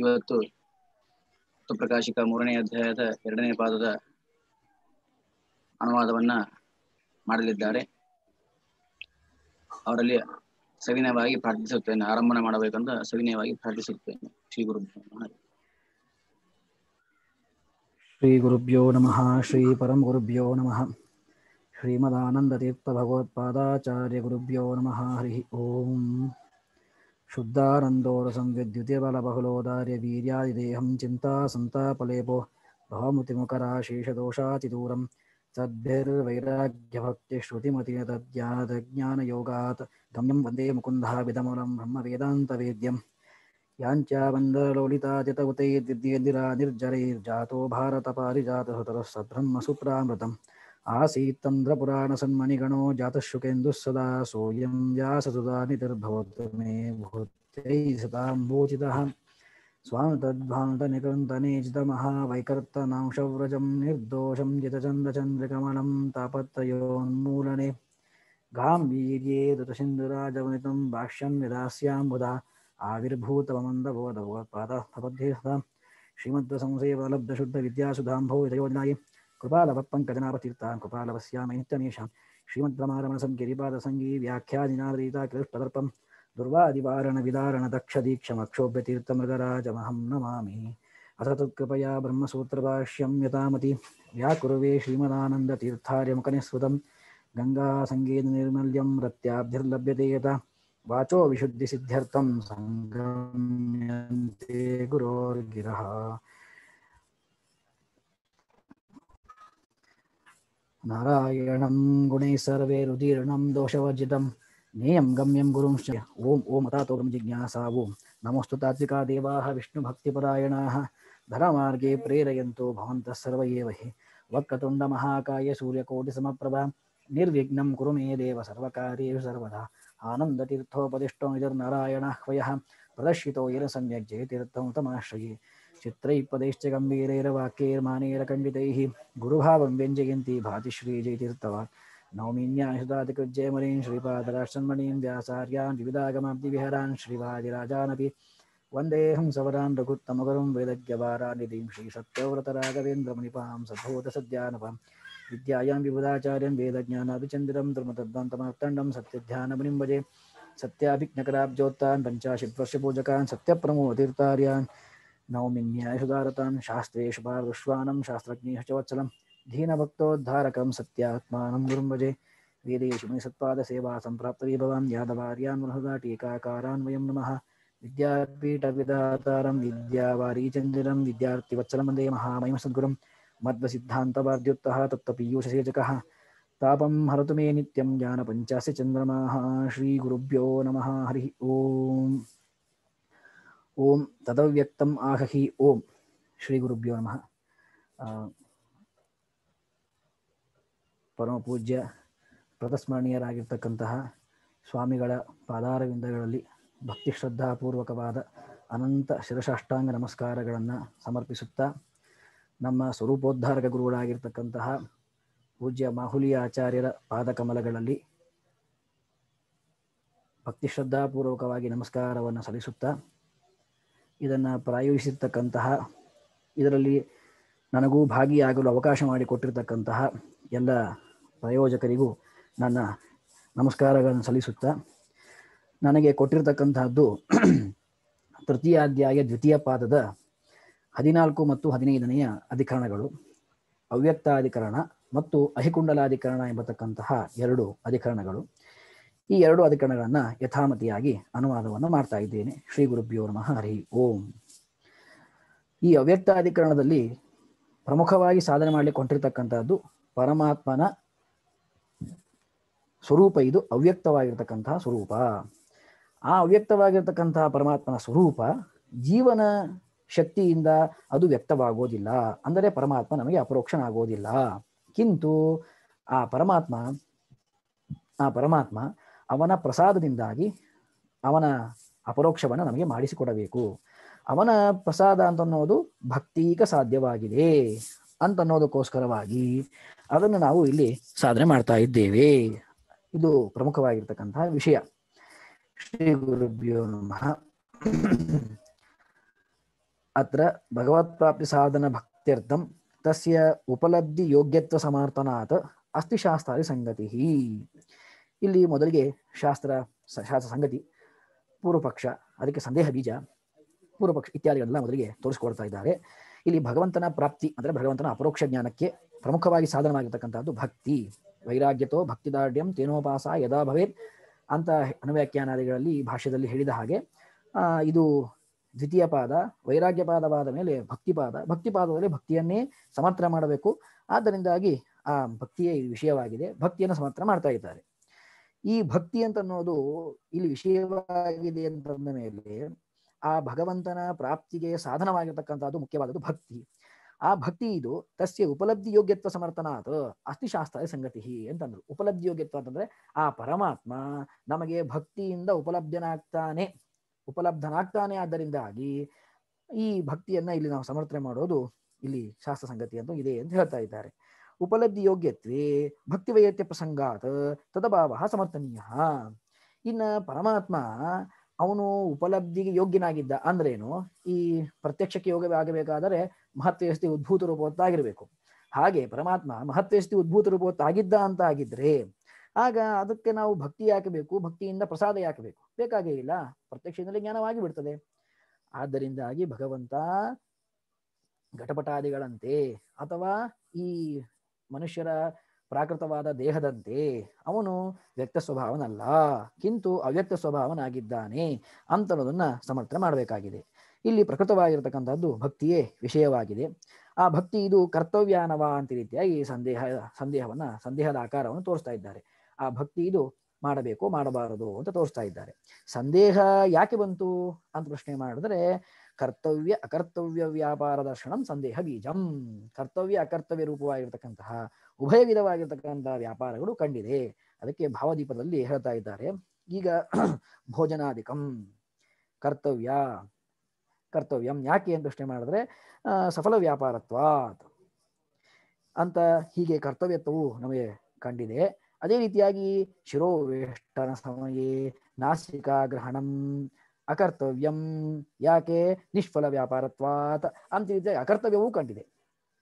ಇವತ್ತು ಪ್ರಕಾಶಿಕ ಮೂರನೇ ಅಧ್ಯಾಯದ ಎರಡನೇ ಪಾದದ ಅನುವಾದವನ್ನ ಮಾಡಲಿದ್ದಾರೆ ಅವರಲ್ಲಿ ಸವಿನಯವಾಗಿ ಪ್ರಾರ್ಥಿಸುತ್ತೇನೆ ಆರಂಭನ ಮಾಡಬೇಕಂತ ಸವಿನಯವಾಗಿ ಪ್ರಾರ್ಥಿಸುತ್ತೇನೆ ಶ್ರೀ ಗುರು ಶ್ರೀ ಗುರುಭ್ಯೋ ನಮಃ ಶ್ರೀ ಪರಂ ಗುರುಭ್ಯೋ ನಮಃ ಶ್ರೀಮದಾನಂದ ತೀರ್ಥ ಭಗವತ್ಪಾದಾಚಾರ್ಯ ಗುರುಭ್ಯೋ ನಮಃ ಹರಿ ಓಂ शुद्धानन्दोरसं विद्युतिबलबहुलोदार्यवीर्यादिदेहं चिन्ता सन्तापलेपो भावमतिमुखराशीषदोषातिदूरं सद्भिर्वैराग्यभक्तिश्रुतिमतिनतज्ञानज्ञानयोगात् गम्यं वन्दे मुकुन्दाभिधमलं ब्रह्मवेदान्तवेद्यं याञ्चावन्दलोलितादितवतैर्दिद्येन्दिरा निर्जरैर्जातो भारतपारिजातसुतरः सब्रह्मसुत्रामृतम् आसीत्तन्द्रपुराणसन्मणिगणो जातशुकेन्दुः सदा सोऽयं व्याससुदा नितिर्भवतु मे भूत्यै सताम्बोचितः स्वान्तद्भान्तनिकृन्तनीजितमहावैकर्तनांशव्रजं निर्दोषं जितचन्द्रचन्द्रकमलं तापत्रयोन्मूलने गाम्भीर्ये दुतसिन्धुराजवनितं भाष्यं बुधा आविर्भूतमन्दबोधवत्पादास्तपद्ये सदा श्रीमद्वसंसेवलब्धशुद्धविद्यासुधाम्भो यतयोजनायि कृपालवत्पङ्कजनापतीर्थां कृपालवस्यामैनित्यमीषां श्रीमद्रमारमणसङ्गिरिपादसङ्गी व्याख्यादिनादरीताकृष्टदर्पं दुर्वादिवारणविदारणदक्षदीक्षमक्षोभ्यतीर्थमृगराजमहं नमामि अथ तत्कृपया ब्रह्मसूत्रभाष्यं यतामति व्याकुर्वे श्रीमदानन्दतीर्थार्यमुखनिःसृतं गङ्गासङ्गीतनिर्मल्यं रत्याब्धिर्लभ्यते यथा वाचो विशुद्धिसिद्ध्यर्थं सङ्गम्यन्ते गुरोर्गिरः नारायण गुणे सर्वे रुदीर्णं दोषवर्जित नेयं गम्यम गुरु ओम ओम अतातोगं जिज्ञासा ॐ नमोऽस्तु तात्विका देवाः विष्णुभक्तिपरायणाः धनमार्गे प्रेरयन्तो भवन्तः सर्व एव हि वक्रतुण्डमहाकाय सूर्यकोटिसमप्रभा निर्विघ्नं कुरु मे देव सर्वकार्येषु सर्वदा आनन्दतीर्थोपदिष्टो निजर्नारायणाह्वयः प्रदर्शितो येन सम्यक् जयतीर्थं तमाश्रये चित्रैपदैश्चगम्भीरैरवाक्यैर्मानैरखण्डितैः गुरुभावं व्यञ्जयन्ती भाति श्रीजयतीर्थवान् नौमीन्याशुदादिकृज्जयमणीं श्रीपादराष्ट्रन्मणीं व्यासार्यान् विविधागमाब्दिविहरान् श्रीवादिराजानपि वन्देऽहं सवरान् रघुत्तमगुरुं वेदज्ञवारानिधिं श्रीसत्यव्रतराघवेन्द्रमणिपां सद्भूतसद्यानपां विद्यायां विबुधाचार्यं वेदज्ञानाभिचन्द्रं धर्मतद्वान्तमार्तण्डं सत्यध्यानमुनिं भजे सत्याभिज्ञकराब्जोत्तान् पञ्चाशद्वर्षपूजकान् सत्यप्रमोतीर्तार्यान् नौमिन्यायुषुदारतां शास्त्रेषु पारदुष्वानं शास्त्रज्ञेषु च वत्सलं धीनभक्तोद्धारकं सत्यात्मानं गुरुं भजे वेदेषु मुनिसत्पादसेवासं प्राप्तवीभवां यादवार्यान् वृहदाटीकाकारान्वयं नमः विद्यापीठविदातारं विद्यावारीचन्द्रं विद्यार्थिवत्सलं वन्दे महामयमसद्गुरुं मद्वसिद्धान्तवाद्युत्तः तापम तापं हरतु मे नित्यं ज्ञानपञ्चास्य चन्द्रमाः श्रीगुरुभ्यो नमः हरिः ओम् ಓಂ ತದವ್ಯಕ್ತಂ ಆಹಹಿ ಓಂ ಶ್ರೀ ಗುರುಭ್ಯೋ ನಮಃ ಪರಮ ಪೂಜ್ಯ ಪ್ರತಸ್ಮರಣೀಯರಾಗಿರ್ತಕ್ಕಂತಹ ಸ್ವಾಮಿಗಳ ಪಾದಾರವಿಂದಗಳಲ್ಲಿ ಭಕ್ತಿ ಶ್ರದ್ಧಾಪೂರ್ವಕವಾದ ಅನಂತ ಶಿರಶಾಷ್ಟಾಂಗ ನಮಸ್ಕಾರಗಳನ್ನು ಸಮರ್ಪಿಸುತ್ತಾ ನಮ್ಮ ಸ್ವರೂಪೋದ್ಧಾರಕ ಗುರುಗಳಾಗಿರ್ತಕ್ಕಂತಹ ಪೂಜ್ಯ ಮಾಹುಲಿ ಆಚಾರ್ಯರ ಪಾದಕಮಲಗಳಲ್ಲಿ ಭಕ್ತಿ ನಮಸ್ಕಾರವನ್ನು ಸಲ್ಲಿಸುತ್ತಾ ಇದನ್ನು ಪ್ರಾಯೋಜಿಸಿರ್ತಕ್ಕಂತಹ ಇದರಲ್ಲಿ ನನಗೂ ಭಾಗಿಯಾಗಲು ಅವಕಾಶ ಮಾಡಿಕೊಟ್ಟಿರ್ತಕ್ಕಂತಹ ಎಲ್ಲ ಪ್ರಾಯೋಜಕರಿಗೂ ನನ್ನ ನಮಸ್ಕಾರಗಳನ್ನು ಸಲ್ಲಿಸುತ್ತಾ ನನಗೆ ತೃತೀಯ ತೃತೀಯಾಧ್ಯಾಯ ದ್ವಿತೀಯ ಪಾದದ ಹದಿನಾಲ್ಕು ಮತ್ತು ಹದಿನೈದನೆಯ ಅಧಿಕರಣಗಳು ಅವ್ಯಕ್ತಾಧಿಕರಣ ಮತ್ತು ಅಹಿಕುಂಡಲಾಧಿಕರಣ ಎಂಬತಕ್ಕಂತಹ ಎರಡು ಅಧಿಕರಣಗಳು ಈ ಎರಡು ಅಧಿಕರಣಗಳನ್ನ ಯಥಾಮತಿಯಾಗಿ ಅನುವಾದವನ್ನು ಮಾಡ್ತಾ ಇದ್ದೇನೆ ಶ್ರೀ ಗುರುಭ್ಯೋ ನಮಃ ಹರಿ ಓಂ ಈ ಅವ್ಯಕ್ತ ಅಧಿಕರಣದಲ್ಲಿ ಪ್ರಮುಖವಾಗಿ ಸಾಧನೆ ಮಾಡಲಿಕ್ಕೆ ಹೊಂಟಿರ್ತಕ್ಕಂಥದ್ದು ಪರಮಾತ್ಮನ ಸ್ವರೂಪ ಇದು ಅವ್ಯಕ್ತವಾಗಿರ್ತಕ್ಕಂತಹ ಸ್ವರೂಪ ಆ ಅವ್ಯಕ್ತವಾಗಿರ್ತಕ್ಕಂತಹ ಪರಮಾತ್ಮನ ಸ್ವರೂಪ ಜೀವನ ಶಕ್ತಿಯಿಂದ ಅದು ವ್ಯಕ್ತವಾಗೋದಿಲ್ಲ ಅಂದರೆ ಪರಮಾತ್ಮ ನಮಗೆ ಅಪರೋಕ್ಷನಾಗೋದಿಲ್ಲ ಕಿಂತು ಆ ಪರಮಾತ್ಮ ಆ ಪರಮಾತ್ಮ ಅವನ ಪ್ರಸಾದದಿಂದಾಗಿ ಅವನ ಅಪರೋಕ್ಷವನ್ನು ನಮಗೆ ಮಾಡಿಸಿಕೊಡಬೇಕು ಅವನ ಪ್ರಸಾದ ಅಂತನ್ನೋದು ಭಕ್ತೀಕ ಸಾಧ್ಯವಾಗಿದೆ ಅಂತನ್ನೋದಕ್ಕೋಸ್ಕರವಾಗಿ ಅದನ್ನು ನಾವು ಇಲ್ಲಿ ಸಾಧನೆ ಮಾಡ್ತಾ ಇದ್ದೇವೆ ಇದು ಪ್ರಮುಖವಾಗಿರ್ತಕ್ಕಂತಹ ವಿಷಯ ಶ್ರೀ ಗುರುಭ್ಯೋ ನಮಃ ಅತ್ರ ಭಗವತ್ ಪ್ರಾಪ್ತಿ ಸಾಧನ ಭಕ್ತ್ಯರ್ಥಂ ತಸ್ಯ ಉಪಲಬ್ಧಿ ಯೋಗ್ಯತ್ವ ಸಮರ್ಥನಾತ್ ಅಸ್ತಿ ಸಂಗತಿ ಇಲ್ಲಿ ಮೊದಲಿಗೆ ಶಾಸ್ತ್ರ ಶಾಸ್ತ್ರ ಸಂಗತಿ ಪೂರ್ವಪಕ್ಷ ಅದಕ್ಕೆ ಸಂದೇಹ ಬೀಜ ಪೂರ್ವಪಕ್ಷ ಇತ್ಯಾದಿಗಳನ್ನೆಲ್ಲ ಮೊದಲಿಗೆ ತೋರಿಸ್ಕೊಡ್ತಾ ಇದ್ದಾರೆ ಇಲ್ಲಿ ಭಗವಂತನ ಪ್ರಾಪ್ತಿ ಅಂದರೆ ಭಗವಂತನ ಅಪರೋಕ್ಷ ಜ್ಞಾನಕ್ಕೆ ಪ್ರಮುಖವಾಗಿ ಸಾಧನವಾಗಿರ್ತಕ್ಕಂಥದ್ದು ಭಕ್ತಿ ವೈರಾಗ್ಯತೋ ಭಕ್ತಿದಾರ್ಢ್ಯಂ ತೇನೋಪಾಸ ಯದಾ ಭವೇತ್ ಅಂತ ಅನುವ್ಯಾಖ್ಯಾನಾದಿಗಳಲ್ಲಿ ಭಾಷೆಯಲ್ಲಿ ಹೇಳಿದ ಹಾಗೆ ಇದು ದ್ವಿತೀಯ ಪಾದ ವೈರಾಗ್ಯ ಪಾದವಾದ ಮೇಲೆ ಭಕ್ತಿಪಾದ ಭಕ್ತಿಪಾದದಲ್ಲಿ ಭಕ್ತಿಯನ್ನೇ ಸಮರ್ಥನೆ ಮಾಡಬೇಕು ಆದ್ದರಿಂದಾಗಿ ಆ ಭಕ್ತಿಯೇ ವಿಷಯವಾಗಿದೆ ಭಕ್ತಿಯನ್ನು ಸಮರ್ಥನೆ ಮಾಡ್ತಾ ಇದ್ದಾರೆ ಈ ಭಕ್ತಿ ಅಂತ ಅನ್ನೋದು ಇಲ್ಲಿ ವಿಷಯವಾಗಿದೆ ಅಂತಂದ ಮೇಲೆ ಆ ಭಗವಂತನ ಪ್ರಾಪ್ತಿಗೆ ಸಾಧನವಾಗಿರ್ತಕ್ಕಂಥದ್ದು ಮುಖ್ಯವಾದದ್ದು ಭಕ್ತಿ ಆ ಭಕ್ತಿ ಇದು ತಸ್ಯ ಉಪಲಬ್ಧಿ ಯೋಗ್ಯತ್ವ ಸಮರ್ಥನಾತ್ ಶಾಸ್ತ್ರ ಸಂಗತಿ ಅಂತಂದ್ರು ಉಪಲಬ್ಧಿ ಯೋಗ್ಯತ್ವ ಅಂತಂದ್ರೆ ಆ ಪರಮಾತ್ಮ ನಮಗೆ ಭಕ್ತಿಯಿಂದ ಉಪಲಬ್ಧನಾಗ್ತಾನೆ ಉಪಲಬ್ಧನಾಗ್ತಾನೆ ಆದ್ದರಿಂದಾಗಿ ಈ ಭಕ್ತಿಯನ್ನ ಇಲ್ಲಿ ನಾವು ಸಮರ್ಥನೆ ಮಾಡೋದು ಇಲ್ಲಿ ಶಾಸ್ತ್ರ ಸಂಗತಿ ಅಂತ ಇದೆ ಅಂತ ಹೇಳ್ತಾ ಇದ್ದಾರೆ ಉಪಲಬ್ಧಿ ಯೋಗ್ಯತ್ವೇ ಭಕ್ತಿ ವೈಯತ್ಯ ಪ್ರಸಂಗಾತ್ ತದಭಾವ ಸಮರ್ಥನೀಯ ಇನ್ನು ಪರಮಾತ್ಮ ಅವನು ಉಪಲಬ್ಧಿಗೆ ಯೋಗ್ಯನಾಗಿದ್ದ ಅಂದ್ರೇನು ಈ ಪ್ರತ್ಯಕ್ಷಕ್ಕೆ ಯೋಗವೇ ಆಗಬೇಕಾದರೆ ವ್ಯವಸ್ಥೆ ಉದ್ಭೂತ ರೂಪವತ್ತಾಗಿರಬೇಕು ಹಾಗೆ ಪರಮಾತ್ಮ ಮಹತ್ವೇಸ್ತಿ ಉದ್ಭೂತ ರೂಪವತ್ತಾಗಿದ್ದ ಅಂತ ಆಗಿದ್ರೆ ಆಗ ಅದಕ್ಕೆ ನಾವು ಭಕ್ತಿ ಹಾಕಬೇಕು ಭಕ್ತಿಯಿಂದ ಪ್ರಸಾದ ಯಾಕಬೇಕು ಬೇಕಾಗೇ ಇಲ್ಲ ಪ್ರತ್ಯಕ್ಷದಿಂದಲೇ ಜ್ಞಾನವಾಗಿ ಬಿಡ್ತದೆ ಆದ್ದರಿಂದಾಗಿ ಭಗವಂತ ಘಟಪಟಾದಿಗಳಂತೆ ಅಥವಾ ಈ ಮನುಷ್ಯರ ಪ್ರಾಕೃತವಾದ ದೇಹದಂತೆ ಅವನು ವ್ಯಕ್ತ ಸ್ವಭಾವನಲ್ಲ ಕಿಂತು ಅವ್ಯಕ್ತ ಸ್ವಭಾವನಾಗಿದ್ದಾನೆ ಅಂತನ್ನೋದನ್ನು ಸಮರ್ಥನೆ ಮಾಡಬೇಕಾಗಿದೆ ಇಲ್ಲಿ ಪ್ರಕೃತವಾಗಿರತಕ್ಕಂಥದ್ದು ಭಕ್ತಿಯೇ ವಿಷಯವಾಗಿದೆ ಆ ಭಕ್ತಿ ಇದು ಕರ್ತವ್ಯಾನವ ಅಂತ ರೀತಿಯಾಗಿ ಸಂದೇಹ ಸಂದೇಹವನ್ನು ಸಂದೇಹದ ಆಕಾರವನ್ನು ತೋರಿಸ್ತಾ ಇದ್ದಾರೆ ಆ ಭಕ್ತಿ ಇದು ಮಾಡಬೇಕು ಮಾಡಬಾರದು ಅಂತ ತೋರಿಸ್ತಾ ಇದ್ದಾರೆ ಸಂದೇಹ ಯಾಕೆ ಬಂತು ಅಂತ ಪ್ರಶ್ನೆ ಮಾಡಿದ್ರೆ ಕರ್ತವ್ಯ ಅಕರ್ತವ್ಯ ವ್ಯಾಪಾರ ದರ್ಶನಂ ಸಂದೇಹ ಬೀಜಂ ಕರ್ತವ್ಯ ಅಕರ್ತವ್ಯ ರೂಪವಾಗಿರ್ತಕ್ಕಂತಹ ಉಭಯ ವಿಧವಾಗಿರ್ತಕ್ಕಂತಹ ವ್ಯಾಪಾರಗಳು ಕಂಡಿದೆ ಅದಕ್ಕೆ ಭಾವದೀಪದಲ್ಲಿ ಹೇಳ್ತಾ ಇದ್ದಾರೆ ಈಗ ಭೋಜನಾಧಿಕಂ ಕರ್ತವ್ಯ ಕರ್ತವ್ಯಂ ಯಾಕೆ ಎಂದು ಪ್ರಶ್ನೆ ಮಾಡಿದ್ರೆ ಸಫಲ ವ್ಯಾಪಾರತ್ವಾತ್ ಅಂತ ಹೀಗೆ ಕರ್ತವ್ಯತ್ವವು ನಮಗೆ ಕಂಡಿದೆ ಅದೇ ರೀತಿಯಾಗಿ ಶಿರೋವೇಷ್ಟನ ಸಮಯ ನಾಸಿಕಾ ಗ್ರಹಣಂ ಅಕರ್ತವ್ಯಂ ಯಾಕೆ ನಿಷ್ಫಲ ವ್ಯಾಪಾರತ್ವಾತ ಅಂತ ಅಕರ್ತವ್ಯವೂ ಕಂಡಿದೆ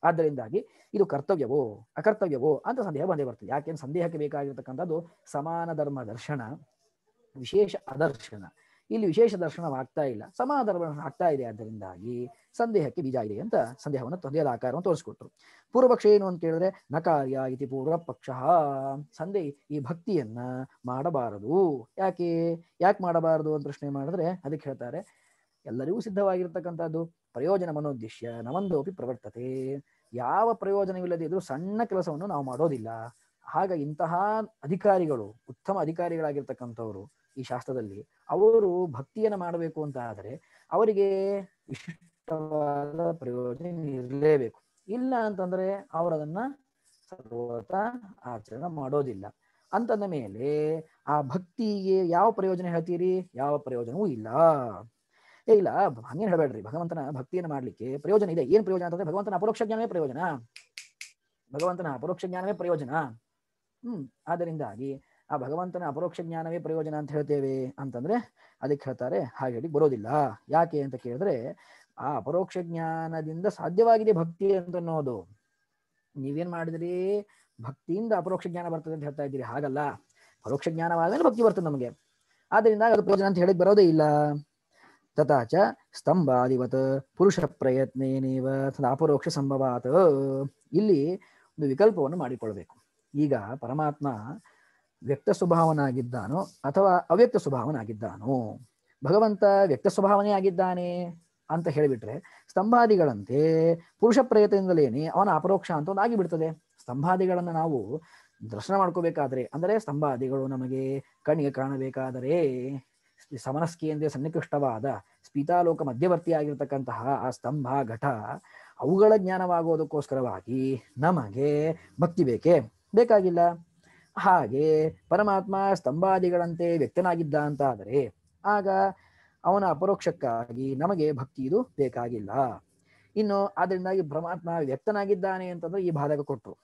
ಆದ್ದರಿಂದಾಗಿ ಇದು ಕರ್ತವ್ಯವೋ ಅಕರ್ತವ್ಯವೋ ಅಂತ ಸಂದೇಹ ಬಂದೇ ಬರ್ತದೆ ಯಾಕೆಂದ್ರೆ ಸಂದೇಹಕ್ಕೆ ಬೇಕಾಗಿರ್ತಕ್ಕಂಥದ್ದು ಸಮಾನ ಧರ್ಮ ದರ್ಶನ ವಿಶೇಷ ಅದರ್ಶನ ಇಲ್ಲಿ ವಿಶೇಷ ದರ್ಶನವಾಗ್ತಾ ಇಲ್ಲ ಸಮಾಧಾನ ಆಗ್ತಾ ಇದೆ ಆದ್ದರಿಂದಾಗಿ ಸಂದೇಹಕ್ಕೆ ಬೀಜ ಇದೆ ಅಂತ ಸಂದೇಹವನ್ನು ತೊಂದೆಯದ ಆಕಾರವನ್ನು ತೋರಿಸ್ಕೊಟ್ರು ಪೂರ್ವಪಕ್ಷ ಏನು ಅಂತ ಕೇಳಿದ್ರೆ ನ ಕಾರ್ಯ ಇತಿ ಪೂರ್ವ ಪಕ್ಷ ಸಂದೇಹ ಈ ಭಕ್ತಿಯನ್ನ ಮಾಡಬಾರದು ಯಾಕೆ ಯಾಕೆ ಮಾಡಬಾರದು ಅಂತ ಪ್ರಶ್ನೆ ಮಾಡಿದ್ರೆ ಅದಕ್ಕೆ ಹೇಳ್ತಾರೆ ಎಲ್ಲರಿಗೂ ಸಿದ್ಧವಾಗಿರ್ತಕ್ಕಂಥದ್ದು ಪ್ರಯೋಜನ ಮನೋದ್ದೇಶ್ಯ ನಮಂದೋಪಿ ಪ್ರವರ್ತತೆ ಯಾವ ಪ್ರಯೋಜನವಿಲ್ಲದೆ ಇದ್ರೂ ಸಣ್ಣ ಕೆಲಸವನ್ನು ನಾವು ಮಾಡೋದಿಲ್ಲ ಹಾಗ ಇಂತಹ ಅಧಿಕಾರಿಗಳು ಉತ್ತಮ ಅಧಿಕಾರಿಗಳಾಗಿರ್ತಕ್ಕಂಥವ್ರು ಈ ಶಾಸ್ತ್ರದಲ್ಲಿ ಅವರು ಭಕ್ತಿಯನ್ನು ಮಾಡಬೇಕು ಅಂತ ಆದರೆ ಅವರಿಗೆ ವಿಶಿಷ್ಟವಾದ ಪ್ರಯೋಜನ ಇರಲೇಬೇಕು ಇಲ್ಲ ಅಂತಂದ್ರೆ ಅವರದನ್ನ ಸರ್ವತ ಆಚರಣೆ ಮಾಡೋದಿಲ್ಲ ಅಂತಂದ ಮೇಲೆ ಆ ಭಕ್ತಿಗೆ ಯಾವ ಪ್ರಯೋಜನ ಹೇಳ್ತೀರಿ ಯಾವ ಪ್ರಯೋಜನವೂ ಇಲ್ಲ ಏ ಇಲ್ಲ ಹಂಗೇನು ಹೇಳಬೇಡ್ರಿ ಭಗವಂತನ ಭಕ್ತಿಯನ್ನು ಮಾಡ್ಲಿಕ್ಕೆ ಪ್ರಯೋಜನ ಇದೆ ಏನು ಪ್ರಯೋಜನ ಅಂತಂದ್ರೆ ಭಗವಂತನ ಅಪರೋಕ್ಷ ಜ್ಞಾನವೇ ಪ್ರಯೋಜನ ಭಗವಂತನ ಅಪರೋಕ್ಷ ಜ್ಞಾನವೇ ಪ್ರಯೋಜನ ಹ್ಮ್ ಆದ್ದರಿಂದಾಗಿ ಆ ಭಗವಂತನ ಅಪರೋಕ್ಷ ಜ್ಞಾನವೇ ಪ್ರಯೋಜನ ಅಂತ ಹೇಳ್ತೇವೆ ಅಂತಂದ್ರೆ ಅದಕ್ಕೆ ಹೇಳ್ತಾರೆ ಹಾಗೆ ಹೇಳಿ ಬರೋದಿಲ್ಲ ಯಾಕೆ ಅಂತ ಕೇಳಿದ್ರೆ ಆ ಅಪರೋಕ್ಷ ಜ್ಞಾನದಿಂದ ಸಾಧ್ಯವಾಗಿದೆ ಭಕ್ತಿ ಅಂತ ಅನ್ನೋದು ನೀವೇನ್ ಮಾಡಿದ್ರಿ ಭಕ್ತಿಯಿಂದ ಅಪರೋಕ್ಷ ಜ್ಞಾನ ಬರ್ತದೆ ಅಂತ ಹೇಳ್ತಾ ಇದ್ದೀರಿ ಹಾಗಲ್ಲ ಪರೋಕ್ಷ ಜ್ಞಾನವಾದ್ರೆ ಭಕ್ತಿ ಬರ್ತದೆ ನಮಗೆ ಆದ್ದರಿಂದ ಅದು ಪ್ರಯೋಜನ ಅಂತ ಹೇಳಕ್ ಬರೋದೇ ಇಲ್ಲ ತಥಾಚ ಸ್ತಂಭಾದಿವತ್ ಪುರುಷ ಪ್ರಯತ್ನೇನೇವ ಅಪರೋಕ್ಷ ಸಂಭವಾತ ಇಲ್ಲಿ ಒಂದು ವಿಕಲ್ಪವನ್ನು ಮಾಡಿಕೊಳ್ಬೇಕು ಈಗ ಪರಮಾತ್ಮ ವ್ಯಕ್ತ ಸ್ವಭಾವನಾಗಿದ್ದಾನೋ ಅಥವಾ ಅವ್ಯಕ್ತ ಸ್ವಭಾವನಾಗಿದ್ದಾನೋ ಭಗವಂತ ವ್ಯಕ್ತ ಸ್ವಭಾವನೇ ಆಗಿದ್ದಾನೆ ಅಂತ ಹೇಳಿಬಿಟ್ರೆ ಸ್ತಂಭಾದಿಗಳಂತೆ ಪುರುಷ ಪ್ರಯತ್ನದಿಂದಲೇನೆ ಅವನ ಅಪರೋಕ್ಷ ಅಂತ ಒಂದು ಆಗಿಬಿಡ್ತದೆ ಸ್ತಂಭಾದಿಗಳನ್ನು ನಾವು ದರ್ಶನ ಮಾಡ್ಕೋಬೇಕಾದ್ರೆ ಅಂದರೆ ಸ್ತಂಭಾದಿಗಳು ನಮಗೆ ಕಣ್ಣಿಗೆ ಕಾಣಬೇಕಾದರೆ ಸಮನಸ್ಕೆಯಂತೆ ಸನ್ನಿಕೃಷ್ಟವಾದ ಸ್ಪೀತಾಲೋಕ ಮಧ್ಯವರ್ತಿಯಾಗಿರ್ತಕ್ಕಂತಹ ಆ ಸ್ತಂಭ ಘಟ ಅವುಗಳ ಜ್ಞಾನವಾಗೋದಕ್ಕೋಸ್ಕರವಾಗಿ ನಮಗೆ ಭಕ್ತಿ ಬೇಕೇ ಬೇಕಾಗಿಲ್ಲ ಹಾಗೆ ಪರಮಾತ್ಮ ಸ್ತಂಭಾದಿಗಳಂತೆ ವ್ಯಕ್ತನಾಗಿದ್ದ ಅಂತ ಆದರೆ ಆಗ ಅವನ ಅಪರೋಕ್ಷಕ್ಕಾಗಿ ನಮಗೆ ಭಕ್ತಿ ಇದು ಬೇಕಾಗಿಲ್ಲ ಇನ್ನು ಆದ್ದರಿಂದಾಗಿ ಪರಮಾತ್ಮ ವ್ಯಕ್ತನಾಗಿದ್ದಾನೆ ಅಂತಂದ್ರೆ ಈ ಬಾಧಕ ಕೊಟ್ಟರು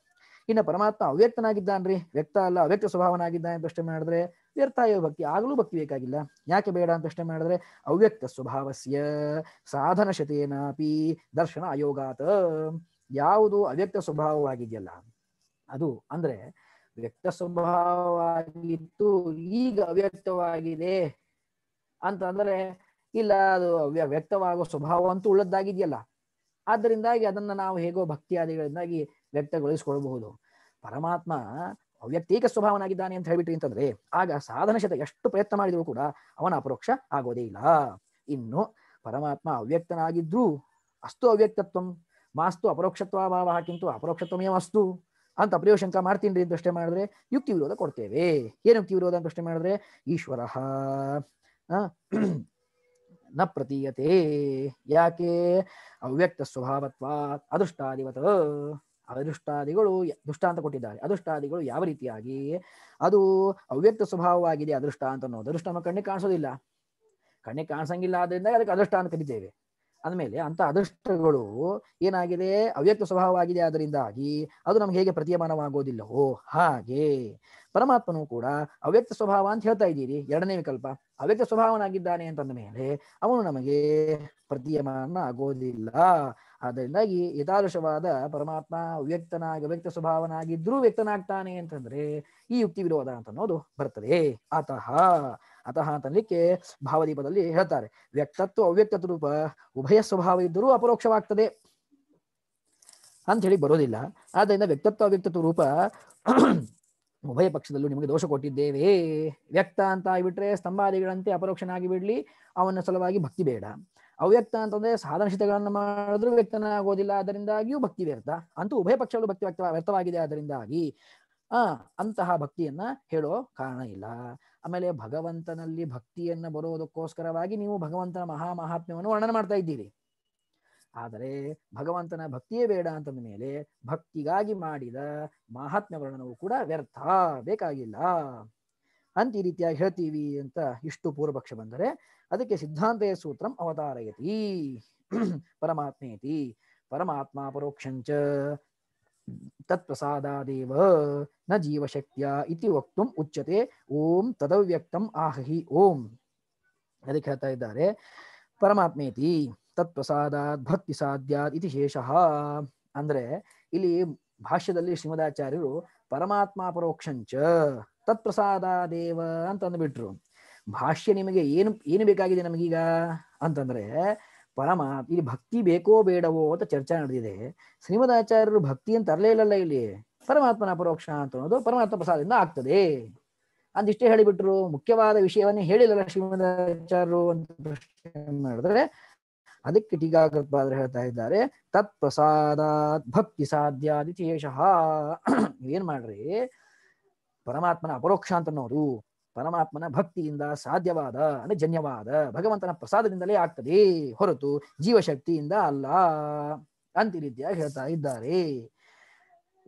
ಇನ್ನು ಪರಮಾತ್ಮ ಅವ್ಯಕ್ತನಾಗಿದ್ದಾನ್ರಿ ವ್ಯಕ್ತ ಅಲ್ಲ ಅವ್ಯಕ್ತ ಸ್ವಭಾವನಾಗಿದ್ದಾನೆ ಅಂತ ಪ್ರಶ್ನೆ ಮಾಡಿದ್ರೆ ವ್ಯರ್ಥ ಇವ ಭಕ್ತಿ ಆಗಲೂ ಭಕ್ತಿ ಬೇಕಾಗಿಲ್ಲ ಯಾಕೆ ಬೇಡ ಅಂತ ಪ್ರಶ್ನೆ ಮಾಡಿದ್ರೆ ಅವ್ಯಕ್ತ ಸ್ವಭಾವಸ್ಯ ಸಾಧನ ಶತೇನಾಪಿ ದರ್ಶನ ಅಯೋಗಾತ ಯಾವುದು ಅವ್ಯಕ್ತ ಸ್ವಭಾವವಾಗಿದೆಯಲ್ಲ ಅದು ಅಂದ್ರೆ ವ್ಯಕ್ತ ಸ್ವಭಾವವಾಗಿತ್ತು ಈಗ ಅವ್ಯಕ್ತವಾಗಿದೆ ಅಂದ್ರೆ ಇಲ್ಲ ಅದು ವ್ಯಕ್ತವಾಗೋ ಸ್ವಭಾವ ಅಂತೂ ಉಳ್ಳದ್ದಾಗಿದೆಯಲ್ಲ ಆದ್ದರಿಂದಾಗಿ ಅದನ್ನ ನಾವು ಹೇಗೋ ಭಕ್ತಿಯಾದಿಗಳಿಂದಾಗಿ ವ್ಯಕ್ತಗೊಳಿಸಿಕೊಳ್ಳಬಹುದು ಪರಮಾತ್ಮ ಅವ್ಯಕ್ತೀಕ ಸ್ವಭಾವನಾಗಿದ್ದಾನೆ ಅಂತ ಹೇಳ್ಬಿಟ್ರಿ ಅಂತಂದ್ರೆ ಆಗ ಶತ ಎಷ್ಟು ಪ್ರಯತ್ನ ಮಾಡಿದ್ರು ಕೂಡ ಅವನ ಅಪರೋಕ್ಷ ಆಗೋದೇ ಇಲ್ಲ ಇನ್ನು ಪರಮಾತ್ಮ ಅವ್ಯಕ್ತನಾಗಿದ್ರೂ ಅಸ್ತು ಅವ್ಯಕ್ತತ್ವಂ ಮಾಸ್ತು ಅಪರೋಕ್ಷತ್ವ ಕಿಂತು ಅಪರೋಕ್ಷತ್ವಮೇ ಮಸ್ತು ಅಂತ ಪ್ರಯೋಶಂಕ ಮಾಡ್ತೀನಿ ಅಂತ ಪ್ರಶ್ನೆ ಮಾಡಿದ್ರೆ ಯುಕ್ತಿ ವಿರೋಧ ಕೊಡ್ತೇವೆ ಏನು ಯುಕ್ತಿ ವಿರೋಧ ಅಂತ ಪ್ರಶ್ನೆ ಮಾಡಿದ್ರೆ ಈಶ್ವರ ನ ಪ್ರತೀಯತೆ ಯಾಕೆ ಅವ್ಯಕ್ತ ಸ್ವಭಾವತ್ವ ಅದೃಷ್ಟಾದಿವತ ಅದೃಷ್ಟಾದಿಗಳು ದುಷ್ಟಾಂತ ಕೊಟ್ಟಿದ್ದಾರೆ ಅದೃಷ್ಟಾದಿಗಳು ಯಾವ ರೀತಿಯಾಗಿ ಅದು ಅವ್ಯಕ್ತ ಸ್ವಭಾವವಾಗಿದೆ ಅದೃಷ್ಟ ಅಂತ ಅನ್ನೋದು ಅದೃಷ್ಟ ಕಣ್ಣಿಗೆ ಕಾಣಿಸೋದಿಲ್ಲ ಕಣ್ಣಿಗೆ ಕಾಣಿಸಂಗಿಲ್ಲ ಆದ್ರಿಂದ ಅದಕ್ಕೆ ಅದೃಷ್ಟ ಅಂತ ಕರಿತೇವೆ ಅಂದಮೇಲೆ ಅಂತ ಅದೃಷ್ಟಗಳು ಏನಾಗಿದೆ ಅವ್ಯಕ್ತ ಸ್ವಭಾವವಾಗಿದೆ ಅದರಿಂದಾಗಿ ಅದು ನಮ್ಗೆ ಹೇಗೆ ಪ್ರತಿಯಮಾನವಾಗೋದಿಲ್ಲವೋ ಹಾಗೆ ಪರಮಾತ್ಮನು ಕೂಡ ಅವ್ಯಕ್ತ ಸ್ವಭಾವ ಅಂತ ಹೇಳ್ತಾ ಇದ್ದೀರಿ ಎರಡನೇ ವಿಕಲ್ಪ ಅವ್ಯಕ್ತ ಸ್ವಭಾವನಾಗಿದ್ದಾನೆ ಅಂತಂದ ಮೇಲೆ ಅವನು ನಮಗೆ ಪ್ರತಿಯಮಾನ ಆಗೋದಿಲ್ಲ ಆದ್ದರಿಂದಾಗಿ ಯಥಾದೃಶವಾದ ಪರಮಾತ್ಮ ಅವ್ಯಕ್ತನಾಗ ವ್ಯಕ್ತ ಸ್ವಭಾವನಾಗಿದ್ರೂ ವ್ಯಕ್ತನಾಗ್ತಾನೆ ಅಂತಂದ್ರೆ ಈ ಯುಕ್ತಿ ವಿರೋಧ ಅಂತ ಅನ್ನೋದು ಬರ್ತದೆ ಅತಃ ಅತಃ ಅಂತಲಿಕ್ಕೆ ಭಾವದೀಪದಲ್ಲಿ ಹೇಳ್ತಾರೆ ವ್ಯಕ್ತತ್ವ ಅವ್ಯಕ್ತತ್ವ ರೂಪ ಉಭಯ ಸ್ವಭಾವ ಇದ್ದರೂ ಅಪರೋಕ್ಷವಾಗ್ತದೆ ಅಂತ ಹೇಳಿ ಬರೋದಿಲ್ಲ ಆದ್ದರಿಂದ ವ್ಯಕ್ತತ್ವ ಅವ್ಯಕ್ತತ್ವ ರೂಪ ಉಭಯ ಪಕ್ಷದಲ್ಲೂ ನಿಮಗೆ ದೋಷ ಕೊಟ್ಟಿದ್ದೇವೆ ವ್ಯಕ್ತ ಅಂತ ಆಗಿಬಿಟ್ರೆ ಸ್ತಂಭಾದಿಗಳಂತೆ ಅಪರೋಕ್ಷನಾಗಿ ಬಿಡ್ಲಿ ಅವನ ಸಲುವಾಗಿ ಭಕ್ತಿ ಬೇಡ ಅವ್ಯಕ್ತ ಅಂತಂದ್ರೆ ಸಾಧನಶೀತಗಳನ್ನು ಮಾಡಿದ್ರೂ ವ್ಯಕ್ತನ ಆಗೋದಿಲ್ಲ ಅದರಿಂದಾಗಿಯೂ ಭಕ್ತಿ ವ್ಯರ್ಥ ಅಂತೂ ಉಭಯ ಪಕ್ಷಗಳು ಭಕ್ತಿ ವ್ಯಕ್ತ ವ್ಯರ್ಥವಾಗಿದೆ ಅದರಿಂದಾಗಿ ಆ ಅಂತಹ ಭಕ್ತಿಯನ್ನ ಹೇಳೋ ಕಾರಣ ಇಲ್ಲ ಆಮೇಲೆ ಭಗವಂತನಲ್ಲಿ ಭಕ್ತಿಯನ್ನ ಬರೋದಕ್ಕೋಸ್ಕರವಾಗಿ ನೀವು ಭಗವಂತನ ಮಹಾ ಮಹಾತ್ಮ್ಯವನ್ನು ವರ್ಣನೆ ಮಾಡ್ತಾ ಇದ್ದೀರಿ ಆದರೆ ಭಗವಂತನ ಭಕ್ತಿಯೇ ಬೇಡ ಅಂತಂದ ಮೇಲೆ ಭಕ್ತಿಗಾಗಿ ಮಾಡಿದ ಮಹಾತ್ಮ್ಯ ವರ್ಣನವು ಕೂಡ ವ್ಯರ್ಥ ಬೇಕಾಗಿಲ್ಲ ಅಂತ ಈ ರೀತಿಯಾಗಿ ಹೇಳ್ತೀವಿ ಅಂತ ಇಷ್ಟು ಪೂರ್ವಪಕ್ಷ ಬಂದರೆ ಅದಕ್ಕೆ ಸಿದ್ಧಾಂತೆಯ ಸೂತ್ರಂ ಅವತಾರಯತಿ ಪರಮಾತ್ಮೇತಿ ಪರಮಾತ್ಮ ಪರೋಕ್ಷಂಚ ತತ್ಪ್ರಸಾದೇವ ನ ಜೀವಶಕ್ತಿಯ ಇತಿ ವಕ್ತುಂ ಉಚ್ಯತೆ ಓಂ ತದವ್ಯಕ್ತಂ ಆಹಿ ಓಂ ಅದಕ್ಕೆ ಹೇಳ್ತಾ ಇದ್ದಾರೆ ಪರಮಾತ್ಮೇತಿ ತತ್ಪ್ರಸಾದಾತ್ ಭಕ್ತಿ ಸಾಧ್ಯಾತ್ ಇತಿ ಶೇಷಃ ಅಂದ್ರೆ ಇಲ್ಲಿ ಭಾಷ್ಯದಲ್ಲಿ ಶ್ರೀಮದಾಚಾರ್ಯರು ಪರಮಾತ್ಮ ಪರೋಕ್ಷಂಚ ದೇವ ತತ್ಪ್ರಸಾದ ಅಂತ ಅಂದ್ಬಿಟ್ರು ಭಾಷ್ಯ ನಿಮಗೆ ಏನು ಏನು ಬೇಕಾಗಿದೆ ನಮಗೀಗ ಅಂತಂದ್ರೆ ಪರಮಾತ್ಮ ಇಲ್ಲಿ ಭಕ್ತಿ ಬೇಕೋ ಬೇಡವೋ ಅಂತ ಚರ್ಚೆ ನಡೆದಿದೆ ಆಚಾರ್ಯರು ಭಕ್ತಿ ಅಂತ ತರಲೇ ಇಲ್ಲಲ್ಲ ಇಲ್ಲಿ ಪರಮಾತ್ಮನ ಅಪರೋಕ್ಷ ಅಂತ ಅನ್ನೋದು ಪರಮಾತ್ಮ ಪ್ರಸಾದದಿಂದ ಆಗ್ತದೆ ಅಂದಿಷ್ಟೇ ಹೇಳಿಬಿಟ್ರು ಮುಖ್ಯವಾದ ವಿಷಯವನ್ನೇ ಹೇಳಿಲ್ಲಲ್ಲ ಆಚಾರ್ಯರು ಅಂತ ಪ್ರಶ್ನೆ ಮಾಡಿದ್ರೆ ಅದಕ್ಕೆ ಟೀಕಾಕೃತ್ವಾದ್ರೆ ಹೇಳ್ತಾ ಇದ್ದಾರೆ ತತ್ ಭಕ್ತಿ ಸಾಧ್ಯ ಚೇಷ ಏನ್ ಮಾಡ್ರಿ ಪರಮಾತ್ಮನ ಅಪರೋಕ್ಷ ಅನ್ನೋದು ಪರಮಾತ್ಮನ ಭಕ್ತಿಯಿಂದ ಸಾಧ್ಯವಾದ ಅಂದ್ರೆ ಜನ್ಯವಾದ ಭಗವಂತನ ಪ್ರಸಾದದಿಂದಲೇ ಆಗ್ತದೆ ಹೊರತು ಜೀವಶಕ್ತಿಯಿಂದ ಅಲ್ಲ ಅಂತ ಈ ರೀತಿಯಾಗಿ ಹೇಳ್ತಾ ಇದ್ದಾರೆ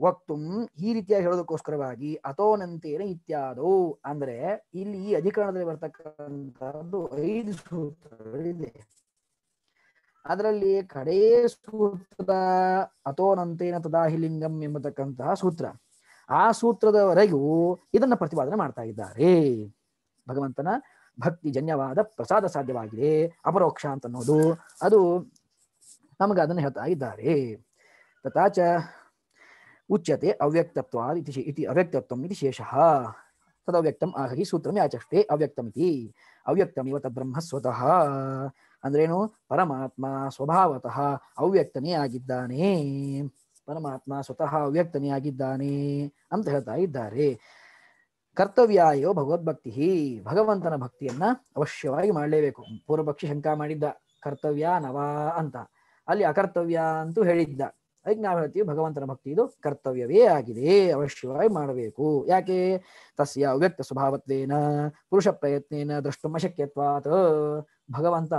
ವಕ್ತುಂ ಈ ರೀತಿಯಾಗಿ ಹೇಳೋದಕ್ಕೋಸ್ಕರವಾಗಿ ಅಥೋನಂತೇನೆ ಇತ್ಯಾದೋ ಅಂದ್ರೆ ಇಲ್ಲಿ ಈ ಅಧಿಕರಣದಲ್ಲಿ ಬರ್ತಕ್ಕಂಥದ್ದು ಐದು ಸೂತ್ರಗಳಿದೆ ಅದರಲ್ಲಿ ಕಡೇ ಸೂತ್ರ ಅಥೋನಂತೇನ ತದಾಹಿಲಿಂಗಂ ಎಂಬತಕ್ಕಂತಹ ಸೂತ್ರ ಆ ಸೂತ್ರದವರೆಗೂ ಇದನ್ನ ಪ್ರತಿಪಾದನೆ ಮಾಡ್ತಾ ಇದ್ದಾರೆ ಭಗವಂತನ ಭಕ್ತಿ ಜನ್ಯವಾದ ಪ್ರಸಾದ ಸಾಧ್ಯವಾಗಿದೆ ಅಪರೋಕ್ಷ ಅಂತ ಅನ್ನೋದು ಅದು ನಮಗೆ ಅದನ್ನು ಹೇಳ್ತಾ ಇದ್ದಾರೆ ತಥಾಚ ಉಚ್ಯತೆ ಅವ್ಯಕ್ತತ್ವ ಇತಿ ಇತಿ ಅವ್ಯಕ್ತತ್ವ ಇತಿ ಶೇಷಃ ತದವ್ಯಕ್ತಂ ಆಹಿ ಸೂತ್ರ ಆಚಷ್ಟೇ ಅವ್ಯಕ್ತಂ ಇತಿ ಅವ್ಯಕ್ತಂ ತದ್ಬ್ರಹ್ಮ ಸ್ವತಃ ಅಂದ್ರೇನು ಪರಮಾತ್ಮ ಸ್ವಭಾವತಃ ಅವ್ಯಕ್ತನೇ ಆಗಿದ್ದಾನೆ ಪರಮಾತ್ಮ ಸ್ವತಃ ಅವ್ಯಕ್ತನಿಯಾಗಿದ್ದಾನೆ ಅಂತ ಹೇಳ್ತಾ ಇದ್ದಾರೆ ಕರ್ತವ್ಯಾಯೋ ಭಗವದ್ಭಕ್ತಿ ಭಗವಂತನ ಭಕ್ತಿಯನ್ನ ಅವಶ್ಯವಾಗಿ ಮಾಡಲೇಬೇಕು ಪೂರ್ವಪಕ್ಷಿ ಶಂಕಾ ಮಾಡಿದ್ದ ಕರ್ತವ್ಯ ನವಾ ಅಂತ ಅಲ್ಲಿ ಅಕರ್ತವ್ಯ ಅಂತೂ ಹೇಳಿದ್ದ ಅದಕ್ಕೆ ನಾವು ಹೇಳ್ತೀವಿ ಭಗವಂತನ ಭಕ್ತಿ ಇದು ಕರ್ತವ್ಯವೇ ಆಗಿದೆ ಅವಶ್ಯವಾಗಿ ಮಾಡಬೇಕು ಯಾಕೆ ತಸ್ಯ ಅವ್ಯಕ್ತ ಸ್ವಭಾವತ್ವೇನ ಪುರುಷ ಪ್ರಯತ್ನೇನ ದ್ರಷ್ಟು ಅಶಕ್ಯತ್ವಾತ್ ಭಗವಂತ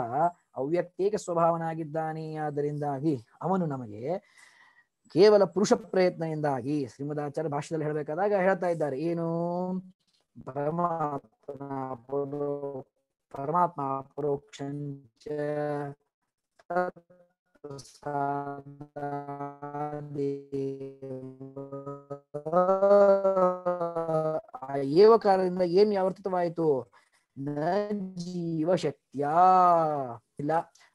ಅವ್ಯಕ್ತೇಕ ಸ್ವಭಾವನಾಗಿದ್ದಾನೆ ಆದ್ದರಿಂದಾಗಿ ಅವನು ನಮಗೆ ಕೇವಲ ಪುರುಷ ಪ್ರಯತ್ನದಿಂದಾಗಿ ಆಚಾರ ಭಾಷೆಯಲ್ಲಿ ಹೇಳಬೇಕಾದಾಗ ಹೇಳ್ತಾ ಇದ್ದಾರೆ ಏನು ಪರಮಾತ್ಮ ಪರಮಾತ್ಮ ಪರೋಕ್ಷ ಆ ಏವ ಕಾರಣದಿಂದ ಏನ್ ಆವರ್ತಿತವಾಯಿತು ಜೀವಶಕ್ತಿಯ ಇಲ್ಲ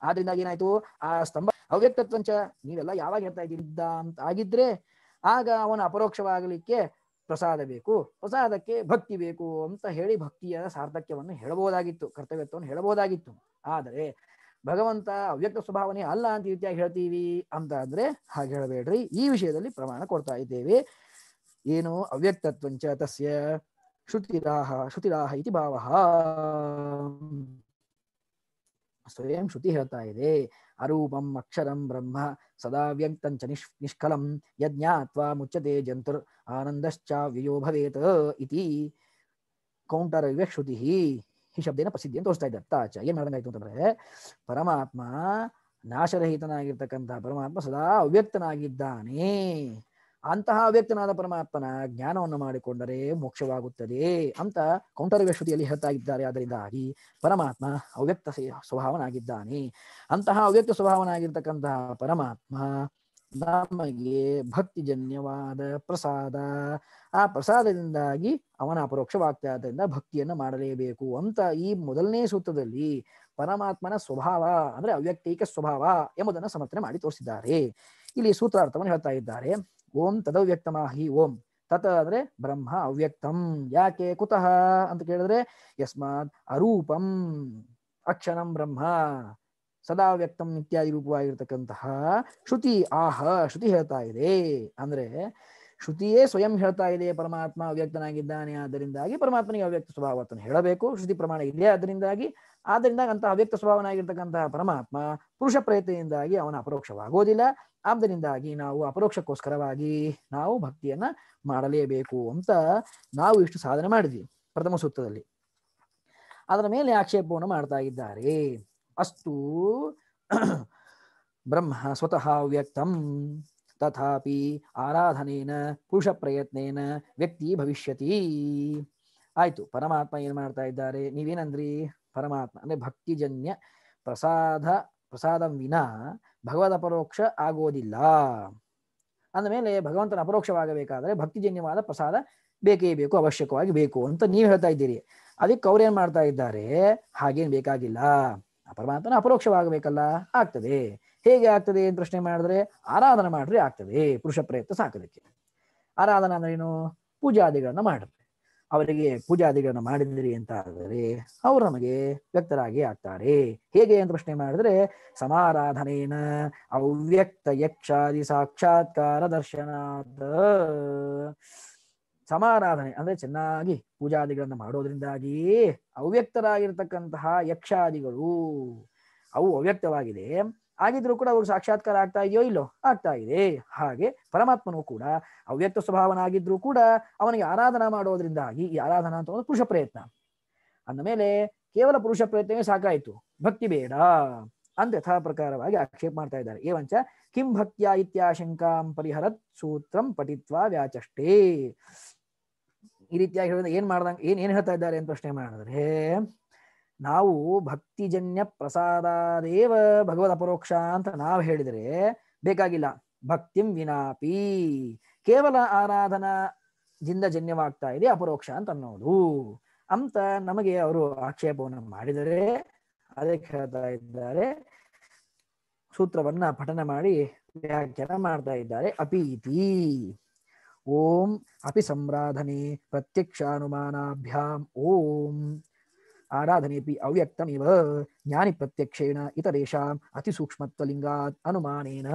ಆದ್ರಿಂದ ಏನಾಯ್ತು ಆ ಸ್ತಂಭ ಅವ್ಯಕ್ತತ್ವಂಚ ನೀವೆಲ್ಲ ಯಾವಾಗ ಹೇಳ್ತಾ ಇದ್ದ ಅಂತ ಆಗಿದ್ರೆ ಆಗ ಅವನ ಅಪರೋಕ್ಷವಾಗಲಿಕ್ಕೆ ಪ್ರಸಾದ ಬೇಕು ಪ್ರಸಾದಕ್ಕೆ ಭಕ್ತಿ ಬೇಕು ಅಂತ ಹೇಳಿ ಭಕ್ತಿಯ ಸಾರ್ಥಕ್ಯವನ್ನು ಹೇಳಬಹುದಾಗಿತ್ತು ಕರ್ತವ್ಯತ್ವವನ್ನು ಹೇಳಬಹುದಾಗಿತ್ತು ಆದರೆ ಭಗವಂತ ಅವ್ಯಕ್ತ ಸ್ವಭಾವನೆ ಅಲ್ಲ ಅಂತ ರೀತಿಯಾಗಿ ಹೇಳ್ತೀವಿ ಅಂತ ಅಂದ್ರೆ ಹಾಗೆ ಹೇಳಬೇಡ್ರಿ ಈ ವಿಷಯದಲ್ಲಿ ಪ್ರಮಾಣ ಕೊಡ್ತಾ ಇದ್ದೇವೆ ಏನು ಅವ್ಯಕ್ತತ್ವಂಚ ತಸ್ಯ ಶ್ರುತಿರಾಹ ಶ್ರುತಿರಾಹ ಇತಿ ಭಾವ ಸ್ವಯಂ ಶ್ರುತಿ ಹೇಳ್ತಾ ಇದೆ ಅರೂಪಂ ಅಕ್ಷರಂ ಬ್ರಹ್ಮ ಸದಾ ವ್ಯಕ್ತಂಚ ನಿಷ್ ನಿಷ್ಕಲಂ ಯಜ್ಞಾತ್ವಾ ಮುಚ್ಚತೆ ಜಂತುರ್ ಆನಂದಶ್ಚ ವ್ಯಯೋ ಭವೇತ್ ಇತಿ ಕೌಂಟರ್ ಇವೆ ಶ್ರುತಿ ಈ ಶಬ್ದೇನ ಪ್ರಸಿದ್ಧಿ ಅಂತ ತೋರಿಸ್ತಾ ಇದ್ದಾರೆ ತಾಚ ಏನ್ ಮಾಡ್ದಂಗಾಯ್ತು ಅಂತಂದ್ರೆ ಪರಮಾತ್ಮ ನಾಶರಹಿತನಾಗಿರ್ತಕ್ಕಂಥ ಪರಮಾತ್ಮ ಸದಾ ಅವ್ಯಕ್ತನಾಗಿದ್ದಾನೆ ಅಂತಹ ಅವ್ಯಕ್ತನಾದ ಪರಮಾತ್ಮನ ಜ್ಞಾನವನ್ನು ಮಾಡಿಕೊಂಡರೆ ಮೋಕ್ಷವಾಗುತ್ತದೆ ಅಂತ ಶ್ರುತಿಯಲ್ಲಿ ಹೇಳ್ತಾ ಇದ್ದಾರೆ ಅದರಿಂದಾಗಿ ಪರಮಾತ್ಮ ಅವ್ಯಕ್ತ ಸ್ವಭಾವನಾಗಿದ್ದಾನೆ ಅಂತಹ ಅವ್ಯಕ್ತ ಸ್ವಭಾವನಾಗಿರ್ತಕ್ಕಂತಹ ಪರಮಾತ್ಮ ನಮಗೆ ಭಕ್ತಿಜನ್ಯವಾದ ಪ್ರಸಾದ ಆ ಪ್ರಸಾದದಿಂದಾಗಿ ಅವನ ಅಪರೋಕ್ಷವಾಗ್ತಾ ಭಕ್ತಿಯನ್ನು ಮಾಡಲೇಬೇಕು ಅಂತ ಈ ಮೊದಲನೇ ಸೂತ್ರದಲ್ಲಿ ಪರಮಾತ್ಮನ ಸ್ವಭಾವ ಅಂದ್ರೆ ಅವ್ಯಕ್ತಿಕ ಸ್ವಭಾವ ಎಂಬುದನ್ನು ಸಮರ್ಥನೆ ಮಾಡಿ ತೋರಿಸಿದ್ದಾರೆ ಇಲ್ಲಿ ಸೂತ್ರಾರ್ಥವನ್ನು ಹೇಳ್ತಾ ಇದ್ದಾರೆ ಓಂ ತದವ್ಯಕ್ತಮಾಹಿ ಓಂ ತತ್ ಅಂದ್ರೆ ಬ್ರಹ್ಮ ಅವ್ಯಕ್ತಂ ಯಾಕೆ ಕುತಃ ಅಂತ ಕೇಳಿದ್ರೆ ಯಸ್ಮಾತ್ ಅರೂಪಂ ಅಕ್ಷಣಂ ಬ್ರಹ್ಮ ಸದಾ ವ್ಯಕ್ತಂ ಇತ್ಯಾದಿ ರೂಪವಾಗಿರ್ತಕ್ಕಂತಹ ಶ್ರುತಿ ಆಹ ಶ್ರುತಿ ಹೇಳ್ತಾ ಇದೆ ಅಂದ್ರೆ ಶ್ರುತಿಯೇ ಸ್ವಯಂ ಹೇಳ್ತಾ ಇದೆ ಪರಮಾತ್ಮ ಅವ್ಯಕ್ತನಾಗಿದ್ದಾನೆ ಆದ್ದರಿಂದಾಗಿ ಪರಮಾತ್ಮನಿಗೆ ಅವ್ಯಕ್ತ ಅಂತ ಹೇಳಬೇಕು ಶ್ರುತಿ ಪ್ರಮಾಣ ಇದೆ ಅದರಿಂದಾಗಿ ಆದ್ದರಿಂದಾಗಿ ಅಂತಹ ಅವ್ಯಕ್ತ ಸ್ವಭಾವನಾಗಿರ್ತಕ್ಕಂತಹ ಪರಮಾತ್ಮ ಪುರುಷ ಪ್ರಯತ್ನದಿಂದಾಗಿ ಅವನ ಅಪರೋಕ್ಷವಾಗೋದಿಲ್ಲ ಆದ್ದರಿಂದಾಗಿ ನಾವು ಅಪರೋಕ್ಷಕ್ಕೋಸ್ಕರವಾಗಿ ನಾವು ಭಕ್ತಿಯನ್ನ ಮಾಡಲೇಬೇಕು ಅಂತ ನಾವು ಇಷ್ಟು ಸಾಧನೆ ಮಾಡಿದ್ವಿ ಪ್ರಥಮ ಸೂತ್ರದಲ್ಲಿ ಅದರ ಮೇಲೆ ಆಕ್ಷೇಪವನ್ನು ಮಾಡ್ತಾ ಇದ್ದಾರೆ ಅಸ್ತು ಬ್ರಹ್ಮ ಸ್ವತಃ ವ್ಯಕ್ತಂ ತಥಾಪಿ ಆರಾಧನೇನ ಪುರುಷ ಪ್ರಯತ್ನೇನ ವ್ಯಕ್ತಿ ಭವಿಷ್ಯತಿ ಆಯಿತು ಪರಮಾತ್ಮ ಏನು ಮಾಡ್ತಾ ಇದ್ದಾರೆ ನೀವೇನಂದ್ರಿ ಪರಮಾತ್ಮ ಅಂದರೆ ಭಕ್ತಿಜನ್ಯ ಪ್ರಸಾದ ಪ್ರಸಾದಂ ವಿನಾ ಭಗವದ್ ಅಪರೋಕ್ಷ ಆಗೋದಿಲ್ಲ ಅಂದಮೇಲೆ ಭಗವಂತನ ಅಪರೋಕ್ಷವಾಗಬೇಕಾದರೆ ಭಕ್ತಿಜನ್ಯವಾದ ಪ್ರಸಾದ ಬೇಕೇ ಬೇಕು ಅವಶ್ಯಕವಾಗಿ ಬೇಕು ಅಂತ ನೀವು ಹೇಳ್ತಾ ಇದ್ದೀರಿ ಅದಕ್ಕೆ ಏನು ಮಾಡ್ತಾ ಇದ್ದಾರೆ ಹಾಗೇನು ಬೇಕಾಗಿಲ್ಲ ಪರಮಾತ್ಮನ ಅಪರೋಕ್ಷವಾಗಬೇಕಲ್ಲ ಆಗ್ತದೆ ಹೇಗೆ ಆಗ್ತದೆ ಅಂತ ಪ್ರಶ್ನೆ ಮಾಡಿದ್ರೆ ಆರಾಧನೆ ಮಾಡ್ರೆ ಆಗ್ತದೆ ಪುರುಷ ಪ್ರಯತ್ನ ಸಾಕೋದಕ್ಕೆ ಆರಾಧನಾ ಅಂದ್ರೆ ಏನು ಪೂಜಾದಿಗಳನ್ನ ಮಾಡ್ರೆ ಅವರಿಗೆ ಪೂಜಾದಿಗಳನ್ನು ಅಂತ ಆದರೆ ಅವರು ನಮಗೆ ವ್ಯಕ್ತರಾಗಿ ಆಗ್ತಾರೆ ಹೇಗೆ ಅಂತ ಪ್ರಶ್ನೆ ಮಾಡಿದ್ರೆ ಸಮಾರಾಧನೇನ ಅವ್ಯಕ್ತ ಯಕ್ಷಾದಿ ಸಾಕ್ಷಾತ್ಕಾರ ದರ್ಶನಾದ ಸಮಾರಾಧನೆ ಅಂದ್ರೆ ಚೆನ್ನಾಗಿ ಪೂಜಾದಿಗಳನ್ನು ಮಾಡೋದ್ರಿಂದಾಗಿ ಅವ್ಯಕ್ತರಾಗಿರ್ತಕ್ಕಂತಹ ಯಕ್ಷಾದಿಗಳು ಅವು ಅವ್ಯಕ್ತವಾಗಿದೆ ಆಗಿದ್ರೂ ಕೂಡ ಅವ್ರಿಗೆ ಸಾಕ್ಷಾತ್ಕಾರ ಆಗ್ತಾ ಇದೆಯೋ ಇಲ್ಲೋ ಆಗ್ತಾ ಇದೆ ಹಾಗೆ ಪರಮಾತ್ಮನು ಕೂಡ ಅವ್ಯಕ್ತ ಸ್ವಭಾವನಾಗಿದ್ರೂ ಕೂಡ ಅವನಿಗೆ ಆರಾಧನಾ ಮಾಡೋದ್ರಿಂದಾಗಿ ಈ ಆರಾಧನಾ ಅಂತ ಒಂದು ಪುರುಷ ಪ್ರಯತ್ನ ಅಂದಮೇಲೆ ಕೇವಲ ಪುರುಷ ಪ್ರಯತ್ನವೇ ಸಾಕಾಯಿತು ಭಕ್ತಿ ಬೇಡ ಅಂತ ಯಥಾ ಪ್ರಕಾರವಾಗಿ ಆಕ್ಷೇಪ ಮಾಡ್ತಾ ಇದ್ದಾರೆ ಏವಂಚ ಕಿಂ ಭಕ್ತಿಯ ಇತ್ಯಾಶಂಕಾಂ ಪರಿಹರತ್ ಸೂತ್ರಂ ಪಠಿತ್ವ ವ್ಯಾಚಷ್ಟೇ ಈ ರೀತಿಯಾಗಿ ಹೇಳಿದ್ರೆ ಏನ್ ಮಾಡ್ದಂಗೆ ಏನ್ ಏನ್ ಹೇಳ್ತಾ ಇದ್ದಾರೆ ಅಂತ ಪ್ರಶ್ನೆ ಮಾಡಿದ್ರೆ ನಾವು ಭಕ್ತಿಜನ್ಯ ಪ್ರಸಾದೇವ ಭಗವದ್ ಅಪರೋಕ್ಷ ಅಂತ ನಾವು ಹೇಳಿದರೆ ಬೇಕಾಗಿಲ್ಲ ಭಕ್ತಿಂ ವಿನಾಪಿ ಕೇವಲ ಆರಾಧನಾದಿಂದ ಜನ್ಯವಾಗ್ತಾ ಇದೆ ಅಪರೋಕ್ಷ ಅಂತ ಅನ್ನೋದು ಅಂತ ನಮಗೆ ಅವರು ಆಕ್ಷೇಪವನ್ನು ಮಾಡಿದರೆ ಅದಕ್ಕೆ ಹೇಳ್ತಾ ಇದ್ದಾರೆ ಸೂತ್ರವನ್ನ ಪಠನ ಮಾಡಿ ವ್ಯಾಖ್ಯಾನ ಮಾಡ್ತಾ ಇದ್ದಾರೆ ಅಪೀತಿ ಓಂ ಅಪಿ ಸಂರಾಧನೆ ಪ್ರತ್ಯಕ್ಷಾನುಮಾನಾಭ್ಯಾಂ ಓಂ ಆರಾಧನೆಪಿ ಅವ್ಯಕ್ತಮೇವ ಜ್ಞಾನಿ ಪ್ರತ್ಯಕ್ಷೇಣ ಇತರೇಷಾಂ ಅತಿಸೂಕ್ಷ್ಮತ್ವಲಿಂಗಾತ್ ಅನುಮಾನೇನ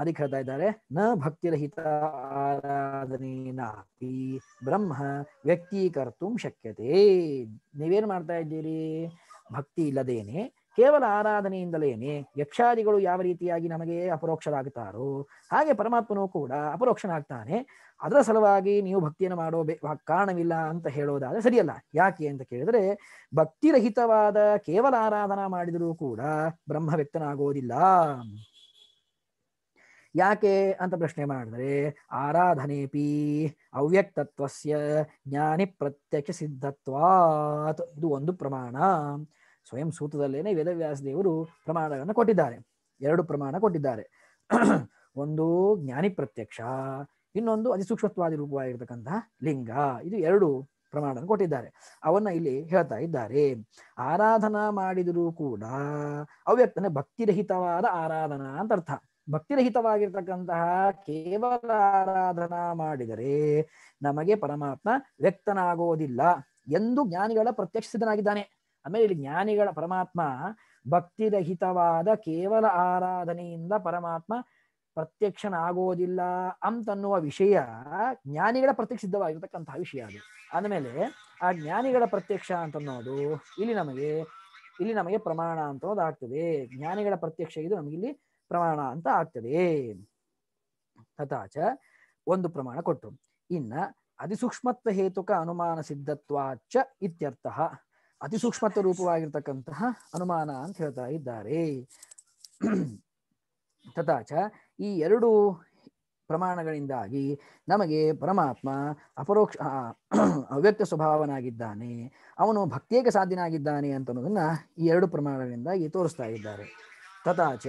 ಅದಕ್ಕೆ ಹೇಳ್ತಾ ಇದ್ದಾರೆ ನ ಭಕ್ತಿರಹಿತ ಆರಾಧನೆನಾಪಿ ಬ್ರಹ್ಮ ವ್ಯಕ್ತೀಕರ್ತು ಶಕ್ಯತೆ ನೀವೇನು ಮಾಡ್ತಾ ಇದ್ದೀರಿ ಭಕ್ತಿ ಇಲ್ಲದೇನೆ ಕೇವಲ ಆರಾಧನೆಯಿಂದಲೇನೆ ಯಕ್ಷಾದಿಗಳು ಯಾವ ರೀತಿಯಾಗಿ ನಮಗೆ ಅಪರೋಕ್ಷರಾಗುತ್ತಾರೋ ಹಾಗೆ ಪರಮಾತ್ಮನೂ ಕೂಡ ಅಪರೋಕ್ಷನಾಗ್ತಾನೆ ಅದರ ಸಲುವಾಗಿ ನೀವು ಭಕ್ತಿಯನ್ನು ಮಾಡೋ ಕಾರಣವಿಲ್ಲ ಅಂತ ಹೇಳೋದಾದ್ರೆ ಸರಿಯಲ್ಲ ಯಾಕೆ ಅಂತ ಕೇಳಿದ್ರೆ ಭಕ್ತಿರಹಿತವಾದ ಕೇವಲ ಆರಾಧನಾ ಮಾಡಿದರೂ ಕೂಡ ಬ್ರಹ್ಮ ವ್ಯಕ್ತನಾಗೋದಿಲ್ಲ ಯಾಕೆ ಅಂತ ಪ್ರಶ್ನೆ ಮಾಡಿದರೆ ಆರಾಧನೆಪಿ ಅವ್ಯಕ್ತತ್ವಸ್ಯ ಜ್ಞಾನಿ ಪ್ರತ್ಯಕ್ಷ ಸಿದ್ಧತ್ವಾತ್ ಇದು ಒಂದು ಪ್ರಮಾಣ ಸ್ವಯಂ ಸೂತ್ರದಲ್ಲೇನೆ ವೇದವ್ಯಾಸ ದೇವರು ಪ್ರಮಾಣಗಳನ್ನು ಕೊಟ್ಟಿದ್ದಾರೆ ಎರಡು ಪ್ರಮಾಣ ಕೊಟ್ಟಿದ್ದಾರೆ ಒಂದು ಜ್ಞಾನಿ ಪ್ರತ್ಯಕ್ಷ ಇನ್ನೊಂದು ಅತಿಸೂಕ್ಷ್ಮತ್ವಾದಿ ರೂಪವಾಗಿರ್ತಕ್ಕಂತಹ ಲಿಂಗ ಇದು ಎರಡು ಪ್ರಮಾಣವನ್ನು ಕೊಟ್ಟಿದ್ದಾರೆ ಅವನ್ನ ಇಲ್ಲಿ ಹೇಳ್ತಾ ಇದ್ದಾರೆ ಆರಾಧನಾ ಮಾಡಿದರೂ ಕೂಡ ಅವ್ಯಕ್ತನೆ ಭಕ್ತಿರಹಿತವಾದ ಆರಾಧನಾ ಅಂತ ಅರ್ಥ ಭಕ್ತಿರಹಿತವಾಗಿರ್ತಕ್ಕಂತಹ ಕೇವಲ ಆರಾಧನಾ ಮಾಡಿದರೆ ನಮಗೆ ಪರಮಾತ್ಮ ವ್ಯಕ್ತನಾಗೋದಿಲ್ಲ ಎಂದು ಜ್ಞಾನಿಗಳ ಪ್ರತ್ಯಕ್ಷಿಸಿದನಾಗಿದ್ದಾನೆ ಆಮೇಲೆ ಇಲ್ಲಿ ಜ್ಞಾನಿಗಳ ಪರಮಾತ್ಮ ಭಕ್ತಿರಹಿತವಾದ ಕೇವಲ ಆರಾಧನೆಯಿಂದ ಪರಮಾತ್ಮ ಪ್ರತ್ಯಕ್ಷನಾಗೋದಿಲ್ಲ ಅಂತನ್ನುವ ವಿಷಯ ಜ್ಞಾನಿಗಳ ಪ್ರತ್ಯಕ್ಷಿದ್ಧವಾಗಿರ್ತಕ್ಕಂತಹ ವಿಷಯ ಅದು ಆದಮೇಲೆ ಆ ಜ್ಞಾನಿಗಳ ಪ್ರತ್ಯಕ್ಷ ಅಂತನ್ನೋದು ಇಲ್ಲಿ ನಮಗೆ ಇಲ್ಲಿ ನಮಗೆ ಪ್ರಮಾಣ ಅಂತ ಆಗ್ತದೆ ಜ್ಞಾನಿಗಳ ಪ್ರತ್ಯಕ್ಷ ಇದು ಇಲ್ಲಿ ಪ್ರಮಾಣ ಅಂತ ಆಗ್ತದೆ ತಥಾಚ ಒಂದು ಪ್ರಮಾಣ ಕೊಟ್ಟು ಇನ್ನ ಅತಿಸೂಕ್ಷ್ಮತ್ವ ಹೇತುಕ ಅನುಮಾನ ಸಿದ್ಧತ್ವಾಚ ಇತ್ಯರ್ಥ ಅತಿ ಸೂಕ್ಷ್ಮತ್ವ ರೂಪವಾಗಿರ್ತಕ್ಕಂತಹ ಅನುಮಾನ ಅಂತ ಹೇಳ್ತಾ ಇದ್ದಾರೆ ತಥಾಚ ಈ ಎರಡು ಪ್ರಮಾಣಗಳಿಂದಾಗಿ ನಮಗೆ ಪರಮಾತ್ಮ ಅಪರೋಕ್ಷ ಅವ್ಯಕ್ತ ಸ್ವಭಾವನಾಗಿದ್ದಾನೆ ಅವನು ಭಕ್ತಿಯೇಕ ಸಾಧ್ಯನಾಗಿದ್ದಾನೆ ಅಂತ ಅನ್ನೋದನ್ನ ಈ ಎರಡು ಪ್ರಮಾಣಗಳಿಂದಾಗಿ ತೋರಿಸ್ತಾ ಇದ್ದಾರೆ ತಥಾಚ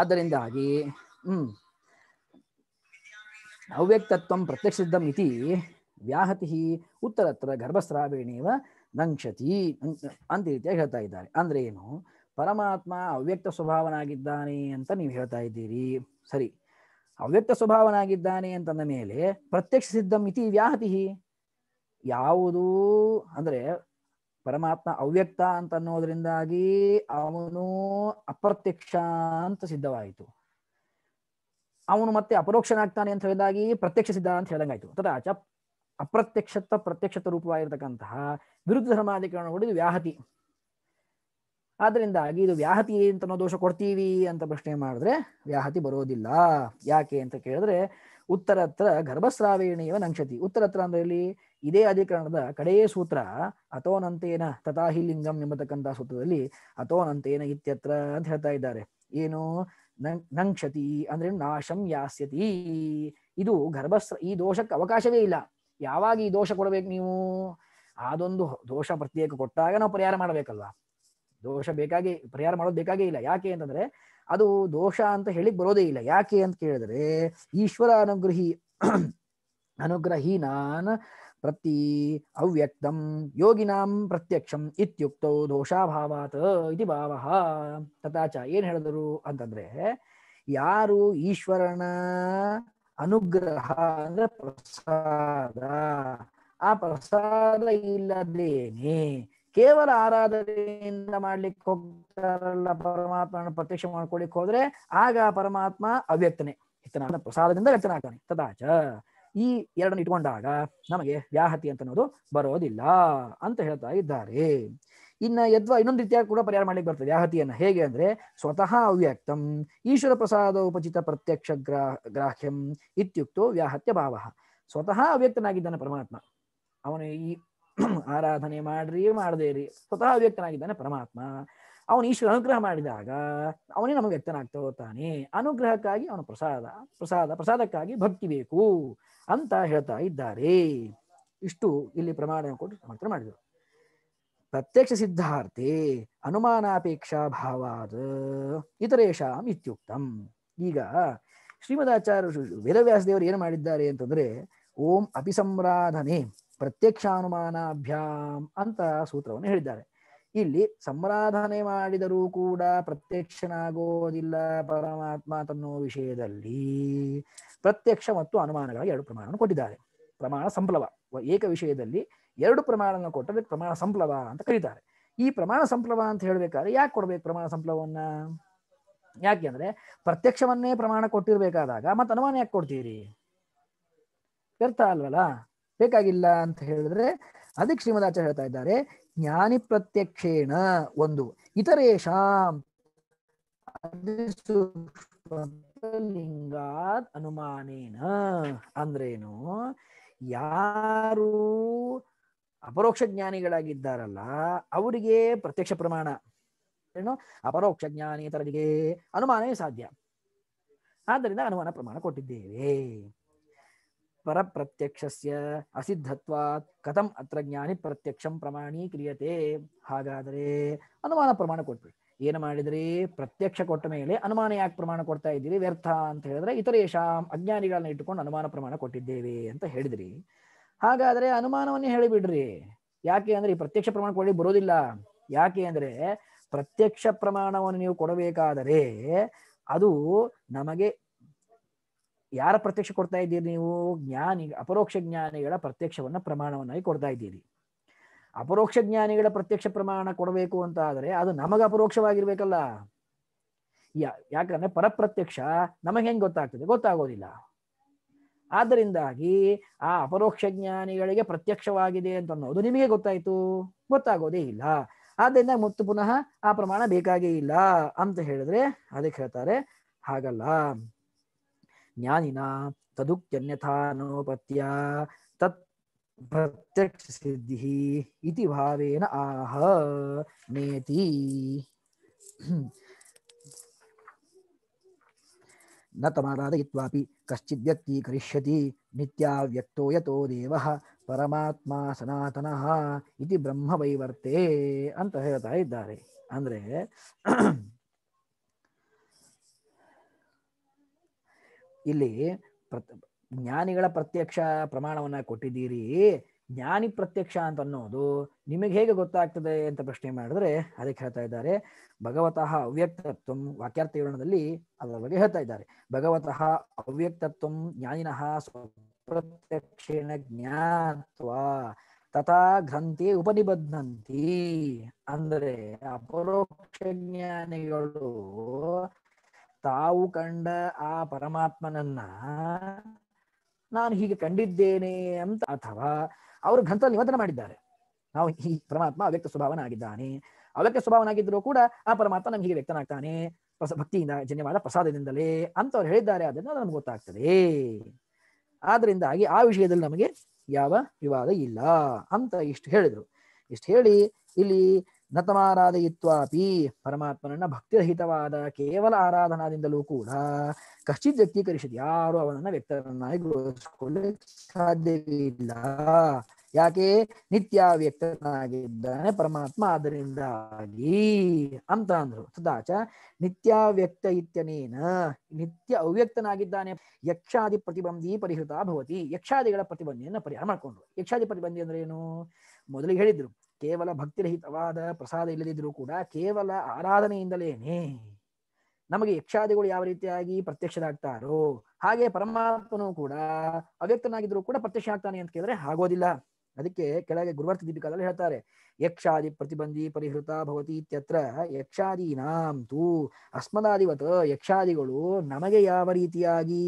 ಆದ್ದರಿಂದಾಗಿ ಹ್ಮ್ ಅವ್ಯಕ್ತತ್ವ ಪ್ರತ್ಯಕ್ಷಿದ್ಧಂ ವ್ಯಾಹತಿ ಉತ್ತರತ್ರ ಗರ್ಭಸ್ರಾವೇಣೇವ ನಂಕ್ಷತಿ ಅಂತ ರೀತಿಯಾಗಿ ಹೇಳ್ತಾ ಇದ್ದಾರೆ ಅಂದ್ರೆ ಏನು ಪರಮಾತ್ಮ ಅವ್ಯಕ್ತ ಸ್ವಭಾವನಾಗಿದ್ದಾನೆ ಅಂತ ನೀವು ಹೇಳ್ತಾ ಇದ್ದೀರಿ ಸರಿ ಅವ್ಯಕ್ತ ಸ್ವಭಾವನಾಗಿದ್ದಾನೆ ಅಂತಂದ ಮೇಲೆ ಪ್ರತ್ಯಕ್ಷ ಸಿದ್ಧಂ ಇತಿ ವ್ಯಾಹತಿ ಯಾವುದೂ ಅಂದ್ರೆ ಪರಮಾತ್ಮ ಅವ್ಯಕ್ತ ಅಂತ ಅನ್ನೋದ್ರಿಂದಾಗಿ ಅವನು ಅಪ್ರತ್ಯಕ್ಷ ಅಂತ ಸಿದ್ಧವಾಯಿತು ಅವನು ಮತ್ತೆ ಅಪರೋಕ್ಷನಾಗ್ತಾನೆ ಅಂತ ಹೇಳಿದಾಗಿ ಪ್ರತ್ಯಕ್ಷ ಸಿದ್ಧ ಅಂತ ಹೇಳಂಗಾಯ್ತು ಆಚ ಅಪ್ರತ್ಯಕ್ಷತ ಪ್ರತ್ಯಕ್ಷತ ರೂಪವಾಗಿರ್ತಕ್ಕಂತಹ ವಿರುದ್ಧ ಧರ್ಮಾಧಿಕರಣ ಹೊಡೆದು ವ್ಯಾಹತಿ ಆದ್ದರಿಂದಾಗಿ ಇದು ವ್ಯಾಹತಿ ಅಂತ ದೋಷ ಕೊಡ್ತೀವಿ ಅಂತ ಪ್ರಶ್ನೆ ಮಾಡಿದ್ರೆ ವ್ಯಾಹತಿ ಬರೋದಿಲ್ಲ ಯಾಕೆ ಅಂತ ಕೇಳಿದ್ರೆ ಉತ್ತರತ್ರ ಗರ್ಭಸ್ರಾವೇಣಿಯವ ನಂಕ್ಷತಿ ಉತ್ತರತ್ರ ಅಂದ್ರೆ ಇಲ್ಲಿ ಇದೇ ಅಧಿಕರಣದ ಕಡೆಯೇ ಸೂತ್ರ ಅಥೋನಂತೇನ ತಥಾಹಿ ಲಿಂಗಂ ಎಂಬತಕ್ಕಂತಹ ಸೂತ್ರದಲ್ಲಿ ಅಥೋನಂತೇನ ಇತ್ಯತ್ರ ಅಂತ ಹೇಳ್ತಾ ಇದ್ದಾರೆ ಏನು ನಂ ನಂಕ್ಷತಿ ಅಂದ್ರೆ ನಾಶಂ ಯಾಸ್ಯತಿ ಇದು ಗರ್ಭಸ್ರ ಈ ದೋಷಕ್ಕೆ ಅವಕಾಶವೇ ಇಲ್ಲ ಯಾವಾಗ ಈ ದೋಷ ಕೊಡಬೇಕು ನೀವು ಅದೊಂದು ದೋಷ ಪ್ರತ್ಯೇಕ ಕೊಟ್ಟಾಗ ನಾವು ಪರಿಹಾರ ಮಾಡಬೇಕಲ್ವ ದೋಷ ಬೇಕಾಗಿ ಪರಿಹಾರ ಮಾಡೋದು ಬೇಕಾಗೇ ಇಲ್ಲ ಯಾಕೆ ಅಂತಂದ್ರೆ ಅದು ದೋಷ ಅಂತ ಹೇಳಿ ಬರೋದೇ ಇಲ್ಲ ಯಾಕೆ ಅಂತ ಕೇಳಿದ್ರೆ ಈಶ್ವರ ಅನುಗ್ರಹಿ ಅನುಗ್ರಹೀನಾನ್ ಪ್ರತಿ ಅವ್ಯಕ್ತಂ ಯೋಗಿನಾಂ ಪ್ರತ್ಯಕ್ಷಂ ಇತ್ಯುಕ್ತೌ ದೋಷಾಭಾವಾತ್ ಇತಿ ಭಾವ ತಥಾಚ ಏನ್ ಹೇಳಿದರು ಅಂತಂದ್ರೆ ಯಾರು ಈಶ್ವರನ ಅನುಗ್ರಹ ಅಂದ್ರೆ ಪ್ರಸಾದ ಆ ಪ್ರಸಾದ ಇಲ್ಲದೇನೆ ಕೇವಲ ಆರಾಧನೆಯಿಂದ ಮಾಡ್ಲಿಕ್ಕೆ ಹೋಗ್ತಾರಲ್ಲ ಪರಮಾತ್ಮನ ಪ್ರತ್ಯಕ್ಷ ಮಾಡ್ಕೊಳಿಕ್ ಹೋದ್ರೆ ಆಗ ಪರಮಾತ್ಮ ಅವ್ಯಕ್ತನೆ ಹಿತನಾದ ಪ್ರಸಾದದಿಂದ ಆಗ್ತಾನೆ ತದಾಚ ಈ ಎರಡನ್ನ ಇಟ್ಕೊಂಡಾಗ ನಮಗೆ ವ್ಯಾಹತಿ ಅಂತ ಅನ್ನೋದು ಬರೋದಿಲ್ಲ ಅಂತ ಹೇಳ್ತಾ ಇದ್ದಾರೆ ಇನ್ನು ಯದ್ವ ಇನ್ನೊಂದು ರೀತಿಯಾಗಿ ಕೂಡ ಪರಿಹಾರ ಮಾಡಲಿಕ್ಕೆ ಬರ್ತದೆ ಯಾಹತಿಯನ್ನ ಹೇಗೆ ಅಂದ್ರೆ ಸ್ವತಃ ಅವ್ಯಕ್ತಂ ಈಶ್ವರ ಪ್ರಸಾದ ಉಪಚಿತ ಪ್ರತ್ಯಕ್ಷ ಗ್ರಾ ಗ್ರಾಹ್ಯಂ ಇತ್ಯುಕ್ತೋ ವ್ಯಾಹತ್ಯ ಭಾವ ಸ್ವತಃ ಅವ್ಯಕ್ತನಾಗಿದ್ದಾನೆ ಪರಮಾತ್ಮ ಅವನು ಈ ಆರಾಧನೆ ಮಾಡ್ರಿ ಮಾಡದೇರಿ ಸ್ವತಃ ಅವ್ಯಕ್ತನಾಗಿದ್ದಾನೆ ಪರಮಾತ್ಮ ಅವನು ಈಶ್ವರ ಅನುಗ್ರಹ ಮಾಡಿದಾಗ ಅವನೇ ನಮಗೆ ವ್ಯಕ್ತನಾಗ್ತಾ ಹೋಗ್ತಾನೆ ಅನುಗ್ರಹಕ್ಕಾಗಿ ಅವನು ಪ್ರಸಾದ ಪ್ರಸಾದ ಪ್ರಸಾದಕ್ಕಾಗಿ ಭಕ್ತಿ ಬೇಕು ಅಂತ ಹೇಳ್ತಾ ಇದ್ದಾರೆ ಇಷ್ಟು ಇಲ್ಲಿ ಪ್ರಮಾಣ ಕೊಟ್ಟು ಮಾತ್ರ ಮಾಡಿದರು ಪ್ರತ್ಯಕ್ಷ ಸಿದ್ಧಾರ್ಥೆ ಅನುಮಾನಾಪೇಕ್ಷಾ ಭಾವಾತ್ ಇತರೇಶಾಂ ಇತ್ಯುಕ್ತಂ ಈಗ ಶ್ರೀಮದಾಚಾರ್ಯ ವೇದವ್ಯಾಸದೇವರು ಏನು ಮಾಡಿದ್ದಾರೆ ಅಂತಂದರೆ ಓಂ ಅಪಿಸಂರಾಧನೆ ಪ್ರತ್ಯಕ್ಷಾನುಮಾನಾಭ್ಯಾಂ ಅಂತ ಸೂತ್ರವನ್ನು ಹೇಳಿದ್ದಾರೆ ಇಲ್ಲಿ ಸಂರಾಧನೆ ಮಾಡಿದರೂ ಕೂಡ ಪ್ರತ್ಯಕ್ಷನಾಗೋದಿಲ್ಲ ಪರಮಾತ್ಮ ತನ್ನೋ ವಿಷಯದಲ್ಲಿ ಪ್ರತ್ಯಕ್ಷ ಮತ್ತು ಅನುಮಾನಗಳ ಎರಡು ಪ್ರಮಾಣವನ್ನು ಕೊಟ್ಟಿದ್ದಾರೆ ಪ್ರಮಾಣ ಸಂಪ್ಲವ ಏಕ ವಿಷಯದಲ್ಲಿ ಎರಡು ಪ್ರಮಾಣವನ್ನು ಕೊಟ್ಟರೆ ಪ್ರಮಾಣ ಸಂಪ್ಲವ ಅಂತ ಕರೀತಾರೆ ಈ ಪ್ರಮಾಣ ಸಂಪ್ಲವ ಅಂತ ಹೇಳಬೇಕಾದ್ರೆ ಯಾಕೆ ಕೊಡ್ಬೇಕು ಪ್ರಮಾಣ ಸಂಪ್ಲವನ್ನ ಯಾಕೆ ಅಂದ್ರೆ ಪ್ರತ್ಯಕ್ಷವನ್ನೇ ಪ್ರಮಾಣ ಕೊಟ್ಟಿರ್ಬೇಕಾದಾಗ ಮತ್ತೆ ಅನುಮಾನ ಯಾಕೆ ಕೊಡ್ತೀರಿ ವ್ಯರ್ಥ ಅಲ್ವಲ್ಲ ಬೇಕಾಗಿಲ್ಲ ಅಂತ ಹೇಳಿದ್ರೆ ಅದಕ್ಕೆ ಶ್ರೀಮದಾಚಾರ್ಯ ಹೇಳ್ತಾ ಇದ್ದಾರೆ ಜ್ಞಾನಿ ಪ್ರತ್ಯಕ್ಷೇಣ ಒಂದು ಇತರೇಶಾಂ ಅನುಮಾನೇನ ಅಂದ್ರೇನು ಯಾರು ಅಪರೋಕ್ಷ ಜ್ಞಾನಿಗಳಾಗಿದ್ದಾರಲ್ಲ ಅವರಿಗೆ ಪ್ರತ್ಯಕ್ಷ ಪ್ರಮಾಣ ಏನು ಅಪರೋಕ್ಷ ತರದಿಗೆ ಅನುಮಾನವೇ ಸಾಧ್ಯ ಆದ್ದರಿಂದ ಅನುಮಾನ ಪ್ರಮಾಣ ಕೊಟ್ಟಿದ್ದೇವೆ ಪರಪ್ರತ್ಯಕ್ಷಸ್ಯ ಅಸಿದ್ಧತ್ವಾತ್ ಕಥಂ ಅತ್ರ ಜ್ಞಾನಿ ಪ್ರತ್ಯಕ್ಷಂ ಪ್ರಮಾಣೀಕ್ರಿಯತೆ ಹಾಗಾದರೆ ಅನುಮಾನ ಪ್ರಮಾಣ ಕೊಟ್ಬಿಡಿ ಏನು ಮಾಡಿದ್ರಿ ಪ್ರತ್ಯಕ್ಷ ಕೊಟ್ಟ ಮೇಲೆ ಅನುಮಾನ ಯಾಕೆ ಪ್ರಮಾಣ ಕೊಡ್ತಾ ಇದ್ದೀರಿ ವ್ಯರ್ಥ ಅಂತ ಹೇಳಿದ್ರೆ ಇತರೇಷಾಂ ಅಜ್ಞಾನಿಗಳನ್ನ ಇಟ್ಟುಕೊಂಡು ಅನುಮಾನ ಪ್ರಮಾಣ ಕೊಟ್ಟಿದ್ದೇವೆ ಅಂತ ಹೇಳಿದ್ರಿ ಹಾಗಾದ್ರೆ ಅನುಮಾನವನ್ನೇ ಹೇಳಿಬಿಡ್ರಿ ಯಾಕೆ ಅಂದ್ರೆ ಈ ಪ್ರತ್ಯಕ್ಷ ಪ್ರಮಾಣ ಕೊಡಿ ಬರೋದಿಲ್ಲ ಯಾಕೆ ಅಂದ್ರೆ ಪ್ರತ್ಯಕ್ಷ ಪ್ರಮಾಣವನ್ನು ನೀವು ಕೊಡಬೇಕಾದರೆ ಅದು ನಮಗೆ ಯಾರ ಪ್ರತ್ಯಕ್ಷ ಕೊಡ್ತಾ ಇದ್ದೀರಿ ನೀವು ಜ್ಞಾನಿ ಅಪರೋಕ್ಷ ಜ್ಞಾನಿಗಳ ಪ್ರತ್ಯಕ್ಷವನ್ನ ಪ್ರಮಾಣವನ್ನಾಗಿ ಕೊಡ್ತಾ ಇದ್ದೀರಿ ಅಪರೋಕ್ಷ ಜ್ಞಾನಿಗಳ ಪ್ರತ್ಯಕ್ಷ ಪ್ರಮಾಣ ಕೊಡಬೇಕು ಅಂತ ಆದರೆ ಅದು ನಮಗ ಅಪರೋಕ್ಷವಾಗಿರ್ಬೇಕಲ್ಲ ಯಾಕಂದ್ರೆ ಪರಪ್ರತ್ಯಕ್ಷ ನಮಗೆ ಹೆಂಗ್ ಗೊತ್ತಾಗ್ತದೆ ಗೊತ್ತಾಗೋದಿಲ್ಲ ಆದ್ದರಿಂದಾಗಿ ಆ ಅಪರೋಕ್ಷ ಜ್ಞಾನಿಗಳಿಗೆ ಪ್ರತ್ಯಕ್ಷವಾಗಿದೆ ಅಂತ ಅನ್ನೋದು ನಿಮಗೆ ಗೊತ್ತಾಯ್ತು ಗೊತ್ತಾಗೋದೇ ಇಲ್ಲ ಆದ್ದರಿಂದ ಮತ್ತು ಪುನಃ ಆ ಪ್ರಮಾಣ ಬೇಕಾಗೇ ಇಲ್ಲ ಅಂತ ಹೇಳಿದ್ರೆ ಅದಕ್ಕೆ ಹೇಳ್ತಾರೆ ಹಾಗಲ್ಲ ಜ್ಞಾನಿನ ತದುಕ್ಯನ್ಯಥಾನೋಪತ್ಯ ತತ್ ಪ್ರತ್ಯಕ್ಷ ಸಿದ್ಧಿ ಇತಿ ಭಾವೇನ ಆಹ ನೇತಿ ನ ಇತ್ವಾಪಿ ಕರಿಷ್ಯತಿ ನಿತ್ಯ ವ್ಯಕ್ತೋ ಯತೋ ದೇವ ಪರಮಾತ್ಮ ಸನಾತನಃ ಇತಿ ಬ್ರಹ್ಮ ಅಂತ ಹೇಳ್ತಾ ಇದ್ದಾರೆ ಅಂದರೆ ಇಲ್ಲಿ ಪ್ರ ಜ್ಞಾನಿಗಳ ಪ್ರತ್ಯಕ್ಷ ಪ್ರಮಾಣವನ್ನು ಕೊಟ್ಟಿದ್ದೀರಿ ಜ್ಞಾನಿ ಪ್ರತ್ಯಕ್ಷ ಅಂತ ಅನ್ನೋದು ನಿಮಗೆ ಹೇಗೆ ಗೊತ್ತಾಗ್ತದೆ ಅಂತ ಪ್ರಶ್ನೆ ಮಾಡಿದ್ರೆ ಅದಕ್ಕೆ ಹೇಳ್ತಾ ಇದ್ದಾರೆ ಭಗವತಃ ಅವ್ಯಕ್ತತ್ವ ವಾಕ್ಯಾರ್ಥ ವಿವರಣದಲ್ಲಿ ಅದರ ಬಗ್ಗೆ ಹೇಳ್ತಾ ಇದ್ದಾರೆ ಭಗವತಃ ಅವ್ಯಕ್ತತ್ವ ಜ್ಞಾನಿನಃ ಸ್ವಪ್ರತ್ಯಕ್ಷೇಣ ಜ್ಞಾತ್ವ ತಥಾ ಗ್ರಂಥಿ ಉಪನಿಬದ್ಧಂತಿ ಅಂದರೆ ಅಪರೋಕ್ಷ ಜ್ಞಾನಿಗಳು ತಾವು ಕಂಡ ಆ ಪರಮಾತ್ಮನನ್ನ ನಾನು ಹೀಗೆ ಕಂಡಿದ್ದೇನೆ ಅಂತ ಅಥವಾ ಅವರು ಗ್ರಂಥದಲ್ಲಿ ನಿವೇದನ ಮಾಡಿದ್ದಾರೆ ನಾವು ಈ ಪರಮಾತ್ಮ ಅವ್ಯಕ್ತ ಸ್ವಭಾವನಾಗಿದ್ದಾನೆ ಅವ್ಯಕ್ತ ಸ್ವಭಾವನಾಗಿದ್ದರೂ ಕೂಡ ಆ ಪರಮಾತ್ಮ ನಮ್ಗೆ ಹೀಗೆ ವ್ಯಕ್ತನಾಗ್ತಾನೆ ಪ್ರಸ ಭಕ್ತಿಯಿಂದ ಜನ್ಯವಾದ ಪ್ರಸಾದದಿಂದಲೇ ಅಂತ ಅವ್ರು ಹೇಳಿದ್ದಾರೆ ಅದನ್ನು ನಮ್ಗೆ ಗೊತ್ತಾಗ್ತದೆ ಆದ್ರಿಂದಾಗಿ ಆ ವಿಷಯದಲ್ಲಿ ನಮಗೆ ಯಾವ ವಿವಾದ ಇಲ್ಲ ಅಂತ ಇಷ್ಟು ಹೇಳಿದ್ರು ಇಷ್ಟು ಹೇಳಿ ಇಲ್ಲಿ ನತಮಾರಾಧಯಿತ್ವಾಪಿ ಪರಮಾತ್ಮನನ್ನ ಭಕ್ತಿರಹಿತವಾದ ಕೇವಲ ಆರಾಧನಾದಿಂದಲೂ ಕೂಡ ಕಶ್ಚಿತ್ ವ್ಯಕ್ತೀಕರಿಸಿದ ಯಾರು ಅವನನ್ನ ವ್ಯಕ್ತರನ್ನಾಗಿ ಸಾಧ್ಯವಿಲ್ಲ ಯಾಕೆ ನಿತ್ಯ ವ್ಯಕ್ತನಾಗಿದ್ದಾನೆ ಪರಮಾತ್ಮ ಅದರಿಂದಾಗಿ ಅಂತ ಅಂದ್ರು ತದಾಚ ನಿತ್ಯ ವ್ಯಕ್ತ ಇತ್ಯನೇನ ನಿತ್ಯ ಅವ್ಯಕ್ತನಾಗಿದ್ದಾನೆ ಯಕ್ಷಾದಿ ಪ್ರತಿಬಂಧಿ ಪರಿಹೃತ ಭವತಿ ಯಕ್ಷಾದಿಗಳ ಪ್ರತಿಬಂಧಿಯನ್ನು ಪರಿಹಾರ ಮಾಡ್ಕೊಂಡ್ರು ಯಕ್ಷಾದಿ ಪ್ರತಿಬಂಧಿ ಅಂದ್ರೆ ಏನು ಮೊದಲಿಗೆ ಹೇಳಿದ್ರು ಕೇವಲ ಭಕ್ತಿರಹಿತವಾದ ಪ್ರಸಾದ ಇಲ್ಲದಿದ್ರು ಕೂಡ ಕೇವಲ ಆರಾಧನೆಯಿಂದಲೇನೆ ನಮಗೆ ಯಕ್ಷಾದಿಗಳು ಯಾವ ರೀತಿಯಾಗಿ ಪ್ರತ್ಯಕ್ಷರಾಗ್ತಾರೋ ಹಾಗೆ ಪರಮಾತ್ಮನು ಕೂಡ ಅವ್ಯಕ್ತನಾಗಿದ್ರು ಕೂಡ ಪ್ರತ್ಯಕ್ಷ ಆಗ್ತಾನೆ ಅಂತ ಕೇಳಿದ್ರೆ ಆಗೋದಿಲ್ಲ ಅದಕ್ಕೆ ಕೆಳಗೆ ಗುರುವರ್ತ ದೀಪಿಕಾದಲ್ಲಿ ಹೇಳ್ತಾರೆ ಯಕ್ಷಾದಿ ಪ್ರತಿಬಂಧಿ ಪರಿಹೃತ ಭವತಿ ಇತ್ಯತ್ರ ಯಕ್ಷಾದೀನಾಂ ತೂ ಅಸ್ಮದಾದಿವತ್ ಯಕ್ಷಾದಿಗಳು ನಮಗೆ ಯಾವ ರೀತಿಯಾಗಿ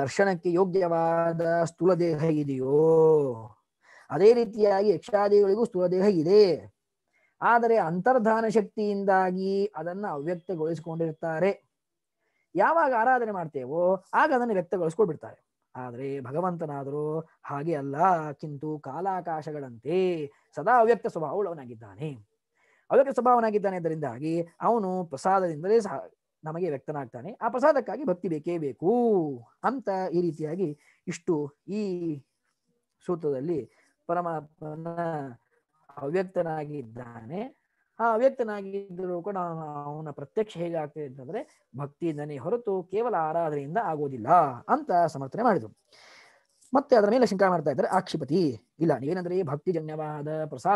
ದರ್ಶನಕ್ಕೆ ಯೋಗ್ಯವಾದ ಸ್ಥೂಲ ದೇಹ ಇದೆಯೋ ಅದೇ ರೀತಿಯಾಗಿ ಯಕ್ಷಾದಿಗಳಿಗೂ ಸ್ಥೂಲ ದೇಹ ಇದೆ ಆದರೆ ಅಂತರ್ಧಾನ ಶಕ್ತಿಯಿಂದಾಗಿ ಅದನ್ನು ಅವ್ಯಕ್ತಗೊಳಿಸಿಕೊಂಡಿರ್ತಾರೆ ಯಾವಾಗ ಆರಾಧನೆ ಮಾಡ್ತೇವೋ ಆಗ ಅದನ್ನು ವ್ಯಕ್ತಗೊಳಿಸ್ಕೊಳ್ಬಿಡ್ತಾರೆ ಆದರೆ ಭಗವಂತನಾದರೂ ಹಾಗೆ ಅಲ್ಲ ಕಿಂತು ಕಾಲಾಕಾಶಗಳಂತೆ ಸದಾ ಅವ್ಯಕ್ತ ಸ್ವಭಾವವುಳ್ಳವನಾಗಿದ್ದಾನೆ ಅವ್ಯಕ್ತ ಸ್ವಭಾವನಾಗಿದ್ದಾನೆ ಇದರಿಂದಾಗಿ ಅವನು ಪ್ರಸಾದದಿಂದಲೇ ಸಹ ನಮಗೆ ವ್ಯಕ್ತನಾಗ್ತಾನೆ ಆ ಪ್ರಸಾದಕ್ಕಾಗಿ ಭಕ್ತಿ ಬೇಕೇ ಬೇಕು ಅಂತ ಈ ರೀತಿಯಾಗಿ ಇಷ್ಟು ಈ ಸೂತ್ರದಲ್ಲಿ ಪರಮಾತ್ಮನ ಅವ್ಯಕ್ತನಾಗಿದ್ದಾನೆ ಆ ಅವ್ಯಕ್ತನಾಗಿದ್ದರೂ ಕೂಡ ಅವನ ಪ್ರತ್ಯಕ್ಷ ಹೇಗೆ ಆಗ್ತದೆ ಅಂತಂದ್ರೆ ಭಕ್ತಿಯಿಂದನೇ ಹೊರತು ಕೇವಲ ಆರಾಧನೆಯಿಂದ ಆಗೋದಿಲ್ಲ ಅಂತ ಸಮರ್ಥನೆ ಮಾಡಿದ್ರು ಮತ್ತೆ ಅದರ ಮೇಲೆ ಶಂಕಾ ಮಾಡ್ತಾ ಇದ್ದಾರೆ ಆಕ್ಷಿಪತಿ ಇಲ್ಲ ನೀವೇನಂದ್ರೆ ಭಕ್ತಿಜನ್ಯವಾದ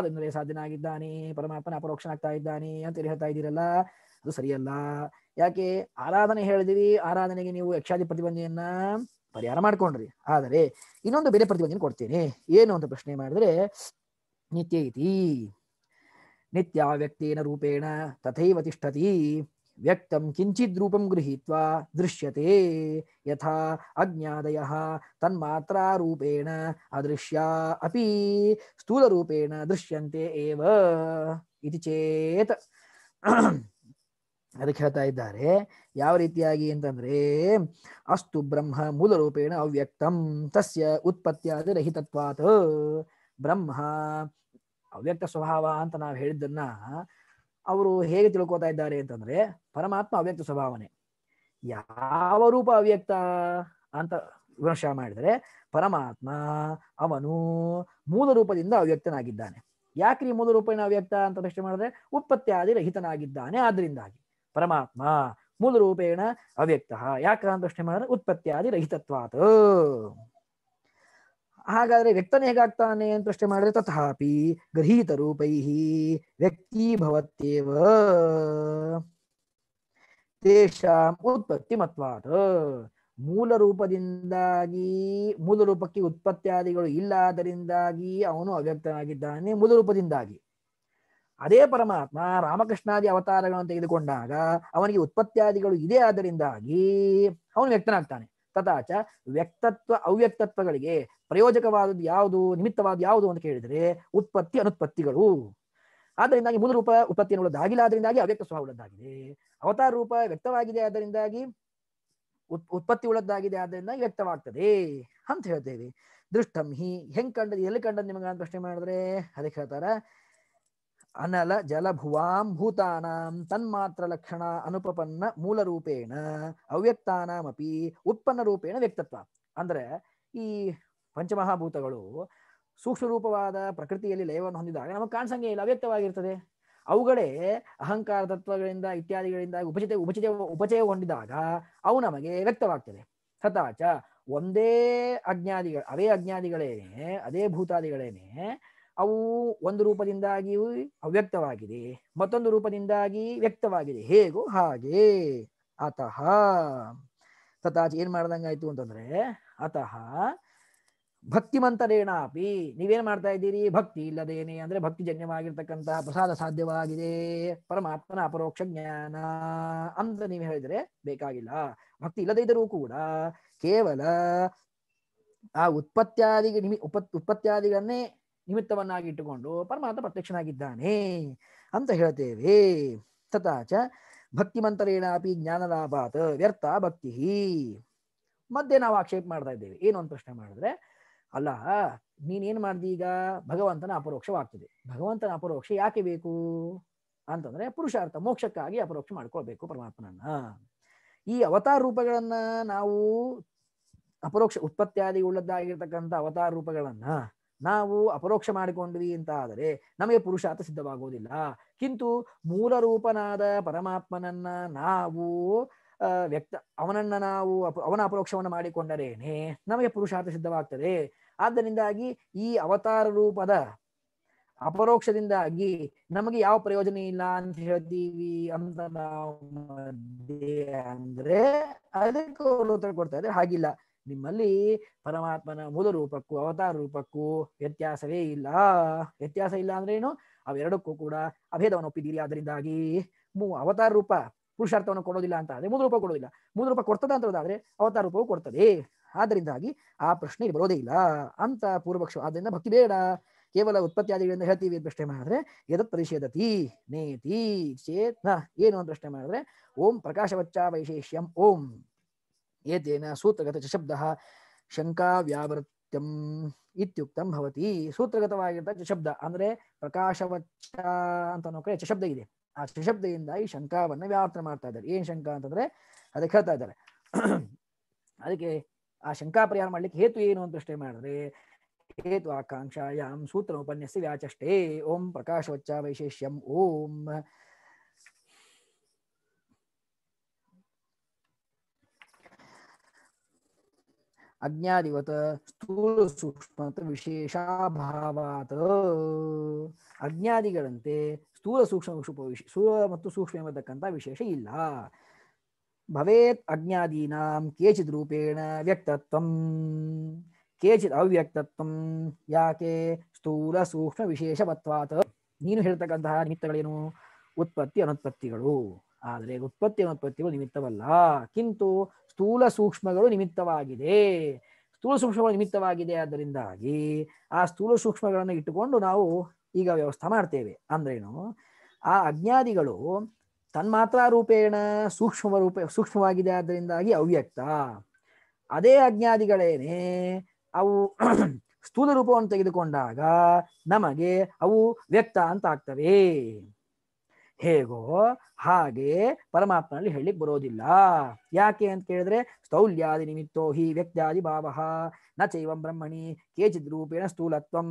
ಎಂದರೆ ಸಾಧ್ಯನಾಗಿದ್ದಾನೆ ಪರಮಾತ್ಮನ ಅಪರೋಕ್ಷನಾಗ್ತಾ ಇದ್ದಾನೆ ಅಂತ ಹೇಳ್ತಾ ಇದ್ದೀರಲ್ಲ ಅದು ಸರಿಯಲ್ಲ ಯಾಕೆ ಆರಾಧನೆ ಹೇಳಿದಿರಿ ಆರಾಧನೆಗೆ ನೀವು ಯಕ್ಷಾದಿ ಪ್ರತಿಬಂಧೆಯನ್ನ ಪರಿಹಾರ ಮಾಡ್ಕೊಂಡ್ರಿ ಆದರೆ ಇನ್ನೊಂದು ಬೇರೆ ಪ್ರತಿಬಂಧನ ಕೊಡ್ತೇನೆ ಏನು ಅಂತ ಪ್ರಶ್ನೆ ಮಾಡಿದ್ರೆ ನಿತ್ಯ ಇತಿ ನಿತ್ಯ ನಿತ್ಯಾವ್ಯಕ್ತೇನ ರೂಪೇಣ ತಥೈವ ತಿಷ್ಠತಿ ವ್ಯಕ್ತಂ ಕಿಂಚಿದ್ ರೂಪಂ ಗೃಹೀತ್ವಾ ದೃಶ್ಯತೆ ಯಥಾ ಅಜ್ಞಾದಯ ತನ್ಮಾತ್ರ ರೂಪೇಣ ಅದೃಶ್ಯ ಅಪಿ ಸ್ಥೂಲ ರೂಪೇಣ ದೃಶ್ಯಂತೆ ಏವ ಇತಿ ಚೇತ್ ಅದಕ್ಕೆ ಹೇಳ್ತಾ ಇದ್ದಾರೆ ಯಾವ ರೀತಿಯಾಗಿ ಅಂತಂದ್ರೆ ಅಸ್ತು ಬ್ರಹ್ಮ ಮೂಲ ರೂಪೇಣ ಅವ್ಯಕ್ತಂ ತಸ್ಯ ಉತ್ಪತ್ತಿಯಾದ ರಹಿತತ್ವಾತ್ ಬ್ರಹ್ಮ ಅವ್ಯಕ್ತ ಸ್ವಭಾವ ಅಂತ ನಾವು ಹೇಳಿದ್ದನ್ನ ಅವರು ಹೇಗೆ ತಿಳ್ಕೊತಾ ಇದ್ದಾರೆ ಅಂತಂದ್ರೆ ಪರಮಾತ್ಮ ಅವ್ಯಕ್ತ ಸ್ವಭಾವನೆ ಯಾವ ರೂಪ ಅವ್ಯಕ್ತ ಅಂತ ವಿಮರ್ಶ ಮಾಡಿದರೆ ಪರಮಾತ್ಮ ಅವನು ಮೂಲ ರೂಪದಿಂದ ಅವ್ಯಕ್ತನಾಗಿದ್ದಾನೆ ಯಾಕ್ರಿ ಮೂಲ ರೂಪೇಣ ಅವ್ಯಕ್ತ ಅಂತ ಪ್ರಶ್ನೆ ಮಾಡಿದ್ರೆ ಉತ್ಪತ್ತಿಯಾದಿ ರಹಿತನಾಗಿದ್ದಾನೆ ಆದ್ರಿಂದಾಗಿ ಪರಮಾತ್ಮ ಮೂಲ ರೂಪೇಣ ಅವ್ಯಕ್ತ ಯಾಕ ಅಂತ ಪ್ರಶ್ನೆ ಮಾಡಿದ್ರೆ ಉತ್ಪತ್ತಿಯಾದಿ ರಹಿತತ್ವಾತ್ ಹಾಗಾದ್ರೆ ವ್ಯಕ್ತನ ಹೇಗಾಗ್ತಾನೆ ಅಂತ ಪ್ರಶ್ನೆ ಮಾಡಿದ್ರೆ ತಥಾಪಿ ಗೃಹೀತ ರೂಪೈ ವ್ಯಕ್ತಿ ಭವತ್ತೇವ ತೇಷಾಂ ಉತ್ಪತ್ತಿ ಮತ್ವಾದ ಮೂಲ ರೂಪದಿಂದಾಗಿ ಮೂಲ ರೂಪಕ್ಕೆ ಉತ್ಪತ್ತಿಯಾದಿಗಳು ಇಲ್ಲ ಆದ್ದರಿಂದಾಗಿ ಅವನು ಅವ್ಯಕ್ತನಾಗಿದ್ದಾನೆ ಮೂಲ ರೂಪದಿಂದಾಗಿ ಅದೇ ಪರಮಾತ್ಮ ರಾಮಕೃಷ್ಣಾದಿ ಅವತಾರಗಳನ್ನು ತೆಗೆದುಕೊಂಡಾಗ ಅವನಿಗೆ ಉತ್ಪತ್ತಿಯಾದಿಗಳು ಇದೆ ಆದ್ದರಿಂದಾಗಿ ಅವನು ವ್ಯಕ್ತನಾಗ್ತಾನೆ ತದಾಚ ವ್ಯಕ್ತತ್ವ ಅವ್ಯಕ್ತತ್ವಗಳಿಗೆ ಪ್ರಯೋಜಕವಾದದ್ದು ಯಾವುದು ನಿಮಿತ್ತವಾದ ಯಾವುದು ಅಂತ ಕೇಳಿದರೆ ಉತ್ಪತ್ತಿ ಅನುತ್ಪತ್ತಿಗಳು ಆದ್ದರಿಂದಾಗಿ ಮೂಲ ರೂಪ ಉತ್ಪತ್ತಿ ಅನ್ನೋದಾಗಿಲ್ಲ ಅದರಿಂದಾಗಿ ಅವ್ಯಕ್ತ ಸ್ವಭಾವ ಉಳ್ಳದ್ದಾಗಿದೆ ಅವತಾರ ರೂಪ ವ್ಯಕ್ತವಾಗಿದೆ ಅದರಿಂದಾಗಿ ಉತ್ ಉತ್ಪತ್ತಿ ಉಳ್ಳದ್ದಾಗಿದೆ ಆದ್ದರಿಂದ ವ್ಯಕ್ತವಾಗ್ತದೆ ಅಂತ ಹೇಳ್ತೇವೆ ದೃಷ್ಟಂ ಹಿ ಹೆಂಗ್ ಕಂಡದ್ ಎಲ್ಲಿ ಕಂಡದ್ ನಿಮಗೆ ಪ್ರಶ್ನೆ ಮಾಡಿದ್ರೆ ಅದಕ್ಕೆ ಹೇಳ್ತಾರ ಅನಲ ಜಲ ಭುವಾಂ ಭೂತಾನಾಂ ತನ್ಮಾತ್ರ ಲಕ್ಷಣ ಅನುಪಪನ್ನ ಮೂಲ ರೂಪೇಣ ಅವ್ಯಕ್ತಾನಾಮಪಿ ಉತ್ಪನ್ನ ರೂಪೇಣ ವ್ಯಕ್ತತ್ವ ಅಂದರೆ ಈ ಪಂಚಮಹಾಭೂತಗಳು ಸೂಕ್ಷ್ಮ ರೂಪವಾದ ಪ್ರಕೃತಿಯಲ್ಲಿ ಲಯವನ್ನು ಹೊಂದಿದಾಗ ನಮಗೆ ಕಾಣಿಸಂಗೆ ಇಲ್ಲ ಅವ್ಯಕ್ತವಾಗಿರ್ತದೆ ಅವುಗಳೇ ಅಹಂಕಾರ ತತ್ವಗಳಿಂದ ಇತ್ಯಾದಿಗಳಿಂದ ಉಪಚಿತ ಉಪಚಿತ ಉಪಚಯ ಹೊಂದಿದಾಗ ಅವು ನಮಗೆ ವ್ಯಕ್ತವಾಗ್ತದೆ ಸತಾಚ ಒಂದೇ ಅಜ್ಞಾದಿಗಳ ಅವೇ ಅಜ್ಞಾದಿಗಳೇನೆ ಅದೇ ಭೂತಾದಿಗಳೇನೆ ಅವು ಒಂದು ರೂಪದಿಂದಾಗಿ ಅವ್ಯಕ್ತವಾಗಿದೆ ಮತ್ತೊಂದು ರೂಪದಿಂದಾಗಿ ವ್ಯಕ್ತವಾಗಿದೆ ಹೇಗೋ ಹಾಗೆ ಅತಃ ತಥಾಚ ಏನ್ ಮಾಡ್ದಂಗಾಯ್ತು ಅಂತಂದ್ರೆ ಅತಃ ಭಕ್ತಿಮಂತರೇಣಾಪಿ ನೀವೇನ್ ಮಾಡ್ತಾ ಇದ್ದೀರಿ ಭಕ್ತಿ ಇಲ್ಲದೇನೆ ಅಂದ್ರೆ ಭಕ್ತಿ ಜನ್ಯವಾಗಿರ್ತಕ್ಕಂತಹ ಪ್ರಸಾದ ಸಾಧ್ಯವಾಗಿದೆ ಪರಮಾತ್ಮನ ಅಪರೋಕ್ಷ ಜ್ಞಾನ ಅಂತ ನೀವು ಹೇಳಿದ್ರೆ ಬೇಕಾಗಿಲ್ಲ ಭಕ್ತಿ ಇಲ್ಲದೇ ಇದ್ದರೂ ಕೂಡ ಕೇವಲ ಆ ಉತ್ಪತ್ತಿಯಾದಿಗೆ ನಿಮಿ ಉಪ ಉತ್ಪತ್ತಿಯಾದಿಗಳನ್ನೇ ನಿಮಿತ್ತವನ್ನಾಗಿ ಇಟ್ಟುಕೊಂಡು ಪರಮಾತ್ಮ ಪ್ರತ್ಯಕ್ಷನಾಗಿದ್ದಾನೆ ಅಂತ ಹೇಳ್ತೇವೆ ತಥಾಚ ಭಕ್ತಿಮಂತರೇನಾಪಿ ಜ್ಞಾನಲಾಭಾತ್ ವ್ಯರ್ಥ ಭಕ್ತಿ ಮಧ್ಯೆ ನಾವು ಆಕ್ಷೇಪ ಮಾಡ್ತಾ ಇದ್ದೇವೆ ಏನು ಒಂದು ಪ್ರಶ್ನೆ ಮಾಡಿದ್ರೆ ಅಲ್ಲ ನೀನೇನು ಮಾಡ್ದಿ ಈಗ ಭಗವಂತನ ಅಪರೋಕ್ಷವಾಗ್ತದೆ ಭಗವಂತನ ಅಪರೋಕ್ಷ ಯಾಕೆ ಬೇಕು ಅಂತಂದ್ರೆ ಪುರುಷಾರ್ಥ ಮೋಕ್ಷಕ್ಕಾಗಿ ಅಪರೋಕ್ಷ ಮಾಡ್ಕೊಳ್ಬೇಕು ಪರಮಾತ್ಮನನ್ನ ಈ ಅವತಾರ ರೂಪಗಳನ್ನ ನಾವು ಅಪರೋಕ್ಷ ಉತ್ಪತ್ತಿಯಾದಿ ಉಳ್ಳದ್ದಾಗಿರ್ತಕ್ಕಂಥ ಅವತಾರ ರೂಪಗಳನ್ನ ನಾವು ಅಪರೋಕ್ಷ ಮಾಡಿಕೊಂಡ್ವಿ ಅಂತ ಆದರೆ ನಮಗೆ ಪುರುಷಾರ್ಥ ಸಿದ್ಧವಾಗುವುದಿಲ್ಲ ಕಿಂತು ಮೂಲರೂಪನಾದ ಪರಮಾತ್ಮನನ್ನ ನಾವು ವ್ಯಕ್ತ ಅವನನ್ನ ನಾವು ಅವನ ಅಪರೋಕ್ಷವನ್ನು ಮಾಡಿಕೊಂಡರೇನೆ ನಮಗೆ ಪುರುಷಾರ್ಥ ಸಿದ್ಧವಾಗ್ತದೆ ಆದ್ದರಿಂದಾಗಿ ಈ ಅವತಾರ ರೂಪದ ಅಪರೋಕ್ಷದಿಂದಾಗಿ ನಮಗೆ ಯಾವ ಪ್ರಯೋಜನ ಇಲ್ಲ ಅಂತ ಹೇಳ್ತೀವಿ ಅಂತ ನಾವು ಅಂದ್ರೆ ಅದಕ್ಕೆ ಉತ್ತರ ಕೊಡ್ತಾ ಇದ್ರೆ ಹಾಗಿಲ್ಲ ನಿಮ್ಮಲ್ಲಿ ಪರಮಾತ್ಮನ ಮೂಲ ರೂಪಕ್ಕೂ ಅವತಾರ ರೂಪಕ್ಕೂ ವ್ಯತ್ಯಾಸವೇ ಇಲ್ಲ ವ್ಯತ್ಯಾಸ ಇಲ್ಲ ಅಂದ್ರೆ ಏನು ಅವೆರಡಕ್ಕೂ ಕೂಡ ಅಭೇದವನ್ನು ಒಪ್ಪಿದ್ದೀರಿ ಅದರಿಂದಾಗಿ ಮೂ ಅವತಾರ ರೂಪ ಪುರುಷಾರ್ಥವನ್ನು ಕೊಡೋದಿಲ್ಲ ಅಂತ ಆದ್ರೆ ಮೂಲ ರೂಪ ಕೊಡೋದಿಲ್ಲ ಮೂಲ ರೂಪ ಕೊಡ್ತದ ಅಂತದಾದ್ರೆ ಅವತಾರ ರೂಪವು ಕೊಡ್ತದೆ ಆದ್ರಿಂದಾಗಿ ಆ ಪ್ರಶ್ನೆ ಬರೋದೇ ಇಲ್ಲ ಅಂತ ಪೂರ್ವಪಕ್ಷ ಆದ್ರಿಂದ ಭಕ್ತಿ ಬೇಡ ಕೇವಲ ಉತ್ಪತ್ತಿಯಾದಿಗಳಿಂದ ಹೇಳ್ತೀವಿ ಅಂತ ಪ್ರಶ್ನೆ ಮಾಡಿದ್ರೆ ಯದತ್ ಪ್ರತಿಷೇಧತಿ ನೇತಿ ಚೇತ್ನ ಏನು ಅಂತ ಪ್ರಶ್ನೆ ಮಾಡಿದ್ರೆ ಓಂ ಪ್ರಕಾಶವಚ್ಚ ವೈಶೇಷ್ಯಂ ಓಂ ಏತೇನ ಸೂತ್ರಗತ ಚಶಬ್ದ ಶಂಕಾ ವ್ಯಾವೃತ್ಯಂ ಇತ್ಯುಕ್ತಂ ಭವತಿ ಸೂತ್ರಗತವಾಗಿರ್ತಕ್ಕ ಚಶಬ್ದ ಅಂದ್ರೆ ಪ್ರಕಾಶವಚ್ಚ ಅಂತ ಕಡೆ ಚಶಬ್ದ ಇದೆ ಆ ಚಶಬ್ದದಿಂದ ಈ ಶಂಕಾವನ್ನ ವ್ಯಾವರ್ತನ ಮಾಡ್ತಾ ಇದ್ದಾರೆ ಏನ್ ಶಂಕಾ ಅಂತಂದ್ರೆ ಅದಕ್ಕೆ ಹೇಳ್ತಾ ಇದ್ದಾರೆ ಅದಕ್ಕೆ ಆ ಶಂಕಾ ಪರಿಹಾರ ಮಾಡ್ಲಿಕ್ಕೆ ಹೇತು ಏನು ಅಂತ ಪ್ರಶ್ನೆ ಮಾಡಿದ್ರೆ ಹೇತು ಆಕಾಂಕ್ಷಾಯಾಮ್ ಸೂತ್ರ ಉಪನ್ಯಾಸ ವ್ಯಾಚಷ್ಟೇ ಓಂ ಪ್ರಕಾಶವಚ್ಚ ವೈಶೇಷ್ಯಂ ಓಂ ಅಜ್ಞಾದಿವತ ಸ್ಥೂಲ ಸೂಕ್ಷ್ಮ ಅಂತ ಅಜ್ಞಾದಿಗಳಂತೆ ಸ್ಥೂಲ ಸೂಕ್ಷ್ಮ ಸ್ಥೂಲ ಮತ್ತು ಸೂಕ್ಷ್ಮ ಎಂಬತಕ್ಕಂಥ ವಿಶೇಷ ಇಲ್ಲ ಭವೇತ್ ಅಜ್ಞಾದೀನಾಂ ಕೇಚಿತ್ ರೂಪೇಣ ವ್ಯಕ್ತತ್ವಂ ಕೇಚಿತ್ ಅವ್ಯಕ್ತತ್ವಂ ಯಾಕೆ ಸ್ಥೂಲ ಸೂಕ್ಷ್ಮ ವಿಶೇಷವತ್ವಾತ್ ನೀನು ಹೇಳ್ತಕ್ಕಂತಹ ನಿಮಿತ್ತಗಳೇನು ಉತ್ಪತ್ತಿ ಅನುತ್ಪತ್ತಿಗಳು ಆದರೆ ಉತ್ಪತ್ತಿ ಅನುತ್ಪತ್ತಿಗಳು ನಿಮಿತ್ತವಲ್ಲ ಕಿಂತು ಸ್ಥೂಲ ಸೂಕ್ಷ್ಮಗಳು ನಿಮಿತ್ತವಾಗಿದೆ ಸ್ಥೂಲ ಸೂಕ್ಷ್ಮಗಳು ನಿಮಿತ್ತವಾಗಿದೆ ಆದ್ದರಿಂದಾಗಿ ಆ ಸ್ಥೂಲ ಸೂಕ್ಷ್ಮಗಳನ್ನು ಇಟ್ಟುಕೊಂಡು ನಾವು ಈಗ ವ್ಯವಸ್ಥೆ ಮಾಡ್ತೇವೆ ಅಂದ್ರೇನು ಆ ಅಜ್ಞಾದಿಗಳು ತನ್ಮಾತ್ರ ರೂಪೇಣ ಸೂಕ್ಷ್ಮ ರೂಪ ಸೂಕ್ಷ್ಮವಾಗಿದೆ ಆದ್ದರಿಂದಾಗಿ ಅವ್ಯಕ್ತ ಅದೇ ಅಜ್ಞಾದಿಗಳೇನೆ ಅವು ಸ್ಥೂಲ ರೂಪವನ್ನು ತೆಗೆದುಕೊಂಡಾಗ ನಮಗೆ ಅವು ವ್ಯಕ್ತ ಅಂತ ಆಗ್ತವೆ ಹೇಗೋ ಹಾಗೆ ಪರಮಾತ್ಮನಲ್ಲಿ ಹೇಳಲಿಕ್ಕೆ ಬರೋದಿಲ್ಲ ಯಾಕೆ ಅಂತ ಕೇಳಿದ್ರೆ ಸ್ಥೌಲ್ಯಾದಿ ನಿಮಿತ್ತೋ ಹಿ ವ್ಯಕ್ತಾದಿ ಭಾವ ನ ಚೈವಂ ಬ್ರಹ್ಮಣಿ ಕೇಚಿತ್ ರೂಪೇಣ ಸ್ಥೂಲತ್ವಂ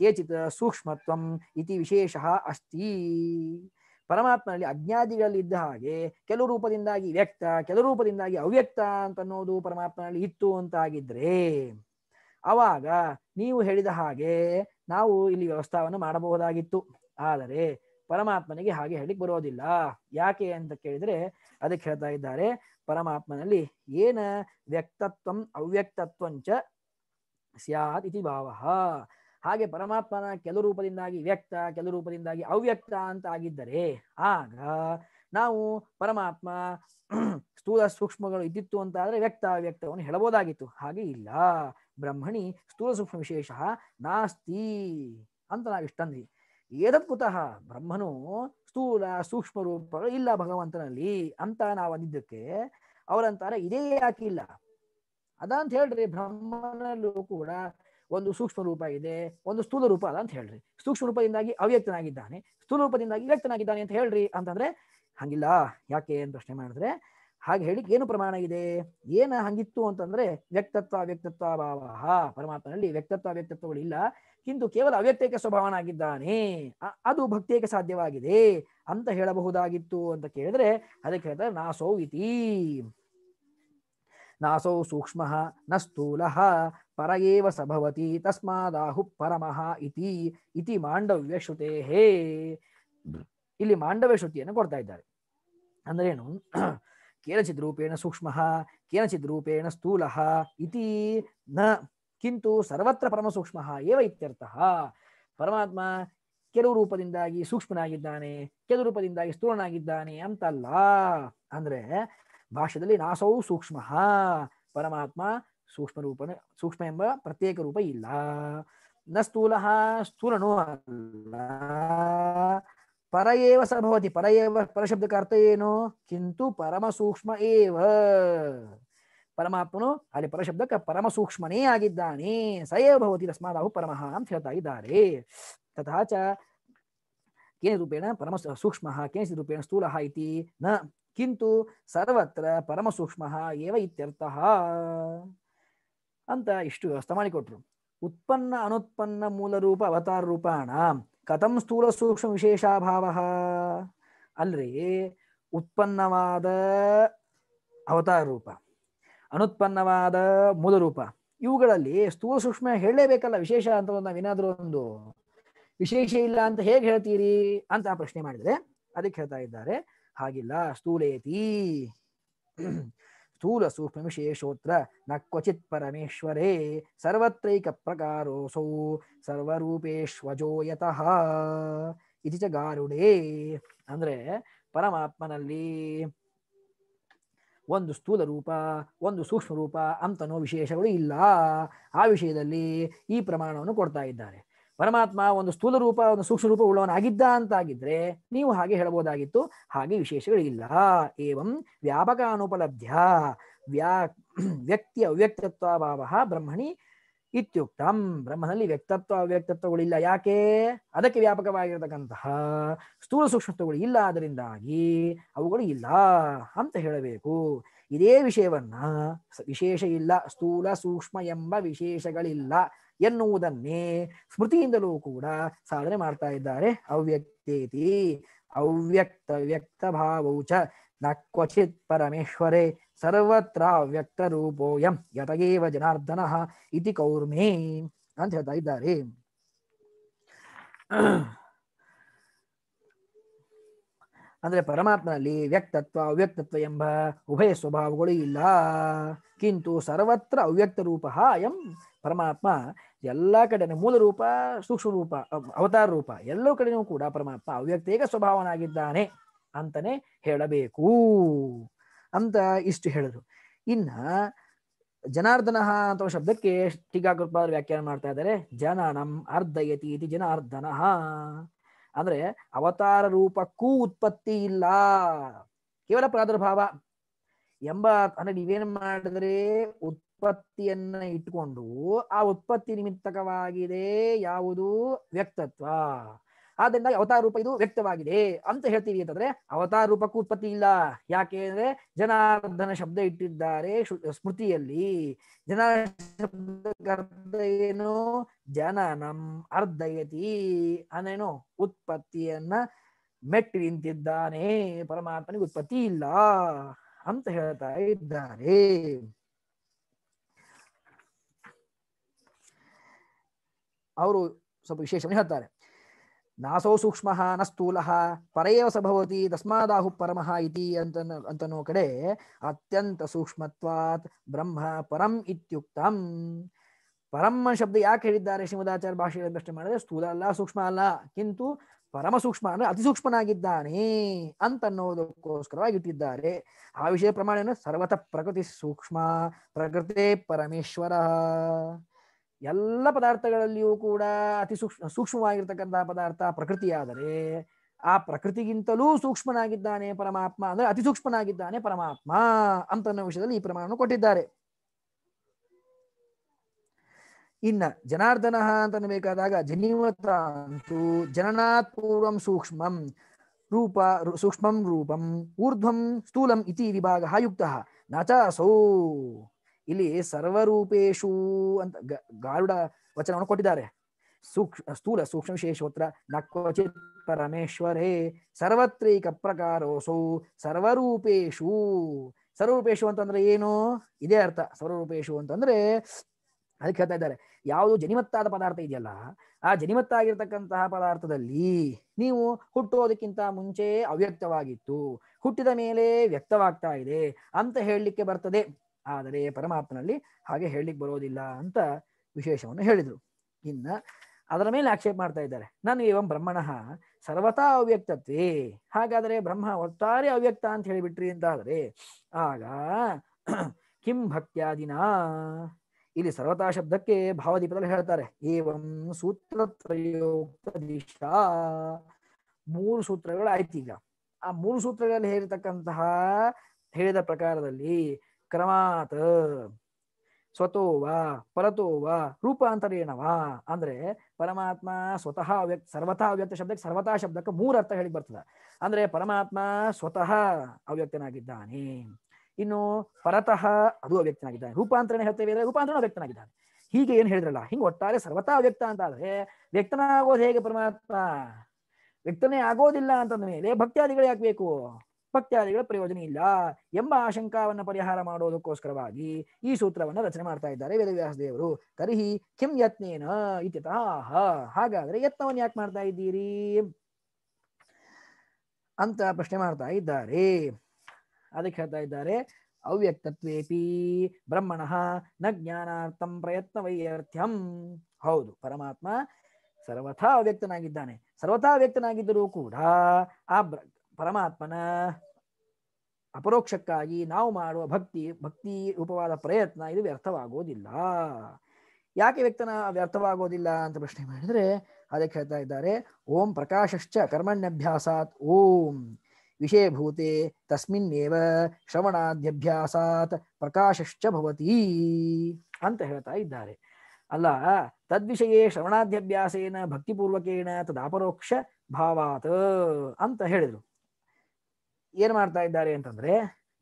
ಕೇಚಿತ್ ಸೂಕ್ಷ್ಮತ್ವಂ ಇತಿ ವಿಶೇಷ ಅಸ್ತಿ ಪರಮಾತ್ಮನಲ್ಲಿ ಅಜ್ಞಾದಿಗಳಲ್ಲಿದ್ದ ಹಾಗೆ ಕೆಲವು ರೂಪದಿಂದಾಗಿ ವ್ಯಕ್ತ ಕೆಲವು ರೂಪದಿಂದಾಗಿ ಅವ್ಯಕ್ತ ಅನ್ನೋದು ಪರಮಾತ್ಮನಲ್ಲಿ ಇತ್ತು ಅಂತಾಗಿದ್ರೆ ಅವಾಗ ನೀವು ಹೇಳಿದ ಹಾಗೆ ನಾವು ಇಲ್ಲಿ ವ್ಯವಸ್ಥಾವನ್ನು ಮಾಡಬಹುದಾಗಿತ್ತು ಆದರೆ ಪರಮಾತ್ಮನಿಗೆ ಹಾಗೆ ಹೇಳಿಕ್ ಬರೋದಿಲ್ಲ ಯಾಕೆ ಅಂತ ಕೇಳಿದ್ರೆ ಅದಕ್ಕೆ ಹೇಳ್ತಾ ಇದ್ದಾರೆ ಪರಮಾತ್ಮನಲ್ಲಿ ಏನ ವ್ಯಕ್ತತ್ವಂ ಅವ್ಯಕ್ತತ್ವಂಚ ಸ್ಯಾತ್ ಇತಿ ಭಾವ ಹಾಗೆ ಪರಮಾತ್ಮನ ಕೆಲ ರೂಪದಿಂದಾಗಿ ವ್ಯಕ್ತ ಕೆಲ ರೂಪದಿಂದಾಗಿ ಅವ್ಯಕ್ತ ಅಂತ ಆಗಿದ್ದರೆ ಆಗ ನಾವು ಪರಮಾತ್ಮ ಸ್ಥೂಲ ಸೂಕ್ಷ್ಮಗಳು ಇದ್ದಿತ್ತು ಅಂತ ಆದ್ರೆ ವ್ಯಕ್ತ ಅವ್ಯಕ್ತವನ್ನು ಹೇಳಬಹುದಾಗಿತ್ತು ಹಾಗೆ ಇಲ್ಲ ಬ್ರಹ್ಮಣಿ ಸ್ಥೂಲ ಸೂಕ್ಷ್ಮ ವಿಶೇಷ ನಾಸ್ತಿ ಅಂತ ನಾವು ಇಷ್ಟಂದ್ವಿ ಏದತ್ ಕುತಃ ಬ್ರಹ್ಮನು ಸ್ಥೂಲ ಸೂಕ್ಷ್ಮ ರೂಪಗಳು ಇಲ್ಲ ಭಗವಂತನಲ್ಲಿ ಅಂತ ನಾವು ಅಂದಿದ್ದಕ್ಕೆ ಅವರಂತಾರೆ ಇದೇ ಯಾಕೆ ಇಲ್ಲ ಅದಂತ ಹೇಳ್ರಿ ಬ್ರಹ್ಮನಲ್ಲೂ ಕೂಡ ಒಂದು ಸೂಕ್ಷ್ಮ ರೂಪ ಇದೆ ಒಂದು ಸ್ಥೂಲ ರೂಪ ಅದ ಅಂತ ಹೇಳ್ರಿ ಸೂಕ್ಷ್ಮ ರೂಪದಿಂದಾಗಿ ಅವ್ಯಕ್ತನಾಗಿದ್ದಾನೆ ಸ್ಥೂಲ ರೂಪದಿಂದಾಗಿ ವ್ಯಕ್ತನಾಗಿದ್ದಾನೆ ಅಂತ ಹೇಳ್ರಿ ಅಂತಂದ್ರೆ ಹಂಗಿಲ್ಲ ಯಾಕೆ ಅಂತ ಪ್ರಶ್ನೆ ಮಾಡಿದ್ರೆ ಹಾಗೆ ಹೇಳಿ ಏನು ಪ್ರಮಾಣ ಇದೆ ಏನ ಹಂಗಿತ್ತು ಅಂತಂದ್ರೆ ವ್ಯಕ್ತತ್ವ ವ್ಯಕ್ತತ್ವ ಭಾವ ಪರಮಾತ್ಮನಲ್ಲಿ ವ್ಯಕ್ತತ್ವ ವ್ಯಕ್ತತ್ವಗಳು ಇಲ್ಲ ಇಂದು ಕೇವಲ ಅವ್ಯಕ್ತೇಕ ಸ್ವಭಾವನಾಗಿದ್ದಾನೆ ಅದು ಭಕ್ತಿಯಕ್ಕೆ ಸಾಧ್ಯವಾಗಿದೆ ಅಂತ ಹೇಳಬಹುದಾಗಿತ್ತು ಅಂತ ಕೇಳಿದ್ರೆ ಅದಕ್ಕೆ ಹೇಳ್ತಾರೆ ನಾಸೋ ಇತಿ ನಾಸೋ ಸೂಕ್ಷ್ಮ ನ ಸ್ಥೂಲ ಪರಯೇವ ಸಭವತಿ ತಸ್ಮಾದಾಹು ಪರಮಃ ಇತಿ ಇತಿ ಮಾಂಡವ್ಯ ಶ್ರುತೆ ಹೇ ಇಲ್ಲಿ ಮಾಂಡವ್ಯ ಶ್ರುತಿಯನ್ನು ಕೊಡ್ತಾ ಇದ್ದಾರೆ ಅಂದ್ರೇನು ಕೇನಚಿದ್ ರೂಪೇಣ ಸೂಕ್ಷ್ಮ ಕೇನಚಿದ್ ರೂಪೇಣ ಸ್ಥೂಲ ಇತಿ ನ ಕಿಂತು ಸರ್ವತ್ರ ಸೂಕ್ಷ್ಮ ಏವ ಇತ್ಯರ್ಥ ಪರಮಾತ್ಮ ಕೆಲವು ರೂಪದಿಂದಾಗಿ ಸೂಕ್ಷ್ಮನಾಗಿದ್ದಾನೆ ಕೆಲವು ರೂಪದಿಂದಾಗಿ ಸ್ಥೂಲನಾಗಿದ್ದಾನೆ ಅಂತಲ್ಲ ಅಂದ್ರೆ ಭಾಷೆಯಲ್ಲಿ ನಾಸೌ ಸೂಕ್ಷ್ಮ ಪರಮಾತ್ಮ ಸೂಕ್ಷ್ಮ ರೂಪನ ಸೂಕ್ಷ್ಮ ಎಂಬ ಪ್ರತ್ಯೇಕ ರೂಪ ಇಲ್ಲ ನ ಸ್ಥೂಲ ಸ್ಥೂಲನೂ ಅಲ್ಲ ಪರಯೇವ ಸಭವತಿ ಪರಯೇವ ಪರಶಬ್ದಕ್ಕೆ ಅರ್ಥ ಏನು ಕಿಂತು ಪರಮ ಸೂಕ್ಷ್ಮ ಏವ ಪರಮಾತ್ಮನು ಅಲ್ಲಿ ಪರಶಬ್ದಕ್ಕೆ ಪರಮ ಸೂಕ್ಷ್ಮನೇ ಆಗಿದ್ದಾನೆ ಸಯೇ ಭವತಿ ಅಹು ಪರಮಃ ಅಂತ ಹೇಳ್ತಾ ಇದ್ದಾರೆ ತಥಾಚ ರೂಪೇಣ ಪರಮ ಸೂಕ್ಷ್ಮ ಕೇನ ರೂಪೇಣ ಸ್ಥೂಲ ಇತಿ ನ ಕಿಂತು ಸರ್ವತ್ರ ಪರಮ ಸೂಕ್ಷ್ಮ ಏವ ಇತ್ಯರ್ಥ ಅಂತ ಇಷ್ಟು ವ್ಯವಸ್ಥೆ ಮಾಡಿಕೊಟ್ರು ಉತ್ಪನ್ನ ಅನುತ್ಪನ್ನ ಮೂಲ ರೂಪ ಅವತಾರ ರೂಪಾಣ ಕಥಂ ಸ್ಥೂಲ ಸೂಕ್ಷ್ಮ ವಿಶೇಷಾಭಾವ ಅಲ್ರಿ ಉತ್ಪನ್ನವಾದ ಅವತಾರ ರೂಪ ಅನುತ್ಪನ್ನವಾದ ಮೂಲ ರೂಪ ಇವುಗಳಲ್ಲಿ ಸ್ಥೂಲ ಸೂಕ್ಷ್ಮ ಹೇಳಲೇಬೇಕಲ್ಲ ವಿಶೇಷ ಅಂತ ನಾವೇನಾದರೂ ಒಂದು ವಿಶೇಷ ಇಲ್ಲ ಅಂತ ಹೇಗೆ ಹೇಳ್ತೀರಿ ಅಂತ ಪ್ರಶ್ನೆ ಮಾಡಿದರೆ ಅದಕ್ಕೆ ಹೇಳ್ತಾ ಇದ್ದಾರೆ ಹಾಗಿಲ್ಲ ಸ್ಥೂಲೇತಿ ಸ್ಥೂಲ ಸೂಕ್ಷ್ಮ ವಿಶೇಷೋತ್ರ ನ ಕ್ವಚಿತ್ ಪರಮೇಶ್ವರೇ ಸರ್ವತ್ರೈಕ ಪ್ರಕಾರೋಸೌ ಸರ್ವರೂಪೇಶ್ವಜೋ ಯತಃ ಇತಿ ಚ ಗಾರುಡೇ ಅಂದ್ರೆ ಪರಮಾತ್ಮನಲ್ಲಿ ಒಂದು ಸ್ಥೂಲ ರೂಪ ಒಂದು ಸೂಕ್ಷ್ಮ ರೂಪ ಅಂತನೋ ವಿಶೇಷಗಳು ಇಲ್ಲ ಆ ವಿಷಯದಲ್ಲಿ ಈ ಪ್ರಮಾಣವನ್ನು ಕೊಡ್ತಾ ಇದ್ದಾರೆ ಪರಮಾತ್ಮ ಒಂದು ಸ್ಥೂಲ ರೂಪ ಒಂದು ಸೂಕ್ಷ್ಮ ರೂಪ ಉಳ್ಳವನಾಗಿದ್ದ ಅಂತಾಗಿದ್ರೆ ನೀವು ಹಾಗೆ ಹೇಳಬಹುದಾಗಿತ್ತು ಹಾಗೆ ವಿಶೇಷಗಳು ಇಲ್ಲ ಏವಂ ವ್ಯಾಪಕ ಅನುಪಲಬ್ಧ ವ್ಯಾ ವ್ಯಕ್ತಿ ಅವ್ಯಕ್ತತ್ವ ಬ್ರಹ್ಮಣಿ ಇತ್ಯುಕ್ತಂ ಬ್ರಹ್ಮನಲ್ಲಿ ವ್ಯಕ್ತತ್ವ ಅವ್ಯಕ್ತತ್ವಗಳಿಲ್ಲ ಯಾಕೆ ಅದಕ್ಕೆ ವ್ಯಾಪಕವಾಗಿರತಕ್ಕಂತಹ ಸ್ಥೂಲ ಸೂಕ್ಷ್ಮತ್ವಗಳು ಇಲ್ಲ ಅದರಿಂದಾಗಿ ಅವುಗಳು ಇಲ್ಲ ಅಂತ ಹೇಳಬೇಕು ಇದೇ ವಿಷಯವನ್ನ ವಿಶೇಷ ಇಲ್ಲ ಸ್ಥೂಲ ಸೂಕ್ಷ್ಮ ಎಂಬ ವಿಶೇಷಗಳಿಲ್ಲ ಎನ್ನುವುದನ್ನೇ ಸ್ಮೃತಿಯಿಂದಲೂ ಕೂಡ ಸಾಧನೆ ಮಾಡ್ತಾ ಇದ್ದಾರೆ ಅವ್ಯಕ್ತೇತಿ ಅವ್ಯಕ್ತ ವ್ಯಕ್ತ ಭಾವೌಚ ನ ಕ್ವಚಿತ್ ಪರಮೇಶ್ವರೇ ಸರ್ವತ್ರ ವ್ಯಕ್ತ ರೂಪೋಯಂ ಯತಗೇವ ಜನಾರ್ದನ ಇತಿ ಕೌರ್ಮೇ ಅಂತ ಹೇಳ್ತಾ ಇದ್ದಾರೆ ಅಂದ್ರೆ ಪರಮಾತ್ಮನಲ್ಲಿ ವ್ಯಕ್ತತ್ವ ಅವ್ಯಕ್ತತ್ವ ಎಂಬ ಉಭಯ ಸ್ವಭಾವಗಳು ಇಲ್ಲ ಕಿಂತು ಸರ್ವತ್ರ ಅವ್ಯಕ್ತ ರೂಪ ಎಂ ಪರಮಾತ್ಮ ಎಲ್ಲ ಕಡೆ ಮೂಲ ರೂಪ ಸೂಕ್ಷ್ಮ ರೂಪ ಅವತಾರ ರೂಪ ಎಲ್ಲೋ ಕಡೆನೂ ಕೂಡ ಪರಮಾತ್ಮ ಅವ್ಯಕ್ತೇಕ ಸ್ವಭಾವನಾಗಿದ್ದಾನೆ ಅಂತಲೇ ಹೇಳಬೇಕು ಅಂತ ಇಷ್ಟು ಹೇಳಿದ್ರು ಇನ್ನ ಜನಾರ್ದನ ಅಂತ ಶಬ್ದಕ್ಕೆ ಟೀಕಾಕೃಪಾದ್ರು ವ್ಯಾಖ್ಯಾನ ಮಾಡ್ತಾ ಇದ್ದಾರೆ ಜನನಂ ಅರ್ಧಯತಿ ಇತಿ ಜನಾರ್ದನ ಅಂದ್ರೆ ಅವತಾರ ರೂಪಕ್ಕೂ ಉತ್ಪತ್ತಿ ಇಲ್ಲ ಕೇವಲ ಪ್ರಾದುರ್ಭಾವ ಎಂಬ ಅಂದ್ರೆ ನೀವೇನು ಮಾಡಿದ್ರೆ ಉತ್ಪತ್ತಿಯನ್ನ ಇಟ್ಕೊಂಡು ಆ ಉತ್ಪತ್ತಿ ನಿಮಿತ್ತಕವಾಗಿದೆ ಯಾವುದು ವ್ಯಕ್ತತ್ವ ಆದ್ದರಿಂದ ಅವತಾರ ರೂಪ ಇದು ವ್ಯಕ್ತವಾಗಿದೆ ಅಂತ ಹೇಳ್ತೀವಿ ಅಂತಂದ್ರೆ ಅವತಾರ ರೂಪಕ್ಕೂ ಉತ್ಪತ್ತಿ ಇಲ್ಲ ಯಾಕೆ ಅಂದ್ರೆ ಜನಾರ್ದನ ಶಬ್ದ ಇಟ್ಟಿದ್ದಾರೆ ಸ್ಮೃತಿಯಲ್ಲಿ ಏನು ಜನನಂ ಅರ್ಧಯತಿ ಅನೇನು ಉತ್ಪತ್ತಿಯನ್ನ ಮೆಟ್ಟಿ ನಿಂತಿದ್ದಾನೆ ಪರಮಾತ್ಮನಿಗೆ ಉತ್ಪತ್ತಿ ಇಲ್ಲ ಅಂತ ಹೇಳ್ತಾ ಇದ್ದಾರೆ ಅವರು ಸ್ವಲ್ಪ ವಿಶೇಷವನ್ನು ಹೇಳ್ತಾರೆ ನಾಸೋ ಸೂಕ್ಷ್ಮ ನ ಸ್ಥೂಲ ಪರೇವ ಸಭವತಿ ದಸ್ಮಾದಾಹು ತಸ್ಮಾದಾಹು ಪರಮಃ ಇತಿ ಅಂತ ಅಂತನೋ ಕಡೆ ಅತ್ಯಂತ ಸೂಕ್ಷ್ಮತ್ವಾತ್ ಬ್ರಹ್ಮ ಪರಂ ಇತ್ಯುಕ್ತಂ ಪರಮ ಶಬ್ದ ಯಾಕೆ ಹೇಳಿದ್ದಾರೆ ಶ್ರೀಮದಾಚಾರ್ಯ ಭಾಷೆ ಪ್ರಶ್ನೆ ಮಾಡಿದ್ರೆ ಸ್ಥೂಲ ಅಲ್ಲ ಸೂಕ್ಷ್ಮ ಅಲ್ಲ ಕಿಂತು ಪರಮ ಸೂಕ್ಷ್ಮ ಅಂದ್ರೆ ಅತಿ ಸೂಕ್ಷ್ಮನಾಗಿದ್ದಾನೆ ಅಂತನ್ನೋದಕ್ಕೋಸ್ಕರವಾಗಿ ಇಟ್ಟಿದ್ದಾರೆ ಆ ವಿಷಯ ಪ್ರಮಾಣ ಸರ್ವತಃ ಪ್ರಕೃತಿ ಸೂಕ್ಷ್ಮ ಪ್ರಕೃತಿ ಪರಮೇಶ್ವರ ಎಲ್ಲ ಪದಾರ್ಥಗಳಲ್ಲಿಯೂ ಕೂಡ ಅತಿ ಸೂಕ್ಷ್ಮ ಸೂಕ್ಷ್ಮವಾಗಿರ್ತಕ್ಕಂತಹ ಪದಾರ್ಥ ಪ್ರಕೃತಿಯಾದರೆ ಆ ಪ್ರಕೃತಿಗಿಂತಲೂ ಸೂಕ್ಷ್ಮನಾಗಿದ್ದಾನೆ ಪರಮಾತ್ಮ ಅಂದ್ರೆ ಅತಿ ಸೂಕ್ಷ್ಮನಾಗಿದ್ದಾನೆ ಪರಮಾತ್ಮ ಅಂತ ವಿಷಯದಲ್ಲಿ ಈ ಪ್ರಮಾಣವನ್ನು ಕೊಟ್ಟಿದ್ದಾರೆ ಇನ್ನ ಜನಾರ್ದನ ಅಂತ ಬೇಕಾದಾಗ ಜನಿವತಾಂತು ಜನನಾತ್ ಪೂರ್ವಂ ಸೂಕ್ಷ್ಮಂ ರೂಪ ಸೂಕ್ಷ್ಮಂ ರೂಪಂ ಊರ್ಧ್ವಂ ಸ್ಥೂಲಂ ಇತಿ ವಿಭಾಗ ಯುಕ್ತ ನಚಾಸೋ ಇಲ್ಲಿ ಸರ್ವರೂಪೇಶು ಅಂತ ಗಾರುಡ ವಚನವನ್ನು ಕೊಟ್ಟಿದ್ದಾರೆ ಸೂಕ್ಷ್ಮ ಸ್ಥೂಲ ಸೂಕ್ಷ್ಮ ವಿಶೇಷೋತ್ರ ನಕ್ವಚಿತ್ ಪರಮೇಶ್ವರೇ ಸರ್ವತ್ರೈಕ ಪ್ರಕಾರೋಸೌ ಸರ್ವರೂಪೇಶು ಸರ್ವರೂಪೇಶು ಅಂತಂದ್ರೆ ಏನು ಇದೇ ಅರ್ಥ ಸರ್ವರೂಪೇಶು ಅಂತಂದ್ರೆ ಅದಕ್ಕೆ ಹೇಳ್ತಾ ಇದ್ದಾರೆ ಯಾವುದು ಜನಿಮತ್ತಾದ ಪದಾರ್ಥ ಇದೆಯಲ್ಲ ಆ ಜನಿಮತ್ತಾಗಿರ್ತಕ್ಕಂತಹ ಪದಾರ್ಥದಲ್ಲಿ ನೀವು ಹುಟ್ಟೋದಕ್ಕಿಂತ ಮುಂಚೆ ಅವ್ಯಕ್ತವಾಗಿತ್ತು ಹುಟ್ಟಿದ ಮೇಲೆ ವ್ಯಕ್ತವಾಗ್ತಾ ಇದೆ ಅಂತ ಹೇಳಲಿಕ್ಕೆ ಬರ್ತದೆ ಆದರೆ ಪರಮಾತ್ಮನಲ್ಲಿ ಹಾಗೆ ಹೇಳಲಿಕ್ಕೆ ಬರೋದಿಲ್ಲ ಅಂತ ವಿಶೇಷವನ್ನು ಹೇಳಿದರು ಇನ್ನು ಅದರ ಮೇಲೆ ಆಕ್ಷೇಪ ಮಾಡ್ತಾ ಇದ್ದಾರೆ ನಾನು ಇವಂ ಬ್ರಹ್ಮಣಃ ಸರ್ವತಾ ಅವ್ಯಕ್ತತ್ವೇ ಹಾಗಾದರೆ ಬ್ರಹ್ಮ ಒಟ್ಟಾರೆ ಅವ್ಯಕ್ತ ಅಂತ ಹೇಳಿಬಿಟ್ರಿ ಅಂತಾದರೆ ಆಗ ಕಿಂ ಭಕ್ತಿಯಾದಿನ ಇಲ್ಲಿ ಸರ್ವತಾ ಶಬ್ದಕ್ಕೆ ಭಾವದೀಪದಲ್ಲಿ ಹೇಳ್ತಾರೆ ಏವಂ ಸೂತ್ರತ್ರಯೋಕ್ತ ದಿಶಾ ಮೂರು ಸೂತ್ರಗಳು ಆಯ್ತು ಈಗ ಆ ಮೂರು ಸೂತ್ರಗಳಲ್ಲಿ ಹೇಳಿರ್ತಕ್ಕಂತಹ ಹೇಳಿದ ಪ್ರಕಾರದಲ್ಲಿ ಕ್ರಮಾತ್ ಸ್ವತೋ ವಾ ಪರತೋ ವಾ ರೂಪಾಂತರೇಣ ವಾ ಅಂದ್ರೆ ಪರಮಾತ್ಮ ಸ್ವತಃ ಅವ್ಯಕ್ತ ಸರ್ವಥಾ ಅವ್ಯಕ್ತ ಶಬ್ದಕ್ಕೆ ಸರ್ವತಾ ಶಬ್ದಕ್ಕೆ ಮೂರು ಅರ್ಥ ಹೇಳಿ ಬರ್ತದ ಅಂದ್ರೆ ಪರಮಾತ್ಮ ಸ್ವತಃ ಅವ್ಯಕ್ತನಾಗಿದ್ದಾನೆ ಇನ್ನು ಪರತಃ ಅದು ಅವ್ಯಕ್ತನಾಗಿದ್ದಾನೆ ರೂಪಾಂತರಣ ಹೇಳ್ತೇವೆ ಅಂದ್ರೆ ರೂಪಾಂತರಣ ಅವ್ಯಕ್ತನಾಗಿದ್ದಾನೆ ಹೀಗೆ ಏನು ಹೇಳಿದ್ರಲ್ಲ ಹಿಂಗೆ ಒಟ್ಟಾರೆ ಸರ್ವತಾ ಅವ್ಯಕ್ತ ಅಂತ ಆದ್ರೆ ವ್ಯಕ್ತನ ಆಗೋದು ಹೇಗೆ ಪರಮಾತ್ಮ ವ್ಯಕ್ತನೇ ಆಗೋದಿಲ್ಲ ಅಂತಂದ ಮೇಲೆ ಭಕ್ತ್ಯಾದಿಗಳು ಯಾಕೆ ಭಕ್ತ್ಯಾದಿಗಳ ಪ್ರಯೋಜನ ಇಲ್ಲ ಎಂಬ ಆಶಂಕಾವನ್ನು ಪರಿಹಾರ ಮಾಡೋದಕ್ಕೋಸ್ಕರವಾಗಿ ಈ ಸೂತ್ರವನ್ನು ರಚನೆ ಮಾಡ್ತಾ ಇದ್ದಾರೆ ವೇದವ್ಯಾಸ ದೇವರು ತರ್ಹಿ ಕಿಂ ಯತ್ನೇನ ಇತ್ಯಾಹ ಹಾಗಾದ್ರೆ ಯತ್ನವನ್ನು ಯಾಕೆ ಮಾಡ್ತಾ ಇದ್ದೀರಿ ಅಂತ ಪ್ರಶ್ನೆ ಮಾಡ್ತಾ ಇದ್ದಾರೆ ಅದಕ್ಕೆ ಹೇಳ್ತಾ ಇದ್ದಾರೆ ಅವ್ಯಕ್ತತ್ವೇಪಿ ಬ್ರಹ್ಮಣಃ ನ ಜ್ಞಾನಾರ್ಥಂ ಪ್ರಯತ್ನ ವೈಯರ್ಥ್ಯಂ ಹೌದು ಪರಮಾತ್ಮ ಸರ್ವಥಾ ಅವ್ಯಕ್ತನಾಗಿದ್ದಾನೆ ಸರ್ವಥಾ ಅವ್ಯಕ್ತನಾಗಿದ್ದರೂ ಕೂಡ ಆ ಪರಮಾತ್ಮನ ಅಪರೋಕ್ಷಕ್ಕಾಗಿ ನಾವು ಮಾಡುವ ಭಕ್ತಿ ಭಕ್ತಿ ರೂಪವಾದ ಪ್ರಯತ್ನ ಇದು ವ್ಯರ್ಥವಾಗೋದಿಲ್ಲ ಯಾಕೆ ವ್ಯಕ್ತನ ವ್ಯರ್ಥವಾಗೋದಿಲ್ಲ ಅಂತ ಪ್ರಶ್ನೆ ಮಾಡಿದರೆ ಅದಕ್ಕೆ ಹೇಳ್ತಾ ಇದ್ದಾರೆ ಓಂ ಪ್ರಕಾಶಶ್ಚ ಕರ್ಮಣ್ಯಭ್ಯಾಸಾತ್ ಓಂ ವಿಷಯಭೂತೆ ತಸ್ಮಿನ್ನೇವ ಶ್ರವಣಾದ್ಯಭ್ಯಾಸಾತ್ ಪ್ರಕಾಶಶ್ಚ ಭವತಿ ಅಂತ ಹೇಳ್ತಾ ಇದ್ದಾರೆ ಅಲ್ಲ ತದ್ವಿಷಯೇ ಶ್ರವಣಾಧ್ಯಭ್ಯಾಸೇನ ಭಕ್ತಿಪೂರ್ವಕೇನ ತದಾಪರೋಕ್ಷ ಭಾವಾತ್ ಅಂತ ಹೇಳಿದರು ಏನ್ ಮಾಡ್ತಾ ಇದ್ದಾರೆ ಅಂತಂದ್ರೆ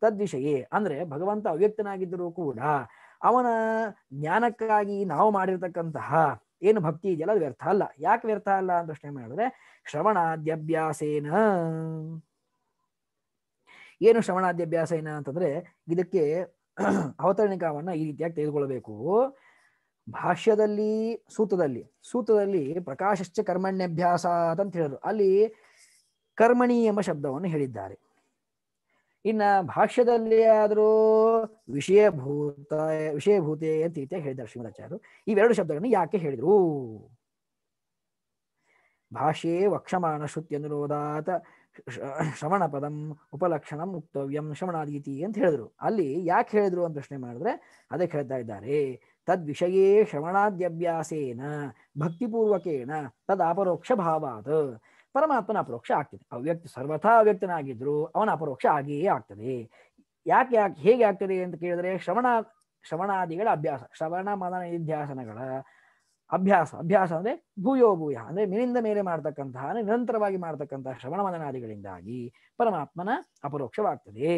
ತದ್ವಿಷಯೇ ಅಂದ್ರೆ ಭಗವಂತ ಅವ್ಯಕ್ತನಾಗಿದ್ದರೂ ಕೂಡ ಅವನ ಜ್ಞಾನಕ್ಕಾಗಿ ನಾವು ಮಾಡಿರ್ತಕ್ಕಂತಹ ಏನು ಭಕ್ತಿ ಇದೆಯಲ್ಲ ಅದು ವ್ಯರ್ಥ ಅಲ್ಲ ಯಾಕೆ ವ್ಯರ್ಥ ಅಲ್ಲ ಅಂತ ಪ್ರಶ್ನೆ ಮಾಡಿದ್ರೆ ಶ್ರವಣಾದ್ಯಭ್ಯಾಸೇನ ಏನು ಶ್ರವಣಾದ್ಯಭ್ಯಾಸ ಏನ ಅಂತಂದ್ರೆ ಇದಕ್ಕೆ ಅವತರಣಿಕಾವನ್ನ ಈ ರೀತಿಯಾಗಿ ತೆಗೆದುಕೊಳ್ಬೇಕು ಭಾಷ್ಯದಲ್ಲಿ ಸೂತ್ರದಲ್ಲಿ ಸೂತ್ರದಲ್ಲಿ ಪ್ರಕಾಶಶ್ಚ ಕರ್ಮಣ್ಯಭ್ಯಾಸ ಅಂತ ಹೇಳಿದ್ರು ಅಲ್ಲಿ ಕರ್ಮಣಿ ಎಂಬ ಶಬ್ದವನ್ನು ಹೇಳಿದ್ದಾರೆ ಇನ್ನ ಭಾಷ್ಯದಲ್ಲಿ ಆದರೂ ವಿಷಯಭೂತ ವಿಷಯಭೂತೆ ಅಂತ ರೀತಿಯಾಗಿ ಹೇಳಿದ್ದಾರೆ ಇವೆರಡು ಶಬ್ದಗಳನ್ನು ಯಾಕೆ ಹೇಳಿದ್ರು ಭಾಷೆ ವಕ್ಷಮಾನ ಶ್ರುತಿ ಅನುರೋಧಾತ ಶ್ರವಣ ಪದಂ ಉಪಲಕ್ಷಣಂ ಉಕ್ತವ್ಯಂ ಶ್ರವಣಾದೀತಿ ಅಂತ ಹೇಳಿದ್ರು ಅಲ್ಲಿ ಯಾಕೆ ಹೇಳಿದ್ರು ಅಂತ ಪ್ರಶ್ನೆ ಮಾಡಿದ್ರೆ ಅದಕ್ಕೆ ಹೇಳ್ತಾ ಇದ್ದಾರೆ ತದ್ವಿಷಯೇ ಶ್ರವಣಾದ್ಯಭ್ಯಾಸೇನ ಭಕ್ತಿಪೂರ್ವಕೇನ ತದ್ ಅಪರೋಕ್ಷ ಭಾವಾತ್ ಪರಮಾತ್ಮನ ಅಪರೋಕ್ಷ ಆಗ್ತದೆ ಅವ್ಯಕ್ತಿ ಸರ್ವಥಾ ಅವ್ಯಕ್ತನಾಗಿದ್ದರೂ ಅವನ ಅಪರೋಕ್ಷ ಆಗಿಯೇ ಆಗ್ತದೆ ಯಾಕೆ ಯಾಕೆ ಹೇಗೆ ಆಗ್ತದೆ ಅಂತ ಕೇಳಿದ್ರೆ ಶ್ರವಣ ಶ್ರವಣಾದಿಗಳ ಅಭ್ಯಾಸ ಶ್ರವಣ ಮನ ನಿಧ್ಯಾಸನಗಳ ಅಭ್ಯಾಸ ಅಭ್ಯಾಸ ಅಂದರೆ ಭೂಯೋ ಭೂಯ ಅಂದರೆ ಮೇಲಿಂದ ಮೇಲೆ ಮಾಡ್ತಕ್ಕಂತಹ ನಿರಂತರವಾಗಿ ಮಾಡ್ತಕ್ಕಂತಹ ಶ್ರವಣ ಮನನಾದಿಗಳಿಂದಾಗಿ ಪರಮಾತ್ಮನ ಅಪರೋಕ್ಷವಾಗ್ತದೆ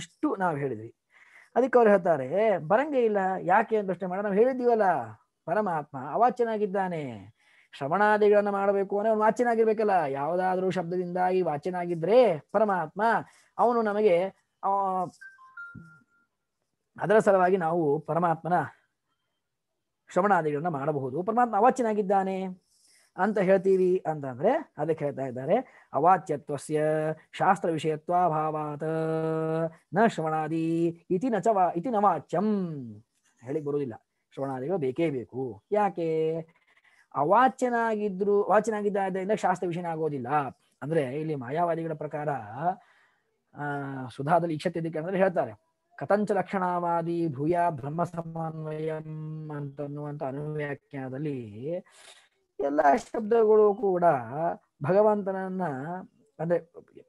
ಇಷ್ಟು ನಾವು ಹೇಳಿದ್ವಿ ಅದಕ್ಕೆ ಅವ್ರು ಹೇಳ್ತಾರೆ ಬರಂಗೇ ಇಲ್ಲ ಯಾಕೆ ಅಂತ ಪ್ರಶ್ನೆ ಮಾಡ ನಾವು ಹೇಳಿದ್ದೀವಲ್ಲ ಪರಮಾತ್ಮ ಅವಾಚ್ಯನಾಗಿದ್ದಾನೆ ಶ್ರವಣಾದಿಗಳನ್ನ ಮಾಡಬೇಕು ಅಂದ್ರೆ ಅವನು ವಾಚ್ಯನಾಗಿರ್ಬೇಕಲ್ಲ ಯಾವುದಾದ್ರೂ ಶಬ್ದದಿಂದಾಗಿ ವಾಚ್ಯನಾಗಿದ್ರೆ ಪರಮಾತ್ಮ ಅವನು ನಮಗೆ ಅದರ ಸಲುವಾಗಿ ನಾವು ಪರಮಾತ್ಮನ ಶ್ರವಣಾದಿಗಳನ್ನ ಮಾಡಬಹುದು ಪರಮಾತ್ಮ ಅವಾಚ್ಯನಾಗಿದ್ದಾನೆ ಅಂತ ಹೇಳ್ತೀವಿ ಅಂತಂದ್ರೆ ಅದಕ್ಕೆ ಹೇಳ್ತಾ ಇದ್ದಾರೆ ಅವಾಚ್ಯತ್ವಸ್ಯ ಶಾಸ್ತ್ರ ವಿಷಯತ್ವಾಭಾವಾತ್ ನ ಶ್ರವಣಾದಿ ಇತಿ ನಚವಾ ಇತಿ ನವಾಚ್ಯಂ ಹೇಳಿ ಬರುವುದಿಲ್ಲ ಶ್ರವಣಾದಿಗಳು ಬೇಕೇ ಬೇಕು ಯಾಕೆ ಅವಾಚ್ಯನಾಗಿದ್ರು ವಾಚನಾಗಿದ್ದರಿಂದ ಶಾಸ್ತ್ರ ವಿಷಯನ ಆಗೋದಿಲ್ಲ ಅಂದ್ರೆ ಇಲ್ಲಿ ಮಾಯಾವಾದಿಗಳ ಪ್ರಕಾರ ಆ ಸುಧಾದಲ್ಲಿ ಈಕ್ಷತ್ಯದಕ್ಕೆ ಅಂದ್ರೆ ಹೇಳ್ತಾರೆ ಕಥಂಚ ಲಕ್ಷಣಾವಾದಿ ಭೂಯ ಬ್ರಹ್ಮ ಸಮನ್ವಯಂ ಅಂತನ್ನುವಂತ ಅನುವ್ಯಾಖ್ಯಾನದಲ್ಲಿ ಎಲ್ಲ ಶಬ್ದಗಳು ಕೂಡ ಭಗವಂತನನ್ನ ಅಂದ್ರೆ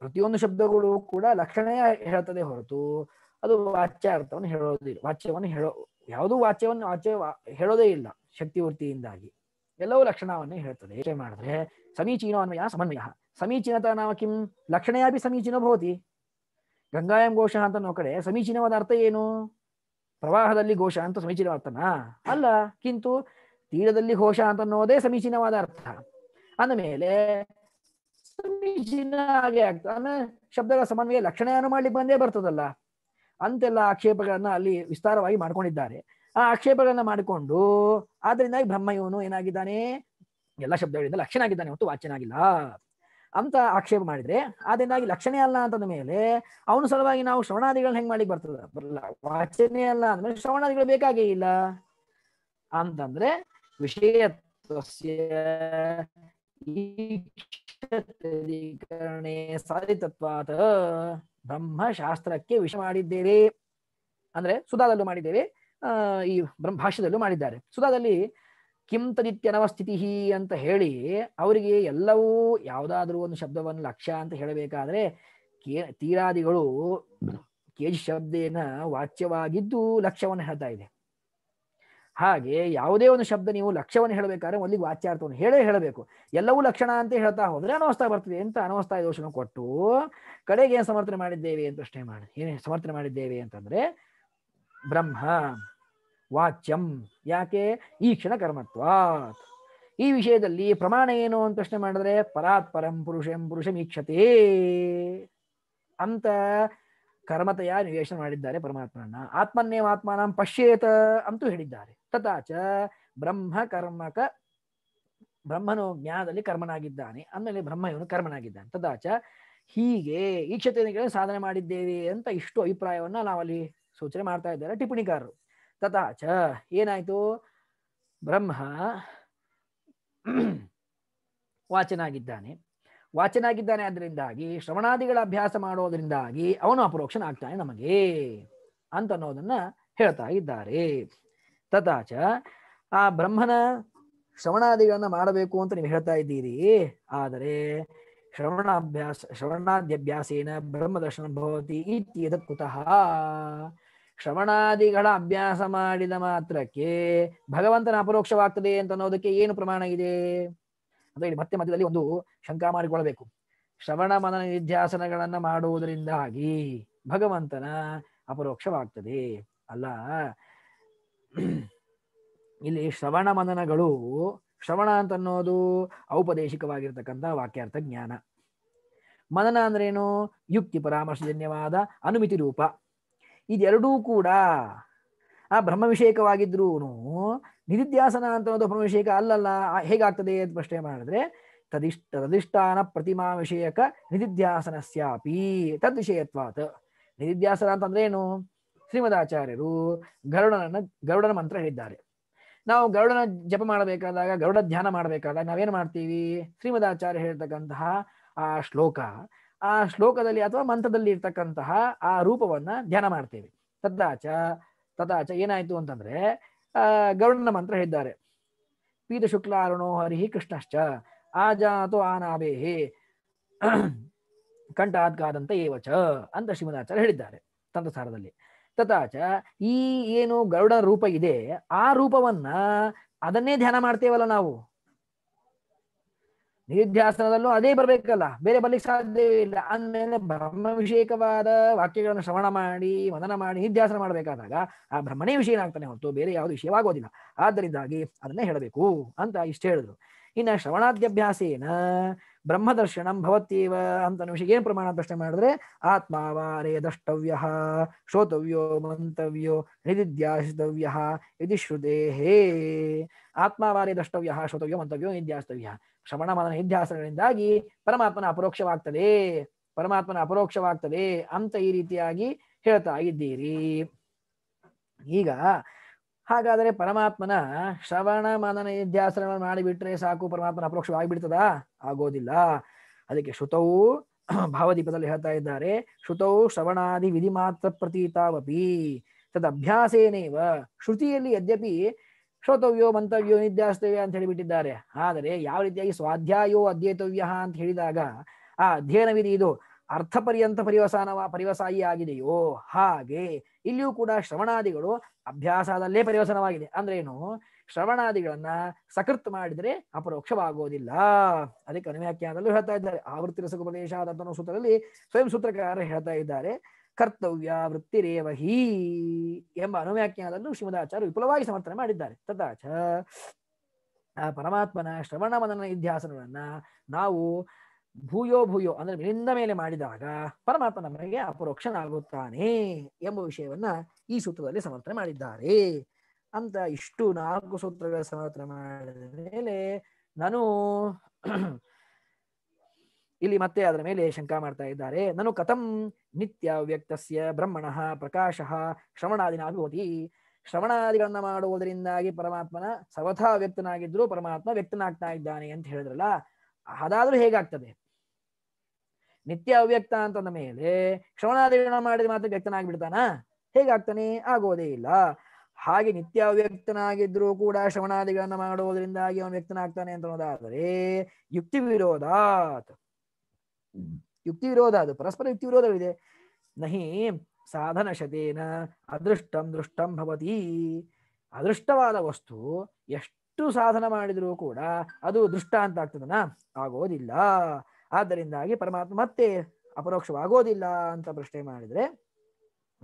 ಪ್ರತಿಯೊಂದು ಶಬ್ದಗಳು ಕೂಡ ಲಕ್ಷಣ ಹೇಳ್ತದೆ ಹೊರತು ಅದು ವಾಚ್ಯ ಅರ್ಥವನ್ನು ಹೇಳೋದಿಲ್ಲ ವಾಚ್ಯವನ್ನು ಹೇಳೋ ಯಾವುದೂ ವಾಚ್ಯವನ್ನು ವಾಚ್ಯ ಹೇಳೋದೇ ಇಲ್ಲ ಶಕ್ತಿವೃತ್ತಿಯಿಂದಾಗಿ ಎಲ್ಲವೂ ಲಕ್ಷಣವನ್ನೇ ಹೇಳ್ತದೆ ಏಕೆ ಮಾಡಿದ್ರೆ ಸಮೀಚೀನೋ ಅನ್ವಯ ಸಮನ್ವಯ ಸಮೀಚೀನತ ನಾವು ಕಿಂ ಲಕ್ಷಣೆಯಾಪಿ ಸಮೀಚೀನೋ ಭವತಿ ಗಂಗಾಯಂ ಘೋಷ ಅಂತ ಅನ್ನೋ ಕಡೆ ಸಮೀಚೀನವಾದ ಅರ್ಥ ಏನು ಪ್ರವಾಹದಲ್ಲಿ ಘೋಷ ಅಂತ ಅರ್ಥನಾ ಅಲ್ಲ ಕಿಂತು ತೀರದಲ್ಲಿ ಘೋಷ ಅಂತ ಅನ್ನೋದೇ ಸಮೀಚೀನವಾದ ಅರ್ಥ ಅಂದಮೇಲೆ ಸಮೀಚೀನ ಆಗೇ ಆಗ್ತದೆ ಶಬ್ದಗಳ ಸಮನ್ವಯ ಲಕ್ಷಣೆಯನ್ನು ಮಾಡ್ಲಿಕ್ಕೆ ಬಂದೇ ಬರ್ತದಲ್ಲ ಅಂತೆಲ್ಲ ಆಕ್ಷೇಪಗಳನ್ನ ಅಲ್ಲಿ ವಿಸ್ತಾರವಾಗಿ ಮಾಡ್ಕೊಂಡಿದ್ದಾರೆ ಆ ಆಕ್ಷೇಪಗಳನ್ನ ಮಾಡಿಕೊಂಡು ಆದ್ರಿಂದಾಗಿ ಬ್ರಹ್ಮ ಇವನು ಏನಾಗಿದ್ದಾನೆ ಎಲ್ಲ ಶಬ್ದಗಳಿಂದ ಲಕ್ಷಣ ಆಗಿದ್ದಾನೆ ಒಟ್ಟು ವಾಚನಾಗಿಲ್ಲ ಅಂತ ಆಕ್ಷೇಪ ಮಾಡಿದ್ರೆ ಆದ್ರಿಂದಾಗಿ ಲಕ್ಷಣೇ ಅಲ್ಲ ಅಂತಂದ ಮೇಲೆ ಅವನು ಸಲುವಾಗಿ ನಾವು ಶ್ರವಣಾದಿಗಳನ್ನ ಹೆಂಗ್ ಮಾಡ್ಲಿಕ್ಕೆ ಬರ್ತದ ಬರಲ್ಲ ವಾಚನೆ ಅಲ್ಲ ಅಂದ್ರೆ ಶ್ರವಣಾದಿಗಳು ಬೇಕಾಗೇ ಇಲ್ಲ ಅಂತಂದ್ರೆ ವಿಷಯ ಸಾಧಿತತ್ವಾತ ಬ್ರಹ್ಮಶಾಸ್ತ್ರಕ್ಕೆ ವಿಷ ಮಾಡಿದ್ದೇವೆ ಅಂದ್ರೆ ಸುಧಾದಲ್ಲೂ ಮಾಡಿದ್ದೇವೆ ಈ ಬ್ರಹ್ಮಭಾಷ್ಯದಲ್ಲೂ ಮಾಡಿದ್ದಾರೆ ಸುಧಾದಲ್ಲಿ ನಿತ್ಯನವಸ್ಥಿತಿ ಅಂತ ಹೇಳಿ ಅವರಿಗೆ ಎಲ್ಲವೂ ಯಾವುದಾದ್ರೂ ಒಂದು ಶಬ್ದವನ್ನು ಲಕ್ಷ್ಯ ಅಂತ ಹೇಳಬೇಕಾದ್ರೆ ಕೇ ತೀರಾದಿಗಳು ಕೇಜ್ ಶಬ್ದೇನ ವಾಚ್ಯವಾಗಿದ್ದು ಲಕ್ಷ್ಯವನ್ನು ಹೇಳ್ತಾ ಇದೆ ಹಾಗೆ ಯಾವುದೇ ಒಂದು ಶಬ್ದ ನೀವು ಲಕ್ಷ್ಯವನ್ನು ಹೇಳಬೇಕಾದ್ರೆ ಮೊದಲಿಗೆ ವಾಚ್ಯಾರ್ಥವನ್ನು ಹೇಳೇ ಹೇಳಬೇಕು ಎಲ್ಲವೂ ಲಕ್ಷಣ ಅಂತ ಹೇಳ್ತಾ ಹೋದ್ರೆ ಅನವಸ್ಥಾ ಬರ್ತದೆ ಅಂತ ಅನವಸ್ಥಾ ದೋಷನ ಕೊಟ್ಟು ಕಡೆಗೆ ಏನು ಸಮರ್ಥನೆ ಮಾಡಿದ್ದೇವೆ ಅಂತ ಪ್ರಶ್ನೆ ಮಾಡಿ ಏನೇ ಸಮರ್ಥನೆ ಮಾಡಿದ್ದೇವೆ ಅಂತಂದ್ರೆ ಬ್ರಹ್ಮ ವಾಚ್ಯಂ ಯಾಕೆ ಈ ಕ್ಷಣ ಕರ್ಮತ್ವಾತ್ ಈ ವಿಷಯದಲ್ಲಿ ಪ್ರಮಾಣ ಏನು ಅಂತ ಪ್ರಶ್ನೆ ಮಾಡಿದ್ರೆ ಪರಾತ್ಪರಂ ಪುರುಷಂ ಪುರುಷಮೀಕ್ಷತೆ ಅಂತ ಕರ್ಮತೆಯ ನಿವೇಶನ ಮಾಡಿದ್ದಾರೆ ಪರಮಾತ್ಮನ ಆತ್ಮನ್ನೇವ ನಮ್ಮ ಪಶ್ಯೇತ ಅಂತೂ ಹೇಳಿದ್ದಾರೆ ತಥಾಚ ಬ್ರಹ್ಮ ಕರ್ಮಕ ಬ್ರಹ್ಮನು ಜ್ಞಾನದಲ್ಲಿ ಕರ್ಮನಾಗಿದ್ದಾನೆ ಆಮೇಲೆ ಬ್ರಹ್ಮ ಇವನು ಕರ್ಮನಾಗಿದ್ದಾನೆ ತದಾಚ ಹೀಗೆ ಈಕ್ಷತೆಯನ್ನು ಸಾಧನೆ ಮಾಡಿದ್ದೇವೆ ಅಂತ ಇಷ್ಟು ಅಭಿಪ್ರಾಯವನ್ನು ನಾವಲ್ಲಿ ಸೂಚನೆ ಮಾಡ್ತಾ ಇದ್ದಾರೆ ಟಿಪ್ಪಣಿಕಾರರು ತಥಾಚ ಏನಾಯಿತು ಬ್ರಹ್ಮ ವಾಚನಾಗಿದ್ದಾನೆ ವಾಚನಾಗಿದ್ದಾನೆ ಅದರಿಂದಾಗಿ ಶ್ರವಣಾದಿಗಳ ಅಭ್ಯಾಸ ಮಾಡೋದರಿಂದಾಗಿ ಅವನು ಅಪರೋಕ್ಷನಾಗ್ತಾನೆ ನಮಗೆ ಅಂತ ಅನ್ನೋದನ್ನ ಹೇಳ್ತಾ ಇದ್ದಾರೆ ತಥಾಚ ಆ ಬ್ರಹ್ಮನ ಶ್ರವಣಾದಿಗಳನ್ನ ಮಾಡಬೇಕು ಅಂತ ನೀವು ಹೇಳ್ತಾ ಇದ್ದೀರಿ ಆದರೆ ಶ್ರವಣಾಭ್ಯಾಸ ಶ್ರವಣಾದ್ಯಭ್ಯಾಸೇನ ಬ್ರಹ್ಮದರ್ಶನ ಭವತಿ ಇತ್ಯದ ಕುತಃ ಶ್ರವಣಾದಿಗಳ ಅಭ್ಯಾಸ ಮಾಡಿದ ಮಾತ್ರಕ್ಕೆ ಭಗವಂತನ ಅಪರೋಕ್ಷವಾಗ್ತದೆ ಅಂತ ಅನ್ನೋದಕ್ಕೆ ಏನು ಪ್ರಮಾಣ ಇದೆ ಅಂತ ಹೇಳಿ ಮತ್ತೆ ಮಧ್ಯದಲ್ಲಿ ಒಂದು ಶಂಕ ಮಾಡಿಕೊಳ್ಳಬೇಕು ಶ್ರವಣ ಮನನ ನಿಧ್ಯಾಸನಗಳನ್ನ ಮಾಡುವುದರಿಂದಾಗಿ ಭಗವಂತನ ಅಪರೋಕ್ಷವಾಗ್ತದೆ ಅಲ್ಲ ಇಲ್ಲಿ ಶ್ರವಣ ಮನನಗಳು ಶ್ರವಣ ಅಂತ ಅನ್ನೋದು ಔಪದೇಶಿಕವಾಗಿರ್ತಕ್ಕಂಥ ವಾಕ್ಯಾರ್ಥ ಜ್ಞಾನ ಮನನ ಅಂದ್ರೇನು ಯುಕ್ತಿ ಪರಾಮರ್ಶಜನ್ಯವಾದ ಅನುಮಿತಿ ರೂಪ ಇದೆರಡೂ ಕೂಡ ಆ ಬ್ರಹ್ಮವಿಷೇಕವಾಗಿದ್ರೂ ನಿಧಿಧ್ಯಾಸನ ಅಂತ ಅನ್ನೋದು ಬ್ರಹ್ಮವಿಷೇಕ ಅಲ್ಲಲ್ಲ ಹೇಗಾಗ್ತದೆ ಅಂತ ಪ್ರಶ್ನೆ ಮಾಡಿದ್ರೆ ತದಿಷ್ಟ ತದಿಷ್ಠಾನ ಪ್ರತಿಮಾ ವಿಷಯಕ ತದ್ ವಿಷಯತ್ವಾತ್ ನಿಧಿಧ್ಯಾಸನ ಅಂತಂದ್ರೆ ಏನು ಶ್ರೀಮದಾಚಾರ್ಯರು ಗರುಡನನ್ನ ಗರುಡನ ಮಂತ್ರ ಹೇಳಿದ್ದಾರೆ ನಾವು ಗರುಡನ ಜಪ ಮಾಡಬೇಕಾದಾಗ ಗರುಡ ಧ್ಯಾನ ಮಾಡಬೇಕಾದಾಗ ನಾವೇನು ಮಾಡ್ತೀವಿ ಶ್ರೀಮದಾಚಾರ್ಯ ಹೇಳ್ತಕ್ಕಂತಹ ಆ ಶ್ಲೋಕ ಆ ಶ್ಲೋಕದಲ್ಲಿ ಅಥವಾ ಮಂತ್ರದಲ್ಲಿ ಇರ್ತಕ್ಕಂತಹ ಆ ರೂಪವನ್ನ ಧ್ಯಾನ ಮಾಡ್ತೇವೆ ತದಾಚ ತದಾಚ ಏನಾಯ್ತು ಅಂತಂದ್ರೆ ಆ ಗರುಡನ ಮಂತ್ರ ಹೇಳಿದ್ದಾರೆ ಪೀತ ಅರುಣೋ ಹರಿಹಿ ಕೃಷ್ಣಶ್ಚ ಆಜಾತು ಆನಾಭೇಹಿ ಕಂಠಾತ್ಕಾದಂತ ಏವಚ ಅಂತ ಶ್ರೀಮದಾಚಾರ್ಯ ಹೇಳಿದ್ದಾರೆ ತಂತ್ರಸಾರದಲ್ಲಿ ತಥಾಚ ಈ ಏನು ಗರುಡ ರೂಪ ಇದೆ ಆ ರೂಪವನ್ನ ಅದನ್ನೇ ಧ್ಯಾನ ಮಾಡ್ತೇವಲ್ಲ ನಾವು ನಿಧ್ಯಾಸನದಲ್ಲೂ ಅದೇ ಬರಬೇಕಲ್ಲ ಬೇರೆ ಬರ್ಲಿಕ್ಕೆ ಸಾಧ್ಯವೇ ಇಲ್ಲ ಅಂದಮೇಲೆ ಬ್ರಹ್ಮಭಿಷೇಕವಾದ ವಾಕ್ಯಗಳನ್ನು ಶ್ರವಣ ಮಾಡಿ ಮನನ ಮಾಡಿ ನಿಧ್ಯಾಸನ ಮಾಡಬೇಕಾದಾಗ ಆ ಬ್ರಹ್ಮನೇ ವಿಷಯ ಏನಾಗ್ತಾನೆ ಹೊರತು ಬೇರೆ ಯಾವುದು ವಿಷಯವಾಗೋದಿಲ್ಲ ಆದ್ದರಿಂದಾಗಿ ಅದನ್ನೇ ಹೇಳಬೇಕು ಅಂತ ಇಷ್ಟು ಹೇಳಿದ್ರು ಇನ್ನು ಶ್ರವಣಾದ್ಯಭ್ಯಾಸೇನ ಬ್ರಹ್ಮದರ್ಶನಂ ಭವತ್ಯೇವ ಅಂತ ವಿಷಯ ಏನು ಪ್ರಮಾಣ ಪ್ರಶ್ನೆ ಮಾಡಿದ್ರೆ ಆತ್ಮಾವಾರೇ ದ್ರಷ್ಟವ್ಯ ಶ್ರೋತವ್ಯೋ ಮಂತವ್ಯೋ ನಿಧಿಧ್ಯಾಸಿತವ್ಯ ಇದು ಶ್ರುತೇ ಹೇ ಆತ್ಮಾವಾರೇ ದ್ರಷ್ಟವ್ಯ ಶ್ರೋತವ್ಯೋ ಮಂತವ್ಯೋ ನಿಧ್ಯಾಸ್ತವ್ಯ ಶ್ರವಣ ಮನನ ಹಿಧ್ಯಾಸನಗಳಿಂದಾಗಿ ಪರಮಾತ್ಮನ ಅಪರೋಕ್ಷವಾಗ್ತದೆ ಪರಮಾತ್ಮನ ಅಪರೋಕ್ಷವಾಗ್ತದೆ ಅಂತ ಈ ರೀತಿಯಾಗಿ ಹೇಳ್ತಾ ಇದ್ದೀರಿ ಈಗ ಹಾಗಾದರೆ ಪರಮಾತ್ಮನ ಶ್ರವಣ ಮನನ ನಿಧ್ಯಾಸನಗಳನ್ನು ಮಾಡಿಬಿಟ್ರೆ ಸಾಕು ಪರಮಾತ್ಮನ ಅಪರೋಕ್ಷವಾಗಿಬಿಡ್ತದಾ ಆಗೋದಿಲ್ಲ ಅದಕ್ಕೆ ಶ್ರುತವು ಭಾವದೀಪದಲ್ಲಿ ಹೇಳ್ತಾ ಇದ್ದಾರೆ ಶ್ರುತೌ ಶ್ರವಣಾದಿ ವಿಧಿ ಮಾತ್ರ ಪ್ರತೀತಾವಪಿ ತದಭ್ಯಾಸೇನೇವ ಶ್ರುತಿಯಲ್ಲಿ ಯದ್ಯಪಿ ಶ್ರೋತವ್ಯೋ ಮಂತವ್ಯೋ ನಿಧ್ಯಾಸ್ತವ್ಯ ಅಂತ ಹೇಳಿಬಿಟ್ಟಿದ್ದಾರೆ ಆದರೆ ಯಾವ ರೀತಿಯಾಗಿ ಸ್ವಾಧ್ಯಾಯೋ ಅಧ್ಯೇತವ್ಯ ಅಂತ ಹೇಳಿದಾಗ ಆ ವಿಧಿ ಇದು ಅರ್ಥಪರ್ಯಂತ ಪರಿವಸಾನವ ಪರಿವಸಾಯಿ ಆಗಿದೆಯೋ ಹಾಗೆ ಇಲ್ಲಿಯೂ ಕೂಡ ಶ್ರವಣಾದಿಗಳು ಅಭ್ಯಾಸದಲ್ಲೇ ಪರಿವಸನವಾಗಿದೆ ಅಂದ್ರೆ ಏನು ಶ್ರವಣಾದಿಗಳನ್ನ ಸಕೃತ್ ಮಾಡಿದರೆ ಅಪರೋಕ್ಷವಾಗೋದಿಲ್ಲ ಅದಕ್ಕೆ ಅನುವ್ಯಾಖ್ಯಾನದಲ್ಲೂ ಹೇಳ್ತಾ ಇದ್ದಾರೆ ಆವೃತ್ತಿ ರಸಗುಪದೇಶ ಸೂತ್ರದಲ್ಲಿ ಸ್ವಯಂ ಸೂತ್ರಕಾರ ಹೇಳ್ತಾ ಇದ್ದಾರೆ ಕರ್ತವ್ಯ ವೃತ್ತಿರೇವಹಿ ಎಂಬ ಅನುವ್ಯಾಖ್ಯಾನದಲ್ಲೂ ಶ್ರೀಮದಾಚಾರ್ಯ ವಿಪುಲವಾಗಿ ಸಮರ್ಥನೆ ಮಾಡಿದ್ದಾರೆ ತದಾಚ ಆ ಪರಮಾತ್ಮನ ಶ್ರವಣ ಮನನ ಇತಿಹಾಸಗಳನ್ನ ನಾವು ಭೂಯೋ ಭೂಯೋ ಅಂದ್ರೆ ಮೇಲಿಂದ ಮೇಲೆ ಮಾಡಿದಾಗ ಪರಮಾತ್ಮ ನಮಗೆ ಅಪರೋಕ್ಷನಾಗುತ್ತಾನೆ ಎಂಬ ವಿಷಯವನ್ನ ಈ ಸೂತ್ರದಲ್ಲಿ ಸಮರ್ಥನೆ ಮಾಡಿದ್ದಾರೆ ಅಂತ ಇಷ್ಟು ನಾಲ್ಕು ಸೂತ್ರಗಳ ಸಮರ್ಥನೆ ಮಾಡಿದ ಮೇಲೆ ನಾನು ಇಲ್ಲಿ ಮತ್ತೆ ಅದರ ಮೇಲೆ ಶಂಕಾ ಮಾಡ್ತಾ ಇದ್ದಾರೆ ನಾನು ಕಥಂ ನಿತ್ಯ ವ್ಯಕ್ತಸ್ಯ ಬ್ರಹ್ಮಣಃ ಪ್ರಕಾಶಃ ಶ್ರವಣಾದಿನ ಅನುಭೂತಿ ಶ್ರವಣಾದಿಗಳನ್ನ ಮಾಡುವುದರಿಂದಾಗಿ ಪರಮಾತ್ಮನ ಸವಥಾ ವ್ಯಕ್ತನಾಗಿದ್ರು ಪರಮಾತ್ಮ ವ್ಯಕ್ತನಾಗ್ತಾ ಇದ್ದಾನೆ ಅಂತ ಹೇಳಿದ್ರಲ್ಲ ಅದಾದ್ರೂ ಹೇಗಾಗ್ತದೆ ನಿತ್ಯ ಅವ್ಯಕ್ತ ಅಂತಂದ ಮೇಲೆ ಶ್ರವಣಾದಿಗಳನ್ನ ಮಾಡಿದ್ರೆ ಮಾತ್ರ ವ್ಯಕ್ತನಾಗ್ಬಿಡ್ತಾನಾ ಹೇಗಾಗ್ತಾನೆ ಆಗೋದೇ ಇಲ್ಲ ಹಾಗೆ ನಿತ್ಯ ಅವ್ಯಕ್ತನಾಗಿದ್ರೂ ಕೂಡ ಶ್ರವಣಾದಿಗಳನ್ನ ಮಾಡುವುದರಿಂದಾಗಿ ಅವನು ವ್ಯಕ್ತನಾಗ್ತಾನೆ ಅಂತ ಯುಕ್ತಿ ವಿರೋಧಾತ್ ಯುಕ್ತಿ ವಿರೋಧ ಅದು ಪರಸ್ಪರ ಯುಕ್ತಿ ವಿರೋಧವಿದೆ ನಹಿ ಸಾಧನ ಶತೇನ ಅದೃಷ್ಟಂ ದೃಷ್ಟಂ ಭವತಿ ಅದೃಷ್ಟವಾದ ವಸ್ತು ಎಷ್ಟು ಸಾಧನ ಮಾಡಿದರೂ ಕೂಡ ಅದು ದೃಷ್ಟ ಅಂತ ಆಗ್ತದನ ಆಗೋದಿಲ್ಲ ಆದ್ದರಿಂದಾಗಿ ಪರಮಾತ್ಮ ಮತ್ತೆ ಅಪರೋಕ್ಷವಾಗೋದಿಲ್ಲ ಅಂತ ಪ್ರಶ್ನೆ ಮಾಡಿದ್ರೆ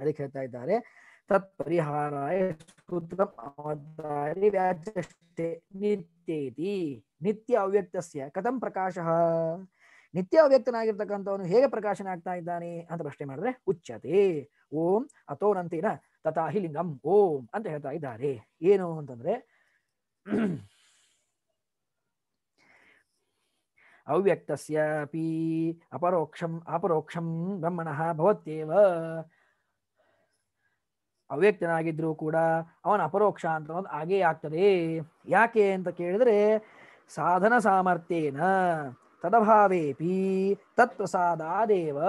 ಅದಕ್ಕೆ ಹೇಳ್ತಾ ಇದ್ದಾರೆ ತತ್ ಪರಿಹಾರಾಯ ನಿತ್ಯ ಅವ್ಯಕ್ತಸ್ಯ ಕಥಂ ಪ್ರಕಾಶಃ ನಿತ್ಯ ಅವ್ಯಕ್ತನಾಗಿರ್ತಕ್ಕಂಥವನು ಹೇಗೆ ಪ್ರಕಾಶನ ಆಗ್ತಾ ಇದ್ದಾನೆ ಅಂತ ಪ್ರಶ್ನೆ ಮಾಡಿದ್ರೆ ಉಚ್ಚತೆ ಓಂ ಅಥೋನಂತಿನ ತಥಾಹಿ ಲಿಂಗಂ ಓಂ ಅಂತ ಹೇಳ್ತಾ ಇದ್ದಾರೆ ಏನು ಅಂತಂದ್ರೆ ಅವ್ಯಕ್ತಸ್ಯಾಪಿ ಅಪರೋಕ್ಷಂ ಅಪರೋಕ್ಷಂ ಬ್ರಹ್ಮಣಃ ಭವತ್ಯೇವ ಅವ್ಯಕ್ತನಾಗಿದ್ರೂ ಕೂಡ ಅವನ ಅಪರೋಕ್ಷ ಅಂತ ಆಗೇ ಆಗ್ತದೆ ಯಾಕೆ ಅಂತ ಕೇಳಿದ್ರೆ ಸಾಧನ ಸಾಮರ್ಥ್ಯನ ತದಭಾವೇಪಿ ತತ್ಪ್ರಸಾದಾದೇವ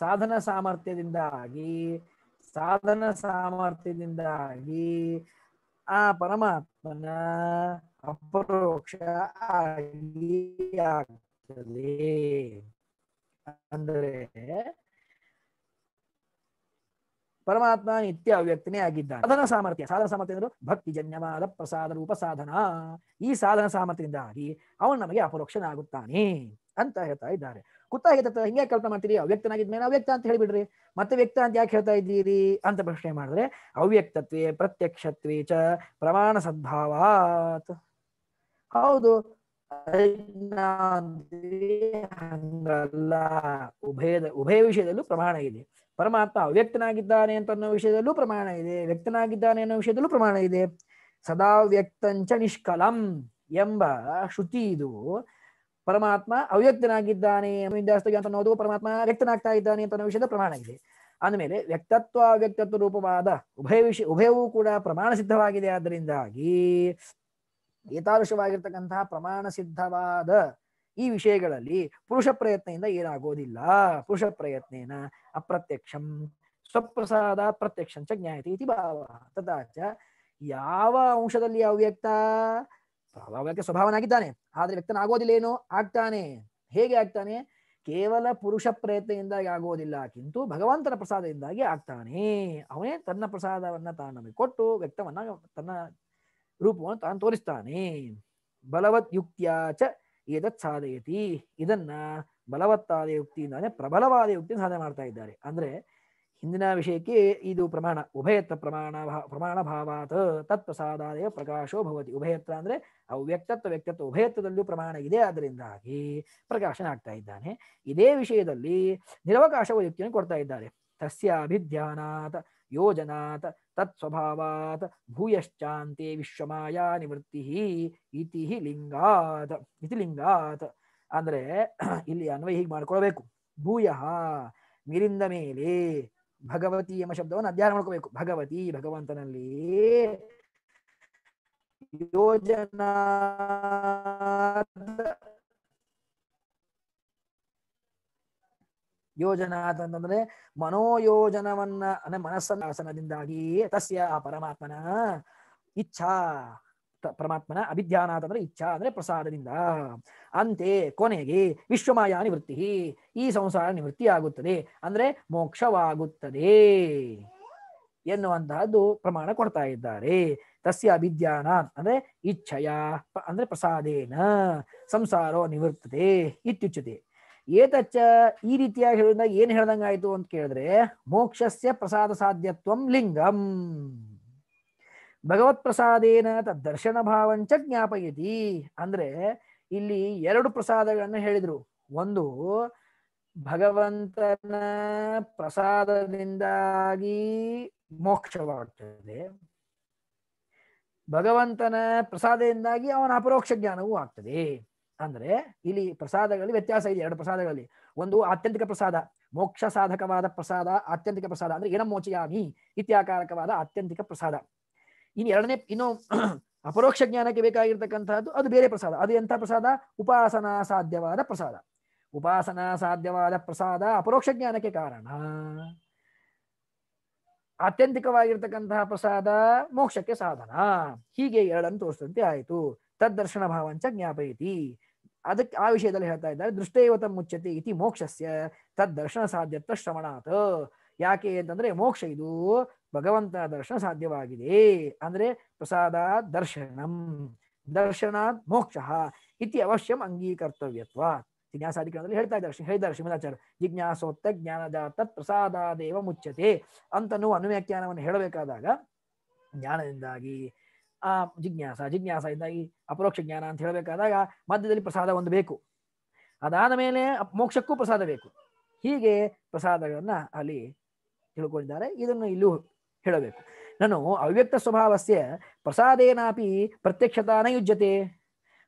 ಸಾಧನ ಸಾಮರ್ಥ್ಯದಿಂದಾಗಿ ಸಾಧನ ಸಾಮರ್ಥ್ಯದಿಂದಾಗಿ ಆ ಪರಮಾತ್ಮನ ಅಪರೋಕ್ಷ ಆಗಿ ಆಗ್ತದೆ ಅಂದರೆ ಪರಮಾತ್ಮ ನಿತ್ಯ ಅವ್ಯಕ್ತನೇ ಆಗಿದ್ದಾನೆ ಸಾಧನ ಸಾಮರ್ಥ್ಯ ಸಾಧನ ಸಾಮರ್ಥ್ಯ ಅಂದ್ರೆ ಭಕ್ತಿ ಜನ್ಯವಾದ ಪ್ರಸಾದ ರೂಪ ಸಾಧನ ಈ ಸಾಧನ ಸಾಮರ್ಥ್ಯದಿಂದಾಗಿ ಅವನು ನಮಗೆ ಅಪರೋಕ್ಷನಾಗುತ್ತಾನೆ ಅಂತ ಹೇಳ್ತಾ ಇದ್ದಾರೆ ಕುತ್ತ ಹೇಳ್ತಾ ಹಿಂಗೆ ಕಲ್ಪನೆ ಮಾಡ್ತೀರಿ ಅವ್ಯಕ್ತನಾಗಿದ್ಮೇಲೆ ಅವ್ಯಕ್ತ ಅಂತ ಹೇಳಿಬಿಡ್ರಿ ಮತ್ತೆ ವ್ಯಕ್ತ ಅಂತ ಯಾಕೆ ಹೇಳ್ತಾ ಇದ್ದೀರಿ ಅಂತ ಪ್ರಶ್ನೆ ಮಾಡಿದ್ರೆ ಅವ್ಯಕ್ತತ್ವೇ ಪ್ರತ್ಯಕ್ಷತ್ವೇ ಚ ಪ್ರಮಾಣ ಸದ್ಭಾವಾತ್ ಹೌದು ಹಂಗಲ್ಲ ಉಭಯದ ಉಭಯ ವಿಷಯದಲ್ಲೂ ಪ್ರಮಾಣ ಇದೆ ಪರಮಾತ್ಮ ಅವ್ಯಕ್ತನಾಗಿದ್ದಾನೆ ಅಂತ ಅನ್ನೋ ವಿಷಯದಲ್ಲೂ ಪ್ರಮಾಣ ಇದೆ ವ್ಯಕ್ತನಾಗಿದ್ದಾನೆ ಅನ್ನೋ ವಿಷಯದಲ್ಲೂ ಪ್ರಮಾಣ ಇದೆ ಸದಾ ವ್ಯಕ್ತಂಚ ನಿಷ್ಕಲಂ ಎಂಬ ಶ್ರುತಿ ಇದು ಪರಮಾತ್ಮ ಅವ್ಯಕ್ತನಾಗಿದ್ದಾನೆ ಅಂತ ಅನ್ನೋದು ಪರಮಾತ್ಮ ವ್ಯಕ್ತನಾಗ್ತಾ ಇದ್ದಾನೆ ಅಂತ ಅನ್ನೋ ವಿಷಯದ ಪ್ರಮಾಣ ಇದೆ ಅಂದಮೇಲೆ ವ್ಯಕ್ತತ್ವ ಅವ್ಯಕ್ತತ್ವ ರೂಪವಾದ ಉಭಯ ವಿಷಯ ಉಭಯವೂ ಕೂಡ ಪ್ರಮಾಣ ಸಿದ್ಧವಾಗಿದೆ ಆದ್ದರಿಂದಾಗಿ ಏತಾದೃಶವಾಗಿರ್ತಕ್ಕಂತಹ ಪ್ರಮಾಣ ಸಿದ್ಧವಾದ ಈ ವಿಷಯಗಳಲ್ಲಿ ಪುರುಷ ಪ್ರಯತ್ನದಿಂದ ಏನಾಗೋದಿಲ್ಲ ಪುರುಷ ಪ್ರಯತ್ನೇನ ಅಪ್ರತ್ಯಕ್ಷಂ ಸ್ವಪ್ರಸಾದ ಪ್ರತ್ಯಕ್ಷಂಚ ಜ್ಞಾಯತಿ ಇತಿ ಭಾವ ತದಾಚ ಯಾವ ಅಂಶದಲ್ಲಿ ಅವ್ಯಕ್ತ ವ್ಯಕ್ತ ಸ್ವಭಾವನಾಗಿದ್ದಾನೆ ಆದ್ರೆ ಆಗೋದಿಲ್ಲ ಏನು ಆಗ್ತಾನೆ ಹೇಗೆ ಆಗ್ತಾನೆ ಕೇವಲ ಪುರುಷ ಪ್ರಯತ್ನದಿಂದಾಗಿ ಆಗೋದಿಲ್ಲ ಕಿಂತು ಭಗವಂತನ ಪ್ರಸಾದದಿಂದಾಗಿ ಆಗ್ತಾನೆ ಅವನೇ ತನ್ನ ಪ್ರಸಾದವನ್ನ ತಾನು ನಮಗೆ ಕೊಟ್ಟು ವ್ಯಕ್ತವನ್ನ ತನ್ನ ರೂಪವನ್ನು ತಾನು ತೋರಿಸ್ತಾನೆ ಬಲವತ್ ಯುಕ್ತಿಯ ಚ ಏದತ್ ಸಾಧಯತಿ ಇದನ್ನ ಬಲವತ್ತಾದ ಯುಕ್ತಿಯಿಂದಾನೆ ಪ್ರಬಲವಾದ ಯುಕ್ತಿ ಸಾಧನೆ ಮಾಡ್ತಾ ಇದ್ದಾರೆ ಅಂದ್ರೆ ಹಿಂದಿನ ವಿಷಯಕ್ಕೆ ಇದು ಪ್ರಮಾಣ ಉಭಯತ್ರ ಪ್ರಮಾಣ ಪ್ರಮಾಣ ಭಾವಾತ್ ತತ್ಪ್ರಸಾದಾದಯ ಪ್ರಕಾಶೋ ಭವತಿ ಉಭಯತ್ರ ಅಂದ್ರೆ ಅವ್ಯಕ್ತತ್ವ ವ್ಯಕ್ತತ್ವ ಉಭಯತ್ವದಲ್ಲೂ ಪ್ರಮಾಣ ಇದೆ ಅದರಿಂದಾಗಿ ಪ್ರಕಾಶನ ಆಗ್ತಾ ಇದ್ದಾನೆ ಇದೇ ವಿಷಯದಲ್ಲಿ ನಿರವಕಾಶವ ಯುಕ್ತಿಯನ್ನು ಕೊಡ್ತಾ ಇದ್ದಾರೆ ತಸ್ಯ ಅಭಿಧ್ಯಾನಾಥ ಯೋಜನಾತ್ ತತ್ ತತ್ಸ್ವಭಾವಾತ್ ಭೂಯಶ್ಚಾಂತೆ ವಿಶ್ವಮಾಯಾ ನಿವೃತ್ತಿ ಇತಿ ಲಿಂಗಾತ್ ಇತಿ ಲಿಂಗಾತ್ ಅಂದ್ರೆ ಇಲ್ಲಿ ಅನ್ವಯ ಹೀಗೆ ಮಾಡ್ಕೊಳ್ಬೇಕು ಭೂಯ ನೀರಿಂದ ಮೇಲೆ ಭಗವತಿ ಎಂಬ ಶಬ್ದವನ್ನು ಅಧ್ಯಯನ ಮಾಡ್ಕೋಬೇಕು ಭಗವತಿ ಭಗವಂತನಲ್ಲಿ ಯೋಜನಾ ಯೋಜನ ಅಂತಂದ್ರೆ ಮನೋಯೋಜನವನ್ನ ಅಂದ್ರೆ ಮನಸ್ಸನಾಸನದಿಂದಾಗಿ ಆಸನದಿಂದಾಗಿ ತಸ್ಯ ಪರಮಾತ್ಮನ ಇಚ್ಛಾ ಪರಮಾತ್ಮನ ಅಭಿಧ್ಯಾನಾಥ್ ಅಂದ್ರೆ ಇಚ್ಛಾ ಅಂದ್ರೆ ಪ್ರಸಾದದಿಂದ ಅಂತೆ ಕೊನೆಗೆ ವಿಶ್ವಮಾಯ ನಿವೃತ್ತಿ ಈ ಸಂಸಾರ ನಿವೃತ್ತಿ ಆಗುತ್ತದೆ ಅಂದ್ರೆ ಮೋಕ್ಷವಾಗುತ್ತದೆ ಎನ್ನುವಂತಹದ್ದು ಪ್ರಮಾಣ ಕೊಡ್ತಾ ಇದ್ದಾರೆ ತಸ್ಯ ಅಭಿಧ್ಯಾನ ಅಂದ್ರೆ ಇಚ್ಛಯ ಅಂದ್ರೆ ಪ್ರಸಾದೇನ ಸಂಸಾರೋ ನಿವೃತ್ತದೆ ಇತ್ಯುಚ್ಯತೆ ಏತಚ್ಚ ಈ ರೀತಿಯಾಗಿ ಹೇಳಿದಾಗ ಏನ್ ಹೇಳ್ದಂಗ ಆಯ್ತು ಅಂತ ಕೇಳಿದ್ರೆ ಮೋಕ್ಷಸ್ಯ ಪ್ರಸಾದ ಸಾಧ್ಯತ್ವಂ ಲಿಂಗಂ ಭಗವತ್ ಪ್ರಸಾದೇನ ತದ್ದರ್ಶನ ಭಾವಂಚ ಜ್ಞಾಪಯತಿ ಅಂದ್ರೆ ಇಲ್ಲಿ ಎರಡು ಪ್ರಸಾದಗಳನ್ನ ಹೇಳಿದ್ರು ಒಂದು ಭಗವಂತನ ಪ್ರಸಾದದಿಂದಾಗಿ ಮೋಕ್ಷವಾಗ್ತದೆ ಭಗವಂತನ ಪ್ರಸಾದದಿಂದಾಗಿ ಅವನ ಅಪರೋಕ್ಷ ಜ್ಞಾನವೂ ಆಗ್ತದೆ ಅಂದ್ರೆ ಇಲ್ಲಿ ಪ್ರಸಾದಗಳಲ್ಲಿ ವ್ಯತ್ಯಾಸ ಇದೆ ಎರಡು ಪ್ರಸಾದಗಳಲ್ಲಿ ಒಂದು ಆತ್ಯಂತಿಕ ಪ್ರಸಾದ ಮೋಕ್ಷ ಸಾಧಕವಾದ ಪ್ರಸಾದ ಆತ್ಯಂತಿಕ ಪ್ರಸಾದ ಅಂದ್ರೆ ಏನಮೋಚಯಾಮಿ ಇತ್ಯಾಕಾರಕವಾದ ಆತ್ಯಂತಿಕ ಪ್ರಸಾದ ಇನ್ ಎರಡನೇ ಇನ್ನು ಅಪರೋಕ್ಷ ಜ್ಞಾನಕ್ಕೆ ಬೇಕಾಗಿರ್ತಕ್ಕಂಥದ್ದು ಅದು ಬೇರೆ ಪ್ರಸಾದ ಅದು ಎಂಥ ಪ್ರಸಾದ ಉಪಾಸನಾ ಸಾಧ್ಯವಾದ ಪ್ರಸಾದ ಉಪಾಸನಾ ಸಾಧ್ಯವಾದ ಪ್ರಸಾದ ಅಪರೋಕ್ಷ ಜ್ಞಾನಕ್ಕೆ ಕಾರಣ ಆತ್ಯಂತಿಕವಾಗಿರ್ತಕ್ಕಂತಹ ಪ್ರಸಾದ ಮೋಕ್ಷಕ್ಕೆ ಸಾಧನ ಹೀಗೆ ಎರಡನ್ನು ತೋರಿಸಿದಂತೆ ಆಯಿತು ತದ್ದರ್ಶನ ಭಾವಂಚ ಜ್ಞಾಪಯತಿ ಅದಕ್ಕೆ ಆ ವಿಷಯದಲ್ಲಿ ಹೇಳ್ತಾ ಇದ್ದಾರೆ ದೃಷ್ಟೈವತ ಮುಚ್ಚತಿ ಇತಿ ಮೋಕ್ಷಸ್ಯ ತದ್ ದರ್ಶನ ಸಾಧ್ಯತ್ವ ಶ್ರವಣಾತ್ ಯಾಕೆ ಅಂತಂದ್ರೆ ಮೋಕ್ಷ ಇದು ಭಗವಂತನ ದರ್ಶನ ಸಾಧ್ಯವಾಗಿದೆ ಅಂದ್ರೆ ಪ್ರಸಾದ ದರ್ಶನಂ ದರ್ಶನಾತ್ ಮೋಕ್ಷ ಇತಿ ಅವಶ್ಯಂ ಅಂಗೀಕರ್ತವ್ಯತ್ವ ಜಿಜ್ಞಾಸಾಧಿಕರಣದಲ್ಲಿ ಹೇಳ್ತಾ ಇದ್ದಾರೆ ಹೇಳಿದ್ದಾರೆ ಶ್ರೀಮದಾಚಾರ್ಯ ಜಿಜ್ಞಾಸೋತ್ತ ಜ್ಞಾನದ ತತ್ ದೇವ ಮುಚ್ಚತೆ ಅಂತನೂ ಅನುವ್ಯಾಖ್ಯಾನವನ್ನು ಹೇಳಬೇಕಾದಾಗ ಜ್ಞಾನದಿಂದಾಗಿ ಜಿಜ್ಞಾಸ ಜಿಜ್ಞಾಸ ಇದ್ದಾಗಿ ಅಪರೋಕ್ಷ ಜ್ಞಾನ ಅಂತ ಹೇಳಬೇಕಾದಾಗ ಮಧ್ಯದಲ್ಲಿ ಪ್ರಸಾದ ಒಂದು ಬೇಕು ಅದಾದ ಮೇಲೆ ಮೋಕ್ಷಕ್ಕೂ ಪ್ರಸಾದ ಬೇಕು ಹೀಗೆ ಪ್ರಸಾದಗಳನ್ನು ಅಲ್ಲಿ ತಿಳ್ಕೊಂಡಿದ್ದಾರೆ ಇದನ್ನು ಇಲ್ಲೂ ಹೇಳಬೇಕು ನಾನು ಅವ್ಯಕ್ತ ಸ್ವಭಾವಸ್ಯ ಪ್ರಸಾದೇನಾಪಿ ಪ್ರತ್ಯಕ್ಷತಾನ ಯುಜ್ಯತೆ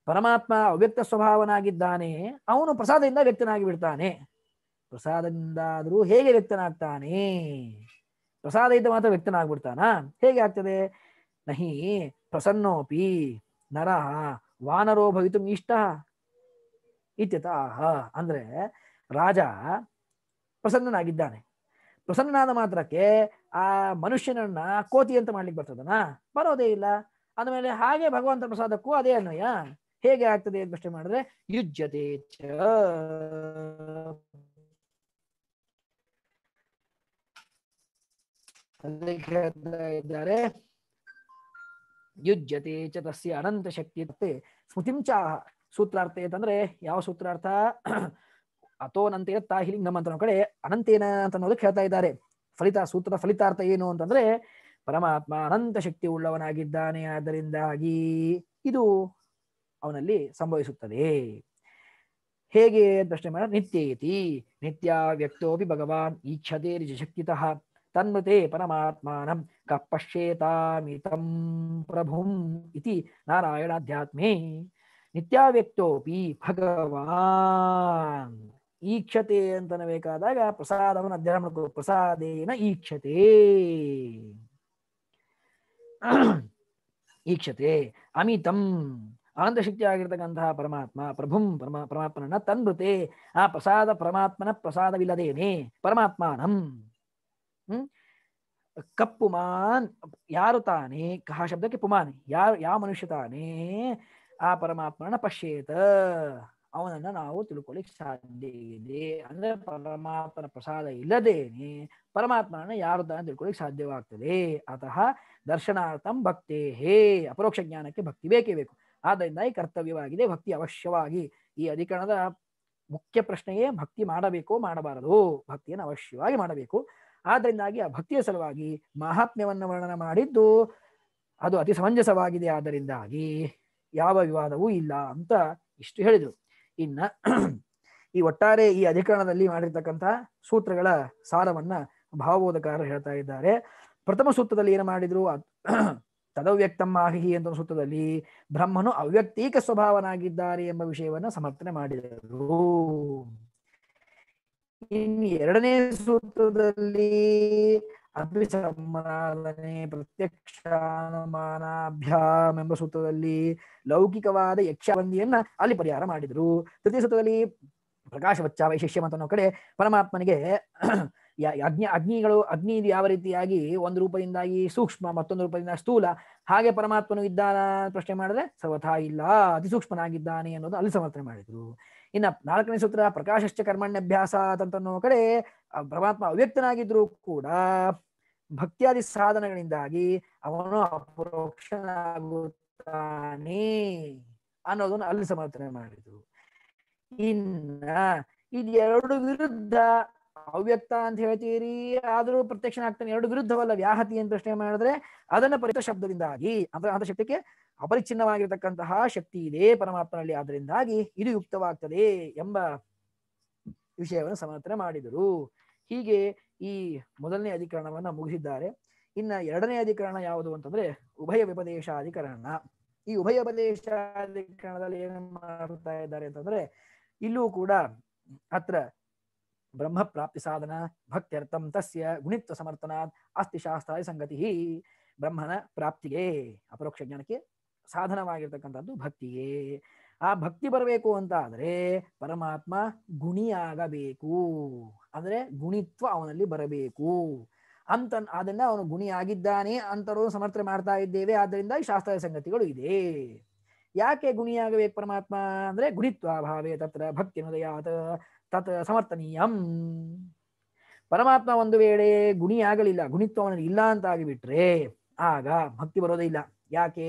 ಪರಮಾತ್ಮ ಅವ್ಯಕ್ತ ಸ್ವಭಾವನಾಗಿದ್ದಾನೆ ಅವನು ಪ್ರಸಾದದಿಂದ ವ್ಯಕ್ತನಾಗಿ ಬಿಡ್ತಾನೆ ಪ್ರಸಾದದಿಂದಾದರೂ ಹೇಗೆ ವ್ಯಕ್ತನಾಗ್ತಾನೆ ಪ್ರಸಾದ ಇದ್ದ ಮಾತ್ರ ವ್ಯಕ್ತನಾಗ್ಬಿಡ್ತಾನಾ ಹೇಗೆ ಆಗ್ತದೆ ನಹಿ ಪ್ರಸನ್ನೋಪಿ ನರಹ ವಾನರೋ ಭವಿತು ಇಷ್ಟ ಇತ್ಯತಃ ಅಂದ್ರೆ ರಾಜ ಪ್ರಸನ್ನನಾಗಿದ್ದಾನೆ ಪ್ರಸನ್ನನಾದ ಮಾತ್ರಕ್ಕೆ ಆ ಮನುಷ್ಯನನ್ನ ಕೋತಿ ಅಂತ ಮಾಡ್ಲಿಕ್ಕೆ ಬರ್ತದನಾ ಬರೋದೇ ಇಲ್ಲ ಅಂದಮೇಲೆ ಹಾಗೆ ಭಗವಂತ ಪ್ರಸಾದಕ್ಕೂ ಅದೇ ಅನ್ವಯ ಹೇಗೆ ಆಗ್ತದೆ ಪ್ರಶ್ನೆ ಮಾಡಿದ್ರೆ ಯುಜ್ಯತೆ ಚ ಇದ್ದಾರೆ ಯುಜ್ಯತೆ ಚ ತಸ್ಯ ಅನಂತ ಶಕ್ತಿ ಸ್ಮೃತಿಂಚಾಹ ಸೂತ್ರಾರ್ಥ ಅಂತಂದ್ರೆ ಯಾವ ಸೂತ್ರಾರ್ಥ ಅಥೋನಂತೆ ತಾಹಿಲಿಂಗ್ ನಮ್ಮ ಅಂತ ಕಡೆ ಅನಂತೇನ ಅಂತ ಅನ್ನೋದಕ್ಕೆ ಹೇಳ್ತಾ ಇದ್ದಾರೆ ಫಲಿತ ಸೂತ್ರದ ಫಲಿತಾರ್ಥ ಏನು ಅಂತಂದ್ರೆ ಪರಮಾತ್ಮ ಅನಂತ ಶಕ್ತಿ ಉಳ್ಳವನಾಗಿದ್ದಾನೆ ಆದ್ದರಿಂದಾಗಿ ಇದು ಅವನಲ್ಲಿ ಸಂಭವಿಸುತ್ತದೆ ಹೇಗೆ ಅಂತ ಪ್ರಶ್ನೆ ಮಾಡ ಇತಿ ನಿತ್ಯ ವ್ಯಕ್ತೋಪಿ ಭಗವಾನ್ ಈಕ್ಷತೆ ನಿಜಶಕ್ತಿತಃ तन्नृते परमात्मनाम कपश्येतामितं प्रभुम इति नारायणाध्यात्मे नित्याव्यक्तोपि भगवान् ईक्षते ಅಂತನೇಕಾದಾಗ ಪ್ರಸಾದವನ್ನು ಅಧ್ಯಯನ ಮಾಡಿದ ಪ್ರಸಾದೇನ ಈಕ್ಷತೆ ಈಕ್ಷತೆ ಅಮಿತಂ ಆಂದಶಕ್ತಿ ಆಗಿರತಕ್ಕಂತಹ ಪರಮಾತ್ಮ ప్రభుಂ ಪರಮಾಪನನ ತನ್ಮೃತೆ ಆ ಪ್ರಸಾದ ಪರಮಾತ್ಮನ ಪ್ರಸಾದ ವಿಲದೇನೇ ಪರಮಾತ್ಮನಂ ಹ್ಮ್ ಕಪ್ಪುಮಾನ್ ಯಾರು ತಾನೇ ಕಹ ಶಬ್ದಕ್ಕೆ ಪುಮಾನ್ ಯಾರು ಯಾವ ಮನುಷ್ಯ ತಾನೇ ಆ ಪರಮಾತ್ಮನ ಪಶ್ಯೇತ ಅವನನ್ನು ನಾವು ತಿಳ್ಕೊಳ್ಳಿಕ್ ಸಾಧ್ಯ ಇದೆ ಅಂದ್ರೆ ಪರಮಾತ್ಮನ ಪ್ರಸಾದ ಇಲ್ಲದೇನೆ ಪರಮಾತ್ಮನ ಯಾರು ತಾನೆ ತಿಳ್ಕೊಳ್ಳಿಕ್ ಸಾಧ್ಯವಾಗ್ತದೆ ಅತಃ ದರ್ಶನಾರ್ಥಂ ಭಕ್ತಿ ಹೇ ಅಪರೋಕ್ಷ ಜ್ಞಾನಕ್ಕೆ ಭಕ್ತಿ ಬೇಕೇ ಬೇಕು ಆದ್ದರಿಂದ ಈ ಕರ್ತವ್ಯವಾಗಿದೆ ಭಕ್ತಿ ಅವಶ್ಯವಾಗಿ ಈ ಅಧಿಕರಣದ ಮುಖ್ಯ ಪ್ರಶ್ನೆಯೇ ಭಕ್ತಿ ಮಾಡಬೇಕು ಮಾಡಬಾರದು ಭಕ್ತಿಯನ್ನು ಅವಶ್ಯವಾಗಿ ಮಾಡಬೇಕು ಆದ್ದರಿಂದಾಗಿ ಆ ಭಕ್ತಿಯ ಸಲುವಾಗಿ ಮಹಾತ್ಮ್ಯವನ್ನು ವರ್ಣನ ಮಾಡಿದ್ದು ಅದು ಅತಿ ಸಮಂಜಸವಾಗಿದೆ ಆದ್ದರಿಂದಾಗಿ ಯಾವ ವಿವಾದವೂ ಇಲ್ಲ ಅಂತ ಇಷ್ಟು ಹೇಳಿದರು ಇನ್ನ ಈ ಒಟ್ಟಾರೆ ಈ ಅಧಿಕರಣದಲ್ಲಿ ಮಾಡಿರ್ತಕ್ಕಂಥ ಸೂತ್ರಗಳ ಸಾರವನ್ನ ಭಾವಬೋಧಕಾರರು ಹೇಳ್ತಾ ಇದ್ದಾರೆ ಪ್ರಥಮ ಸೂತ್ರದಲ್ಲಿ ಏನು ಮಾಡಿದ್ರು ಮಾಹಿ ಅಂತ ಸೂತ್ರದಲ್ಲಿ ಬ್ರಹ್ಮನು ಅವ್ಯಕ್ತೀಕ ಸ್ವಭಾವನಾಗಿದ್ದಾರೆ ಎಂಬ ವಿಷಯವನ್ನು ಸಮರ್ಥನೆ ಮಾಡಿದರು ಇನ್ನು ಎರಡನೇ ಸೂತ್ರದಲ್ಲಿ ಪ್ರತ್ಯಕ್ಷ ಪ್ರತ್ಯಕ್ಷಾನುಮಾನಾಭ್ಯಾಮ್ ಎಂಬ ಸೂತ್ರದಲ್ಲಿ ಲೌಕಿಕವಾದ ಯಕ್ಷಬಂದಿಯನ್ನ ಅಲ್ಲಿ ಪರಿಹಾರ ಮಾಡಿದ್ರು ತೃತೀಯ ಸೂತ್ರದಲ್ಲಿ ಪ್ರಕಾಶ ವಚ್ಚ ವೈಶಿಷ್ಯ ಮತ್ತು ಕಡೆ ಪರಮಾತ್ಮನಿಗೆ ಅಗ್ನಿ ಅಗ್ನಿಗಳು ಅಗ್ನಿ ಯಾವ ರೀತಿಯಾಗಿ ಒಂದು ರೂಪದಿಂದಾಗಿ ಸೂಕ್ಷ್ಮ ಮತ್ತೊಂದು ರೂಪದಿಂದ ಸ್ಥೂಲ ಹಾಗೆ ಪರಮಾತ್ಮನು ಇದ್ದಾನ ಪ್ರಶ್ನೆ ಮಾಡಿದ್ರೆ ಸರ್ವಥಾ ಇಲ್ಲ ಅತಿ ಸೂಕ್ಷ್ಮನಾಗಿದ್ದಾನೆ ಅನ್ನೋದು ಅಲ್ಲಿ ಸಮರ್ಥನೆ ಮಾಡಿದ್ರು ಇನ್ನ ನಾಲ್ಕನೇ ಸೂತ್ರ ಪ್ರಕಾಶಶ್ಚ ಕರ್ಮಣ್ಯಭ್ಯಾಸ ಅಂತನ್ನೋ ಕಡೆ ಪರಮಾತ್ಮ ಅವ್ಯಕ್ತನಾಗಿದ್ರೂ ಕೂಡ ಭಕ್ತಿಯಾದಿ ಸಾಧನಗಳಿಂದಾಗಿ ಅವನು ಅಪರೋಕ್ಷನಾಗುತ್ತಾನೆ ಅನ್ನೋದನ್ನು ಅಲ್ಲಿ ಸಮರ್ಥನೆ ಮಾಡಿದ್ರು ಇನ್ನ ಎರಡು ವಿರುದ್ಧ ಅವ್ಯಕ್ತ ಅಂತ ಹೇಳ್ತೀರಿ ಆದರೂ ಪ್ರತ್ಯಕ್ಷನಾಗ್ತಾನೆ ಎರಡು ವಿರುದ್ಧವಲ್ಲ ವ್ಯಾಹತಿ ಅಂತ ಪ್ರಶ್ನೆ ಮಾಡಿದ್ರೆ ಅದನ್ನ ಪರಿತ ಶಬ್ದದಿಂದಾಗಿ ಅಂತ ಅಂತ ಶಬ್ದಕ್ಕೆ ಅಪರಿಚ್ಛಿನ್ನವಾಗಿರತಕ್ಕಂತಹ ಶಕ್ತಿ ಇದೆ ಪರಮಾತ್ಮನಲ್ಲಿ ಆದ್ದರಿಂದಾಗಿ ಇದು ಯುಕ್ತವಾಗ್ತದೆ ಎಂಬ ವಿಷಯವನ್ನು ಸಮರ್ಥನೆ ಮಾಡಿದರು ಹೀಗೆ ಈ ಮೊದಲನೇ ಅಧಿಕರಣವನ್ನು ಮುಗಿಸಿದ್ದಾರೆ ಇನ್ನ ಎರಡನೇ ಅಧಿಕರಣ ಯಾವುದು ಅಂತಂದ್ರೆ ಉಭಯ ವಿಪದೇಶಾಧಿಕರಣ ಈ ಉಭಯ ಉಪದೇಶಾಧಿಕರಣದಲ್ಲಿ ಏನು ಮಾಡ್ತಾ ಇದ್ದಾರೆ ಅಂತಂದ್ರೆ ಇಲ್ಲೂ ಕೂಡ ಅತ್ರ ಬ್ರಹ್ಮ ಪ್ರಾಪ್ತಿ ಸಾಧನ ಭಕ್ತ್ಯರ್ಥಂ ತಸ್ಯ ಗುಣಿತ್ವ ಸಮರ್ಥನಾ ಅಸ್ತಿ ಶಾಸ್ತ್ರಾದಿ ಸಂಗತಿ ಬ್ರಹ್ಮನ ಪ್ರಾಪ್ತಿಗೆ ಅಪರೋಕ್ಷ ಜ್ಞಾನಕ್ಕೆ ಸಾಧನವಾಗಿರ್ತಕ್ಕಂಥದ್ದು ಭಕ್ತಿಯೇ ಆ ಭಕ್ತಿ ಬರಬೇಕು ಅಂತ ಆದರೆ ಪರಮಾತ್ಮ ಗುಣಿಯಾಗಬೇಕು ಅಂದರೆ ಗುಣಿತ್ವ ಅವನಲ್ಲಿ ಬರಬೇಕು ಅಂತ ಅದನ್ನ ಅವನು ಗುಣಿಯಾಗಿದ್ದಾನೆ ಅಂತರೂ ಸಮರ್ಥನೆ ಮಾಡ್ತಾ ಇದ್ದೇವೆ ಆದ್ದರಿಂದ ಈ ಶಾಸ್ತ್ರದ ಸಂಗತಿಗಳು ಇದೆ ಯಾಕೆ ಗುಣಿಯಾಗಬೇಕು ಪರಮಾತ್ಮ ಅಂದ್ರೆ ಗುಣಿತ್ವ ಭಾವೆ ತತ್ರ ಭಕ್ತಿ ಹೃದಯಾತ ತತ್ ಸಮರ್ಥನೀಯಂ ಪರಮಾತ್ಮ ಒಂದು ವೇಳೆ ಗುಣಿಯಾಗಲಿಲ್ಲ ಗುಣಿತ್ವ ಅವನಲ್ಲಿ ಇಲ್ಲ ಅಂತ ಆಗಿಬಿಟ್ರೆ ಆಗ ಭಕ್ತಿ ಬರೋದೇ ಇಲ್ಲ ಯಾಕೆ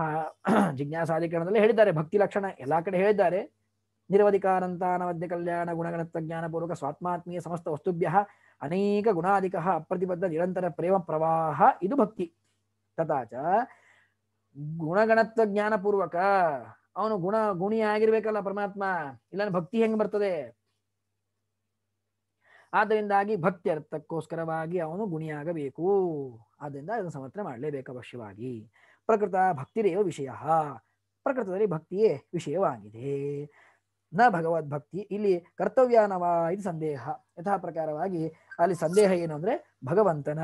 ಆ ಜಿಜ್ಞಾಸಾಧಿಕರಣದಲ್ಲಿ ಹೇಳಿದ್ದಾರೆ ಭಕ್ತಿ ಲಕ್ಷಣ ಎಲ್ಲಾ ಕಡೆ ಹೇಳಿದ್ದಾರೆ ನಿರವಧಿಕಾರಂತಾನವಧ್ಯ ಕಲ್ಯಾಣ ಗುಣಗಣತ್ವ ಜ್ಞಾನಪೂರ್ವಕ ಸ್ವಾತ್ಮಾತ್ಮೀಯ ಸಮಸ್ತ ವಸ್ತುಭ್ಯ ಅನೇಕ ಗುಣಾಧಿಕ ಅಪ್ರತಿಬದ್ಧ ನಿರಂತರ ಪ್ರೇಮ ಪ್ರವಾಹ ಇದು ಭಕ್ತಿ ತಥಾಚ ಗುಣಗಣತ್ವ ಜ್ಞಾನಪೂರ್ವಕ ಅವನು ಗುಣ ಗುಣಿ ಆಗಿರ್ಬೇಕಲ್ಲ ಪರಮಾತ್ಮ ಇಲ್ಲ ಭಕ್ತಿ ಹೆಂಗ್ ಬರ್ತದೆ ಆದ್ದರಿಂದಾಗಿ ಭಕ್ತಿ ಅರ್ಥಕ್ಕೋಸ್ಕರವಾಗಿ ಅವನು ಗುಣಿಯಾಗಬೇಕು ಆದ್ದರಿಂದ ಅದನ್ನು ಸಮರ್ಥನೆ ಮಾಡಲೇಬೇಕು ಅವಶ್ಯವಾಗಿ ಪ್ರಕೃತ ಭಕ್ತಿರೇವ ವಿಷಯ ಪ್ರಕೃತದಲ್ಲಿ ಭಕ್ತಿಯೇ ವಿಷಯವಾಗಿದೆ ನ ಭಗವದ್ ಭಕ್ತಿ ಇಲ್ಲಿ ಕರ್ತವ್ಯಾನವಾ ಇದು ಸಂದೇಹ ಯಥಾ ಪ್ರಕಾರವಾಗಿ ಅಲ್ಲಿ ಸಂದೇಹ ಏನು ಅಂದ್ರೆ ಭಗವಂತನ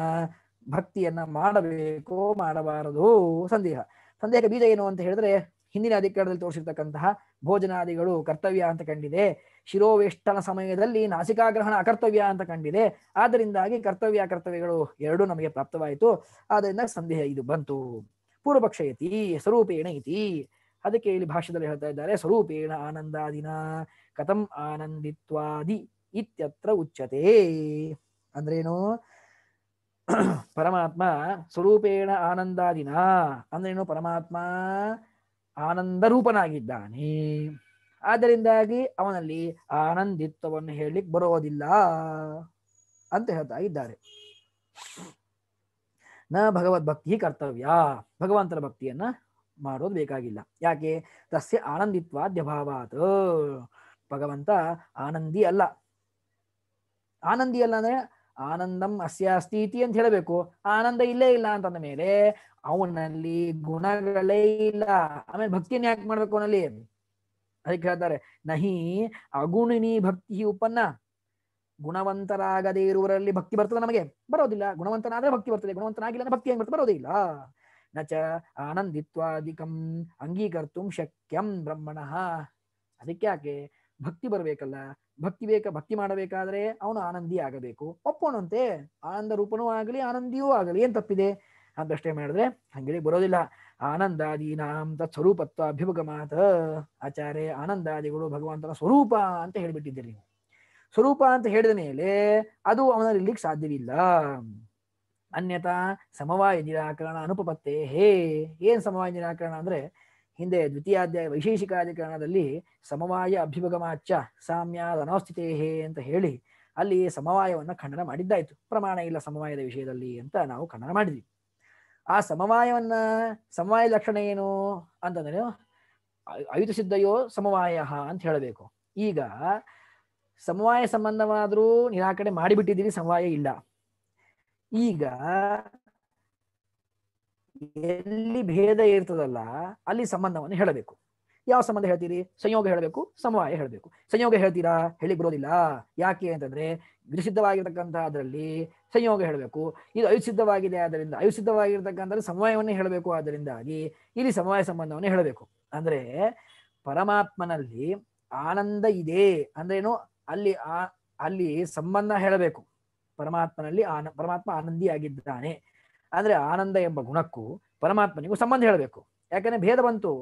ಭಕ್ತಿಯನ್ನ ಮಾಡಬೇಕೋ ಮಾಡಬಾರದು ಸಂದೇಹ ಸಂದೇಹ ಬೀಜ ಏನು ಅಂತ ಹೇಳಿದ್ರೆ ಹಿಂದಿನ ಅಧಿಕಾರದಲ್ಲಿ ತೋರಿಸಿರ್ತಕ್ಕಂತಹ ಭೋಜನಾದಿಗಳು ಕರ್ತವ್ಯ ಅಂತ ಕಂಡಿದೆ ಶಿರೋವೇಷ್ಟನ ಸಮಯದಲ್ಲಿ ನಾಸಿಕಾಗ್ರಹಣ ಅಕರ್ತವ್ಯ ಅಂತ ಕಂಡಿದೆ ಆದ್ದರಿಂದಾಗಿ ಕರ್ತವ್ಯ ಕರ್ತವ್ಯಗಳು ಎರಡೂ ನಮಗೆ ಪ್ರಾಪ್ತವಾಯಿತು ಆದ್ದರಿಂದ ಸಂದೇಹ ಇದು ಬಂತು ಪೂರ್ವಪಕ್ಷ ಐತಿ ಸ್ವರೂಪೇಣ ಇತಿ ಅದಕ್ಕೆ ಇಲ್ಲಿ ಭಾಷ್ಯದಲ್ಲಿ ಹೇಳ್ತಾ ಇದ್ದಾರೆ ಸ್ವರೂಪೇಣ ಆನಂದಾದಿನ ಕಥಂ ಆನಂದಿತ್ವಾದಿ ಇತ್ಯತ್ರ ಉಚ್ಯತೆ ಅಂದ್ರೇನು ಪರಮಾತ್ಮ ಸ್ವರೂಪೇಣ ಆನಂದಾದಿನ ಅಂದ್ರೇನು ಪರಮಾತ್ಮ ಆನಂದ ರೂಪನಾಗಿದ್ದಾನೆ ಆದ್ದರಿಂದಾಗಿ ಅವನಲ್ಲಿ ಆನಂದಿತ್ವವನ್ನು ಹೇಳಲಿಕ್ಕೆ ಬರೋದಿಲ್ಲ ಅಂತ ಹೇಳ್ತಾ ಇದ್ದಾರೆ ನ ಭಗವದ್ ಭಕ್ತಿ ಕರ್ತವ್ಯ ಭಗವಂತರ ಭಕ್ತಿಯನ್ನ ಮಾಡೋದು ಬೇಕಾಗಿಲ್ಲ ಯಾಕೆ ತಸ್ಯ ಆನಂದಿತ್ವಾದ್ಯಭಾವಾತ್ ಭಗವಂತ ಆನಂದಿ ಅಲ್ಲ ಆನಂದಿ ಅಲ್ಲ ಅಂದ್ರೆ ಆನಂದಂ ಅಸ್ಯ ಅಸ್ತೀತಿ ಅಂತ ಹೇಳಬೇಕು ಆನಂದ ಇಲ್ಲೇ ಇಲ್ಲ ಅಂತಂದ ಮೇಲೆ ಅವನಲ್ಲಿ ಗುಣಗಳೇ ಇಲ್ಲ ಆಮೇಲೆ ಭಕ್ತಿಯನ್ನು ಯಾಕೆ ಮಾಡ್ಬೇಕು ಅವನಲ್ಲಿ ಅದಕ್ಕೆ ಹೇಳ್ತಾರೆ ನಹಿ ಅಗುಣಿನಿ ಭಕ್ತಿ ಉಪನ್ನ ಗುಣವಂತರಾಗದೇ ಇರುವರಲ್ಲಿ ಭಕ್ತಿ ಬರ್ತದೆ ನಮಗೆ ಬರೋದಿಲ್ಲ ಗುಣವಂತನಾದ್ರೆ ಭಕ್ತಿ ಬರ್ತದೆ ಗುಣವಂತನಾಗಿಲ್ಲ ಅಂದ್ರೆ ಭಕ್ತಿ ಹೆಂಗ್ ಬರ್ತದೆ ಬರೋದಿಲ್ಲ ನಚ ಆನಂದಿತ್ವಾಧಿಕಂ ಅಂಗೀಕರ್ತು ಶಕ್ಯಂ ಬ್ರಹ್ಮಣ ಅದಕ್ಕೆ ಯಾಕೆ ಭಕ್ತಿ ಬರಬೇಕಲ್ಲ ಭಕ್ತಿ ಬೇಕ ಭಕ್ತಿ ಮಾಡಬೇಕಾದ್ರೆ ಅವನು ಆನಂದಿ ಆಗಬೇಕು ಒಪ್ಪೋಣಂತೆ ಆನಂದ ರೂಪನೂ ಆಗಲಿ ಆನಂದಿಯೂ ಆಗಲಿ ಏನ್ ತಪ್ಪಿದೆ ಅಂತಷ್ಟೇ ಮಾಡಿದ್ರೆ ಹಂಗೇಳಿ ಬರೋದಿಲ್ಲ ಸ್ವರೂಪತ್ವ ತತ್ಸ್ವರೂಪತ್ವ ಮಾತ ಆಚಾರ್ಯ ಆನಂದಾದಿಗಳು ಭಗವಂತನ ಸ್ವರೂಪ ಅಂತ ಹೇಳಿಬಿಟ್ಟಿದ್ದೀರಿ ನೀವು ಸ್ವರೂಪ ಅಂತ ಹೇಳಿದ ಮೇಲೆ ಅದು ಅವನಲ್ಲಿ ಸಾಧ್ಯವಿಲ್ಲ ಅನ್ಯತಾ ಸಮವಾಯ ನಿರಾಕರಣ ಅನುಪಪತ್ತೆ ಹೇ ಏನು ಸಮವಾಯ ನಿರಾಕರಣ ಅಂದ್ರೆ ಹಿಂದೆ ದ್ವಿತೀಯಾಧ್ಯಾಯ ವೈಶೇಷಿಕಾಧಿಕರಣದಲ್ಲಿ ಸಮವಾಯ ಅಭ್ಯುಭಗಮಾಚ ಸಾಮ್ಯಾದ ಅನೌಸ್ಥಿತೆ ಹೇ ಅಂತ ಹೇಳಿ ಅಲ್ಲಿ ಸಮವಾಯವನ್ನು ಖಂಡನ ಮಾಡಿದ್ದಾಯಿತು ಪ್ರಮಾಣ ಇಲ್ಲ ಸಮವಾಯದ ವಿಷಯದಲ್ಲಿ ಅಂತ ನಾವು ಖಂಡನ ಮಾಡಿದ್ವಿ ಆ ಸಮವಾಯವನ್ನ ಸಮವಾಯ ಲಕ್ಷಣ ಏನು ಅಂತಂದ್ರೆ ಆಯುಧ ಸಿದ್ಧಯೋ ಸಮವಾಯ ಅಂತ ಹೇಳಬೇಕು ಈಗ ಸಮವಾಯ ಸಂಬಂಧವಾದರೂ ನಿರಾಕರಣೆ ಮಾಡಿಬಿಟ್ಟಿದ್ದೀರಿ ಸಮವಾಯ ಇಲ್ಲ ಈಗ ಎಲ್ಲಿ ಭೇದ ಇರ್ತದಲ್ಲ ಅಲ್ಲಿ ಸಂಬಂಧವನ್ನು ಹೇಳಬೇಕು ಯಾವ ಸಂಬಂಧ ಹೇಳ್ತೀರಿ ಸಂಯೋಗ ಹೇಳಬೇಕು ಸಮವಾಯ ಹೇಳಬೇಕು ಸಂಯೋಗ ಹೇಳ್ತೀರಾ ಹೇಳಿ ಬರೋದಿಲ್ಲ ಯಾಕೆ ಅಂತಂದ್ರೆ ವಿಧಿಸಿದ್ಧವಾಗಿರ್ತಕ್ಕಂಥ ಅದರಲ್ಲಿ ಸಂಯೋಗ ಹೇಳಬೇಕು ಇದು ಅಯುಸಿದ್ಧವಾಗಿದೆ ಆದ್ದರಿಂದ ಅಯುಸಿದ್ಧವಾಗಿರ್ತಕ್ಕಂಥ ಸಮವಾಯವನ್ನೇ ಹೇಳಬೇಕು ಆದ್ದರಿಂದಾಗಿ ಇಲ್ಲಿ ಸಮವಾಯ ಸಂಬಂಧವನ್ನು ಹೇಳಬೇಕು ಅಂದ್ರೆ ಪರಮಾತ್ಮನಲ್ಲಿ ಆನಂದ ಇದೆ ಅಂದ್ರೇನು ಅಲ್ಲಿ ಆ ಅಲ್ಲಿ ಸಂಬಂಧ ಹೇಳಬೇಕು ಪರಮಾತ್ಮನಲ್ಲಿ ಆನ ಪರಮಾತ್ಮ ಆನಂದಿಯಾಗಿದ್ದಾನೆ ಅಂದ್ರೆ ಆನಂದ ಎಂಬ ಗುಣಕ್ಕೂ ಪರಮಾತ್ಮನಿಗೂ ಸಂಬಂಧ ಹೇಳಬೇಕು ಯಾಕಂದ್ರೆ ಭೇದ ಬಂತು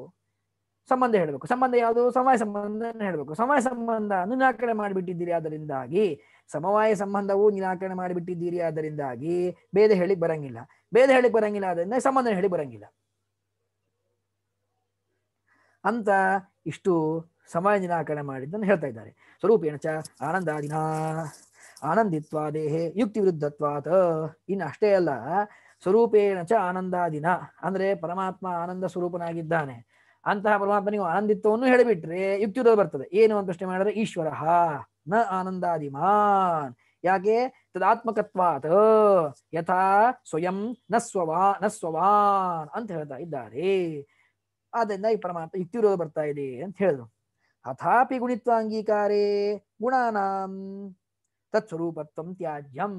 ಸಂಬಂಧ ಹೇಳಬೇಕು ಸಂಬಂಧ ಯಾವುದು ಸಮಯ ಸಂಬಂಧ ಹೇಳಬೇಕು ಸಮಯ ಸಂಬಂಧ ನಿರಾಕರಣೆ ಮಾಡಿಬಿಟ್ಟಿದ್ದೀರಿ ಅದರಿಂದಾಗಿ ಸಮವಾಯ ಸಂಬಂಧವು ನಿರಾಕರಣೆ ಮಾಡಿಬಿಟ್ಟಿದ್ದೀರಿ ಅದರಿಂದಾಗಿ ಭೇದ ಹೇಳಿಕ್ ಬರಂಗಿಲ್ಲ ಭೇದ ಹೇಳಿಕ್ ಬರಂಗಿಲ್ಲ ಅದರಿಂದ ಸಂಬಂಧ ಹೇಳಿ ಬರಂಗಿಲ್ಲ ಅಂತ ಇಷ್ಟು ಸಮಯ ನಿರಾಕರಣೆ ಮಾಡಿದ್ದನ್ನು ಹೇಳ್ತಾ ಇದ್ದಾರೆ ಸ್ವರೂಪೇಣ ಚ ಆನಂದಾದಿನ ಆನಂದಿತ್ವ ದೇಹೆ ಯುಕ್ತಿ ವಿರುದ್ಧತ್ವಾತ್ ಇನ್ನು ಅಷ್ಟೇ ಅಲ್ಲ ಸ್ವರೂಪೇಣ ಚ ಆನಂದಾದಿನ ಅಂದ್ರೆ ಪರಮಾತ್ಮ ಆನಂದ ಸ್ವರೂಪನಾಗಿದ್ದಾನೆ ಅಂತಹ ಪರಮಾತ್ಮ ಆನಂದಿತ್ವವನ್ನು ಹೇಳಿಬಿಟ್ರೆ ವಿರೋಧ ಬರ್ತದೆ ಏನು ಅಂತ ಪ್ರಶ್ನೆ ಮಾಡಿದ್ರೆ ಈಶ್ವರ ನ ಆನಂದಾದಿಮಾನ್ ಯಾಕೆ ತದಾತ್ಮಕತ್ವಾತ್ ಯಥಾ ಸ್ವಯಂ ನ ಸ್ವವಾ ನ ಸ್ವವಾನ್ ಅಂತ ಹೇಳ್ತಾ ಇದ್ದಾರೆ ಆದ್ದರಿಂದ ಈ ಪರಮಾತ್ಮ ವಿರೋಧ ಬರ್ತಾ ಇದೆ ಅಂತ ಹೇಳಿದ್ರು ಅಥಾಪಿ ಗುಣಿತ್ವಾಂಗೀಕಾರೇ ಗುಣಾನಾಂ ತತ್ಸ್ವರೂಪತ್ವಂ ತ್ಯಾಜ್ಯಂ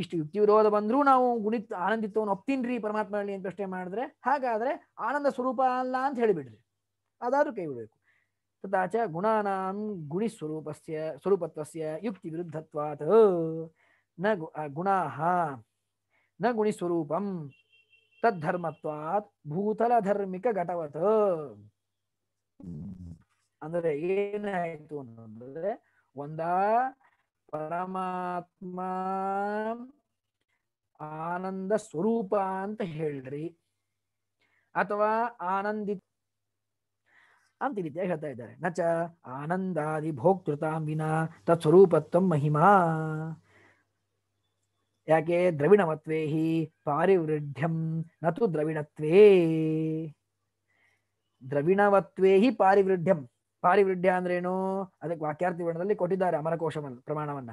ಇಷ್ಟು ಯುಕ್ತಿ ವಿರೋಧ ಬಂದರೂ ನಾವು ಗುಣಿತ್ ಆನಂದಿತ್ವವನ್ನು ಒಪ್ತೀನ್ರಿ ಪರಮಾತ್ಮನಲ್ಲಿ ಅಂತ ಪ್ರಶ್ನೆ ಮಾಡಿದ್ರೆ ಹಾಗಾದರೆ ಆನಂದ ಸ್ವರೂಪ ಅಲ್ಲ ಅಂತ ಹೇಳಿಬಿಡ್ರಿ ಅದಾದರೂ ಕೈ ಬಿಡಬೇಕು ತದಾಚ ಗುಣಾನಾಂ ಗುಣಿ ಸ್ವರೂಪಸ್ಯ ಸ್ವರೂಪತ್ವಸ್ಯ ಯುಕ್ತಿ ವಿರುದ್ಧತ್ವಾತ್ ನ ಗುಣಾಹ ನ ಗುಣಿ ಸ್ವರೂಪಂ ತದ್ಧರ್ಮತ್ವಾತ್ ಧರ್ಮಿಕ ಘಟವತ್ ಅಂದ್ರೆ ಏನಾಯ್ತು ಅಂತಂದ್ರೆ ಒಂದ ಪರಮಾತ್ಮ ಆನಂದ ಸ್ವರೂಪ ಅಂತ ಹೇಳ್ರಿ ಅಥವಾ ಆನಂದಿ ಅಂತ ಈ ರೀತಿಯಾಗಿ ಹೇಳ್ತಾ ಇದ್ದಾರೆ ನಚ ಆನಂದಾದಿ ಭೋಕ್ತೃತಾಂ ತತ್ ಸ್ವರೂಪತ್ವ ಮಹಿಮಾ ಯಾಕೆ ದ್ರವಿಣಮತ್ವೇ ಹಿ ಪಾರಿವೃಢ್ಯಂ ನತು ದ್ರವಿಣತ್ವೇ ದ್ರವಿಣವತ್ವೇ ಹಿ ಪಾರಿವೃಢ್ಯಂ ಪಾರಿವೃಢ್ಯ ಅಂದ್ರೇನು ಅದಕ್ಕೆ ವಾಕ್ಯಾರ್ಥಿ ವರ್ಣದಲ್ಲಿ ಕೊಟ್ಟಿದ್ದಾರೆ ಅಮರಕೋಶ ಪ್ರಮಾಣವನ್ನ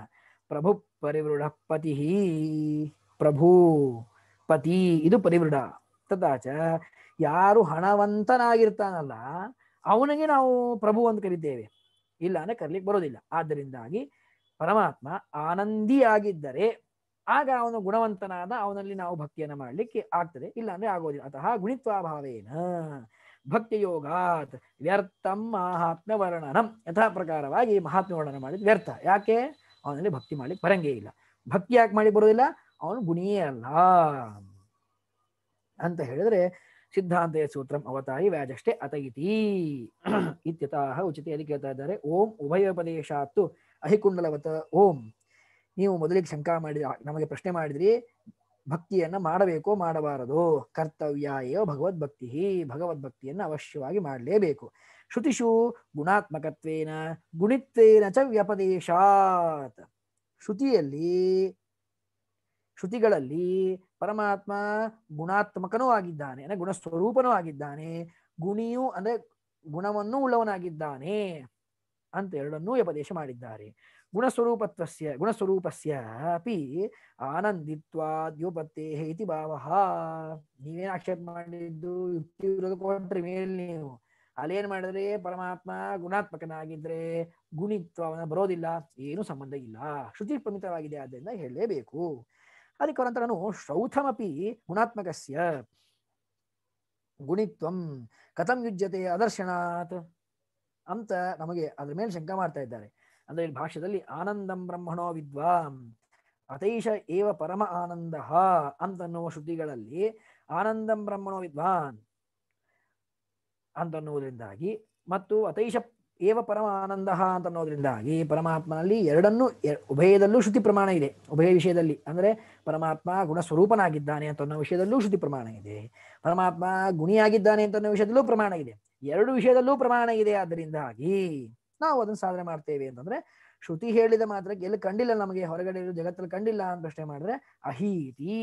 ಪ್ರಭು ಪರಿವೃಢ ಪತಿ ಪ್ರಭು ಪತಿ ಇದು ಪರಿವೃಢ ತದಾಚ ಯಾರು ಹಣವಂತನಾಗಿರ್ತಾನಲ್ಲ ಅವನಿಗೆ ನಾವು ಪ್ರಭು ಅಂತ ಕರಿತೇವೆ ಇಲ್ಲ ಅಂದ್ರೆ ಕರ್ಲಿಕ್ಕೆ ಬರೋದಿಲ್ಲ ಆದ್ದರಿಂದಾಗಿ ಪರಮಾತ್ಮ ಆನಂದಿಯಾಗಿದ್ದರೆ ಆಗ ಅವನು ಗುಣವಂತನಾದ ಅವನಲ್ಲಿ ನಾವು ಭಕ್ತಿಯನ್ನು ಮಾಡಲಿಕ್ಕೆ ಆಗ್ತದೆ ಇಲ್ಲ ಅಂದ್ರೆ ಆಗೋದಿಲ್ಲ ಅತಃ ಗುಣಿತ್ವಾಭಾವೇನ ಭಕ್ತಿಯೋಗಾತ್ ವ್ಯರ್ಥಂ ವರ್ಣನಂ ಯಥಾ ಪ್ರಕಾರವಾಗಿ ಮಹಾತ್ಮ ವರ್ಣನ ಮಾಡಿದ ವ್ಯರ್ಥ ಯಾಕೆ ಅವನಲ್ಲಿ ಭಕ್ತಿ ಮಾಡಿ ಬರಂಗೇ ಇಲ್ಲ ಭಕ್ತಿ ಯಾಕೆ ಮಾಡಿ ಬರೋದಿಲ್ಲ ಅವನು ಗುಣಿಯೇ ಅಲ್ಲ ಅಂತ ಹೇಳಿದ್ರೆ ಸಿದ್ಧಾಂತಯ ಸೂತ್ರಂ ಅವತಾಯಿ ವ್ಯಾಜಷ್ಟೇ ಅತಯಿತಿ ಇತ್ಯತಃ ಉಚಿತ ಎಲ್ಲಿ ಕೇಳ್ತಾ ಇದ್ದಾರೆ ಓಂ ಉಭಯೋಪದೇಶಾತ್ತು ಅಹಿಕುಂಡಲವತ ಓಂ ನೀವು ಮೊದಲಿಗೆ ಶಂಕಾ ಮಾಡಿದ ನಮಗೆ ಪ್ರಶ್ನೆ ಮಾಡಿದ್ರಿ ಭಕ್ತಿಯನ್ನ ಮಾಡಬೇಕೋ ಮಾಡಬಾರದು ಕರ್ತವ್ಯ ಭಕ್ತಿ ಭಗವದ್ ಭಗವದ್ಭಕ್ತಿಯನ್ನು ಅವಶ್ಯವಾಗಿ ಮಾಡಲೇಬೇಕು ಶ್ರುತಿಷು ಗುಣಾತ್ಮಕತ್ವೇನ ಗುಣಿತ್ವೇನ ಚ ವ್ಯಪದೇಶಾತ್ ಶ್ರುತಿಯಲ್ಲಿ ಶ್ರುತಿಗಳಲ್ಲಿ ಪರಮಾತ್ಮ ಗುಣಾತ್ಮಕನೂ ಆಗಿದ್ದಾನೆ ಗುಣ ಗುಣಸ್ವರೂಪನೂ ಆಗಿದ್ದಾನೆ ಗುಣಿಯು ಅಂದರೆ ಗುಣವನ್ನು ಉಳ್ಳವನಾಗಿದ್ದಾನೆ ಅಂತ ಎರಡನ್ನೂ ಉಪದೇಶ ಮಾಡಿದ್ದಾರೆ ಗುಣಸ್ವರೂಪತ್ವಸ್ಯ ಗುಣಸ್ವರೂಪಸ್ಯ ಅಪಿ ಆನಂದಿತ್ವಾದ್ಯೋಪತ್ತೇ ಇತಿ ಭಾವ ನೀವೇನು ಆಕ್ಷೇಪ ಮಾಡಿದ್ದು ಯುಕ್ತಿ ಕೊಟ್ಟರೆ ಮೇಲೆ ನೀವು ಅಲ್ಲೇನ್ ಮಾಡಿದ್ರೆ ಪರಮಾತ್ಮ ಗುಣಾತ್ಮಕನಾಗಿದ್ರೆ ಅವನ ಬರೋದಿಲ್ಲ ಏನು ಸಂಬಂಧ ಇಲ್ಲ ಶ್ರುತಿ ಪ್ರಮಿತವಾಗಿದೆ ಆದ್ದರಿಂದ ಹೇಳಲೇಬೇಕು ಅದಕ್ಕೆ ನಂತರನು ಶ್ರೌಥಮಪಿ ಗುಣಾತ್ಮಕಸ್ಯ ಗುಣಿತ್ವಂ ಕಥಂ ಯುಜ್ಯತೆ ಅದರ್ಶನಾತ್ ಅಂತ ನಮಗೆ ಅದ್ರ ಮೇಲೆ ಶಂಕ ಮಾಡ್ತಾ ಇದ್ದಾರೆ ಅಂದರೆ ಭಾಷ್ಯದಲ್ಲಿ ಆನಂದಂ ಬ್ರಹ್ಮಣೋ ವಿದ್ವಾಂ ಅತೈಷ ಏವ ಪರಮ ಆನಂದ ಅಂತನ್ನುವ ಶ್ರುತಿಗಳಲ್ಲಿ ಆನಂದಂ ಬ್ರಹ್ಮಣೋ ವಿದ್ವಾನ್ ಅಂತನ್ನುವುದರಿಂದಾಗಿ ಮತ್ತು ಅತೈಷ ಏವ ಪರಮ ಆನಂದ ಅಂತನ್ನೋದ್ರಿಂದಾಗಿ ಪರಮಾತ್ಮನಲ್ಲಿ ಎರಡನ್ನು ಉಭಯದಲ್ಲೂ ಶ್ರುತಿ ಪ್ರಮಾಣ ಇದೆ ಉಭಯ ವಿಷಯದಲ್ಲಿ ಅಂದರೆ ಪರಮಾತ್ಮ ಗುಣಸ್ವರೂಪನಾಗಿದ್ದಾನೆ ಅನ್ನೋ ವಿಷಯದಲ್ಲೂ ಶ್ರುತಿ ಪ್ರಮಾಣ ಇದೆ ಪರಮಾತ್ಮ ಗುಣಿಯಾಗಿದ್ದಾನೆ ಅಂತನ್ನೋ ವಿಷಯದಲ್ಲೂ ಪ್ರಮಾಣ ಇದೆ ಎರಡು ವಿಷಯದಲ್ಲೂ ಪ್ರಮಾಣ ಇದೆ ಆದ್ದರಿಂದಾಗಿ ನಾವು ಅದನ್ನ ಸಾಧನೆ ಮಾಡ್ತೇವೆ ಅಂತಂದ್ರೆ ಶ್ರುತಿ ಹೇಳಿದ ಮಾತ್ರ ಎಲ್ಲಿ ಕಂಡಿಲ್ಲ ನಮಗೆ ಹೊರಗಡೆ ಇರೋ ಜಗತ್ತಲ್ಲಿ ಕಂಡಿಲ್ಲ ಅಂತ ಪ್ರಶ್ನೆ ಮಾಡಿದ್ರೆ ಅಹೀತಿ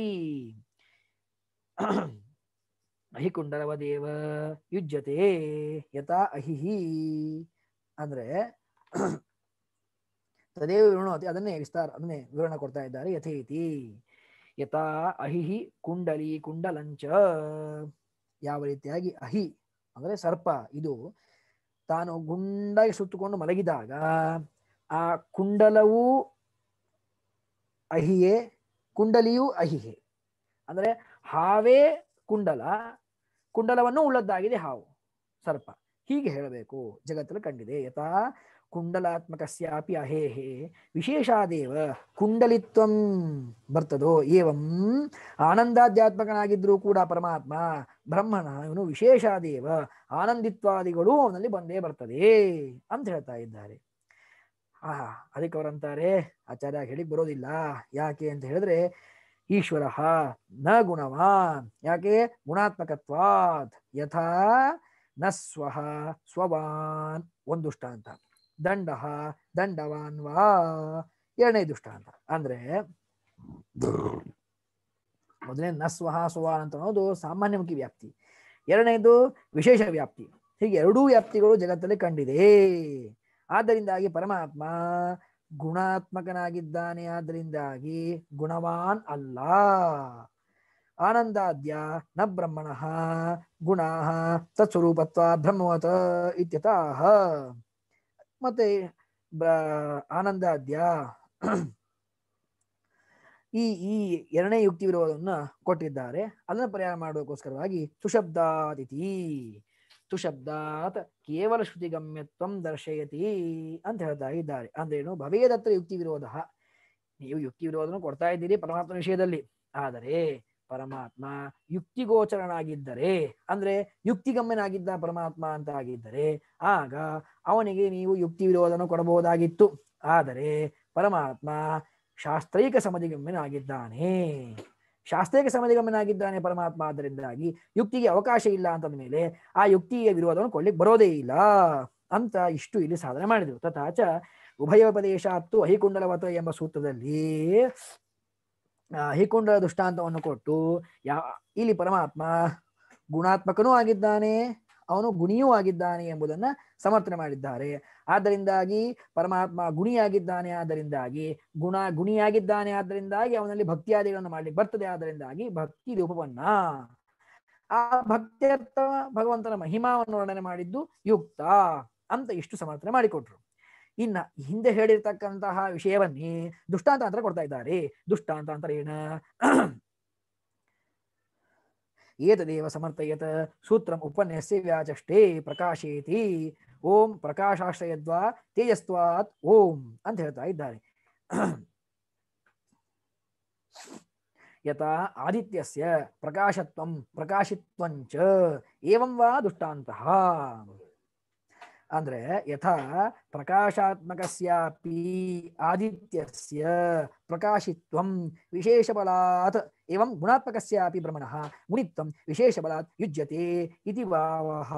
ಅಹಿ ಕುಂಡಲವ ದೇವ ಯುಜ್ಯತೆ ಯಥಾ ಅಹಿಹಿ ಅಂದ್ರೆ ತದೇವ ವಿವರಣೋತಿ ಅದನ್ನೇ ವಿಸ್ತಾರ ಅದನ್ನೇ ವಿವರಣ ಕೊಡ್ತಾ ಇದ್ದಾರೆ ಯಥೇತಿ ಯಥಾ ಅಹಿಹಿ ಕುಂಡಲಿ ಕುಂಡಲಂಚ ಯಾವ ರೀತಿಯಾಗಿ ಅಹಿ ಅಂದ್ರೆ ಸರ್ಪ ಇದು ತಾನು ಗುಂಡಾಗಿ ಸುತ್ತುಕೊಂಡು ಮಲಗಿದಾಗ ಆ ಕುಂಡಲವೂ ಅಹಿಯೇ ಕುಂಡಲಿಯೂ ಅಹಿಹೆ ಅಂದರೆ ಹಾವೇ ಕುಂಡಲ ಕುಂಡಲವನ್ನು ಉಳ್ಳದ್ದಾಗಿದೆ ಹಾವು ಸರ್ಪ ಹೀಗೆ ಹೇಳಬೇಕು ಜಗತ್ತಲ್ಲಿ ಕಂಡಿದೆ ಯಥಾ ಕುಂಡಲಾತ್ಮಕಸ್ಯಾಪಿ ಅಹೇಹೇ ವಿಶೇಷಾದೇವ ಕುಂಡಲಿತ್ವಂ ಬರ್ತದೋ ಏವಂ ಆನಂದಾಧ್ಯಾತ್ಮಕನಾಗಿದ್ರೂ ಕೂಡ ಪರಮಾತ್ಮ ಬ್ರಹ್ಮನ ಇವನು ದೇವ ಆನಂದಿತ್ವಾದಿಗಳು ಅವನಲ್ಲಿ ಬಂದೇ ಬರ್ತದೆ ಅಂತ ಹೇಳ್ತಾ ಇದ್ದಾರೆ ಆ ಅದಕ್ಕೆ ಅವರಂತಾರೆ ಆಚಾರ್ಯ ಹೇಳಿಕ್ ಬರೋದಿಲ್ಲ ಯಾಕೆ ಅಂತ ಹೇಳಿದ್ರೆ ಈಶ್ವರ ನ ಗುಣವಾನ್ ಯಾಕೆ ಗುಣಾತ್ಮಕತ್ವಾತ್ ಯಥಾ ನ ಸ್ವಹ ಸ್ವವಾನ್ ಒಂದು ಅಂತ ದಂಡ ದಂಡವಾನ್ ವಾ ಎರಡನೇ ದುಷ್ಟಾಂತ ಅಂದ್ರೆ ಮೊದಲೇ ನ ಸ್ವಹ ಸುವಾನ್ ಅಂತ ಅನ್ನೋದು ಮುಖ್ಯ ವ್ಯಾಪ್ತಿ ಎರಡನೇದು ವಿಶೇಷ ವ್ಯಾಪ್ತಿ ಹೀಗೆ ಎರಡೂ ವ್ಯಾಪ್ತಿಗಳು ಜಗತ್ತಲ್ಲಿ ಕಂಡಿದೆ ಆದ್ದರಿಂದಾಗಿ ಪರಮಾತ್ಮ ಗುಣಾತ್ಮಕನಾಗಿದ್ದಾನೆ ಆದ್ದರಿಂದಾಗಿ ಗುಣವಾನ್ ಅಲ್ಲ ಆನಂದಾದ್ಯ ನ ಬ್ರಹ್ಮಣಃ ಗುಣ ತತ್ಸ್ವರೂಪತ್ವ ಬ್ರಹ್ಮವತ ಇತ್ಯತಃ ಮತ್ತೆ ಆನಂದಾದ್ಯ ಈ ಈ ಎರಡನೇ ಯುಕ್ತಿ ವಿರೋಧವನ್ನ ಕೊಟ್ಟಿದ್ದಾರೆ ಅದನ್ನು ಪರಿಹಾರ ಸುಶಬ್ದಾತ್ ಇತಿ ಸುಶಬ್ದಾತ್ ಕೇವಲ ಶ್ರುತಿಗಮ್ಯತ್ವ ದರ್ಶಯತಿ ಅಂತ ಹೇಳ್ತಾ ಇದ್ದಾರೆ ಅಂದ್ರೆ ಏನು ಭವೇದತ್ರ ಯುಕ್ತಿ ವಿರೋಧ ನೀವು ಯುಕ್ತಿ ವಿರೋಧನ ಕೊಡ್ತಾ ಇದ್ದೀರಿ ಪರಮಾತ್ಮ ವಿಷಯದಲ್ಲಿ ಆದರೆ ಪರಮಾತ್ಮ ಯುಕ್ತಿಗೋಚರನಾಗಿದ್ದರೆ ಅಂದ್ರೆ ಯುಕ್ತಿಗಮ್ಯನಾಗಿದ್ದ ಪರಮಾತ್ಮ ಅಂತ ಆಗಿದ್ದರೆ ಆಗ ಅವನಿಗೆ ನೀವು ಯುಕ್ತಿ ವಿರೋಧನ ಕೊಡಬಹುದಾಗಿತ್ತು ಆದರೆ ಪರಮಾತ್ಮ ಶಾಸ್ತ್ರೈಕ ಸಮಧಿಗಮ್ಯನಾಗಿದ್ದಾನೆ ಶಾಸ್ತ್ರೈಕ ಸಮಧಿಗಮ್ಯನಾಗಿದ್ದಾನೆ ಪರಮಾತ್ಮ ಆದ್ದರಿಂದಾಗಿ ಯುಕ್ತಿಗೆ ಅವಕಾಶ ಇಲ್ಲ ಅಂತಂದ ಮೇಲೆ ಆ ಯುಕ್ತಿಯ ವಿರೋಧವನ್ನು ಕೊಡ್ಲಿಕ್ಕೆ ಬರೋದೇ ಇಲ್ಲ ಅಂತ ಇಷ್ಟು ಇಲ್ಲಿ ಸಾಧನೆ ಮಾಡಿದರು ತಥಾಚ ಅತ್ತು ಅಹಿಕುಂಡಲವತ ಎಂಬ ಸೂತ್ರದಲ್ಲಿ ಅಹಿಕುಂಡಲ ದೃಷ್ಟಾಂತವನ್ನು ಕೊಟ್ಟು ಯಾ ಇಲ್ಲಿ ಪರಮಾತ್ಮ ಗುಣಾತ್ಮಕನೂ ಆಗಿದ್ದಾನೆ ಅವನು ಗುಣಿಯೂ ಆಗಿದ್ದಾನೆ ಎಂಬುದನ್ನ ಸಮರ್ಥನೆ ಮಾಡಿದ್ದಾರೆ ಆದ್ದರಿಂದಾಗಿ ಪರಮಾತ್ಮ ಗುಣಿಯಾಗಿದ್ದಾನೆ ಆದ್ದರಿಂದಾಗಿ ಗುಣ ಗುಣಿಯಾಗಿದ್ದಾನೆ ಆದ್ದರಿಂದಾಗಿ ಅವನಲ್ಲಿ ಭಕ್ತಿಯಾದಿಗಳನ್ನು ಮಾಡಲಿಕ್ಕೆ ಬರ್ತದೆ ಆದ್ದರಿಂದಾಗಿ ಭಕ್ತಿ ರೂಪವನ್ನ ಆ ಭಕ್ತ್ಯರ್ಥ ಭಗವಂತನ ಮಹಿಮಾವನ್ನು ವರ್ಣನೆ ಮಾಡಿದ್ದು ಯುಕ್ತ ಅಂತ ಇಷ್ಟು ಸಮರ್ಥನೆ ಮಾಡಿಕೊಟ್ರು ಇನ್ನ ಹಿಂದೆ ಹೇಳಿರ್ತಕ್ಕಂತಹ ವಿಷಯವನ್ನೇ ದುಷ್ಟಾಂತ ಅಂತ ಕೊಡ್ತಾ ಇದ್ದಾರೆ ದುಷ್ಟಾಂತ ಅಂತರ ಏನ एतदेव समर्थयत् सूत्रम् उपन्यस्य व्याचष्टे ಪ್ರಕಾಶೇತಿ ಓಂ ಪ್ರಕಾಶಾಶ್ರಯದ್ವಾ ತೇಜಸ್ವಾತ್ ಓಂ ಅಂತ ಹೇಳ್ತಾ ಇದ್ದಾರೆ ಯಥಾ ಆದಿತ್ಯಸ್ಯ ಪ್ರಕಾಶತ್ವಂ ಪ್ರಕಾಶಿತ್ವಂಚ ಏವಂ ವಾ ದುಷ್ಟಾಂತಃ ಅಂದ್ರೆ ಯಥಾ ಪ್ರಕಾಶಾತ್ಮಕಸ್ಯಾಪಿ ಆದಿತ್ಯಸ್ಯ ಪ್ರಕಾಶಿತ್ವಂ ವಿಶೇಷಬಲಾತ್ ಏವಂ ಗುಣಾತ್ಮಕಸ್ಯಾಪಿ ಬ್ರಹ್ಮಣ ಗುಣಿತಂ ವಿಶೇಷ ಬಲಾತ್ ಯುಜ್ಯತೆ ಇತಿ ವಾವಹ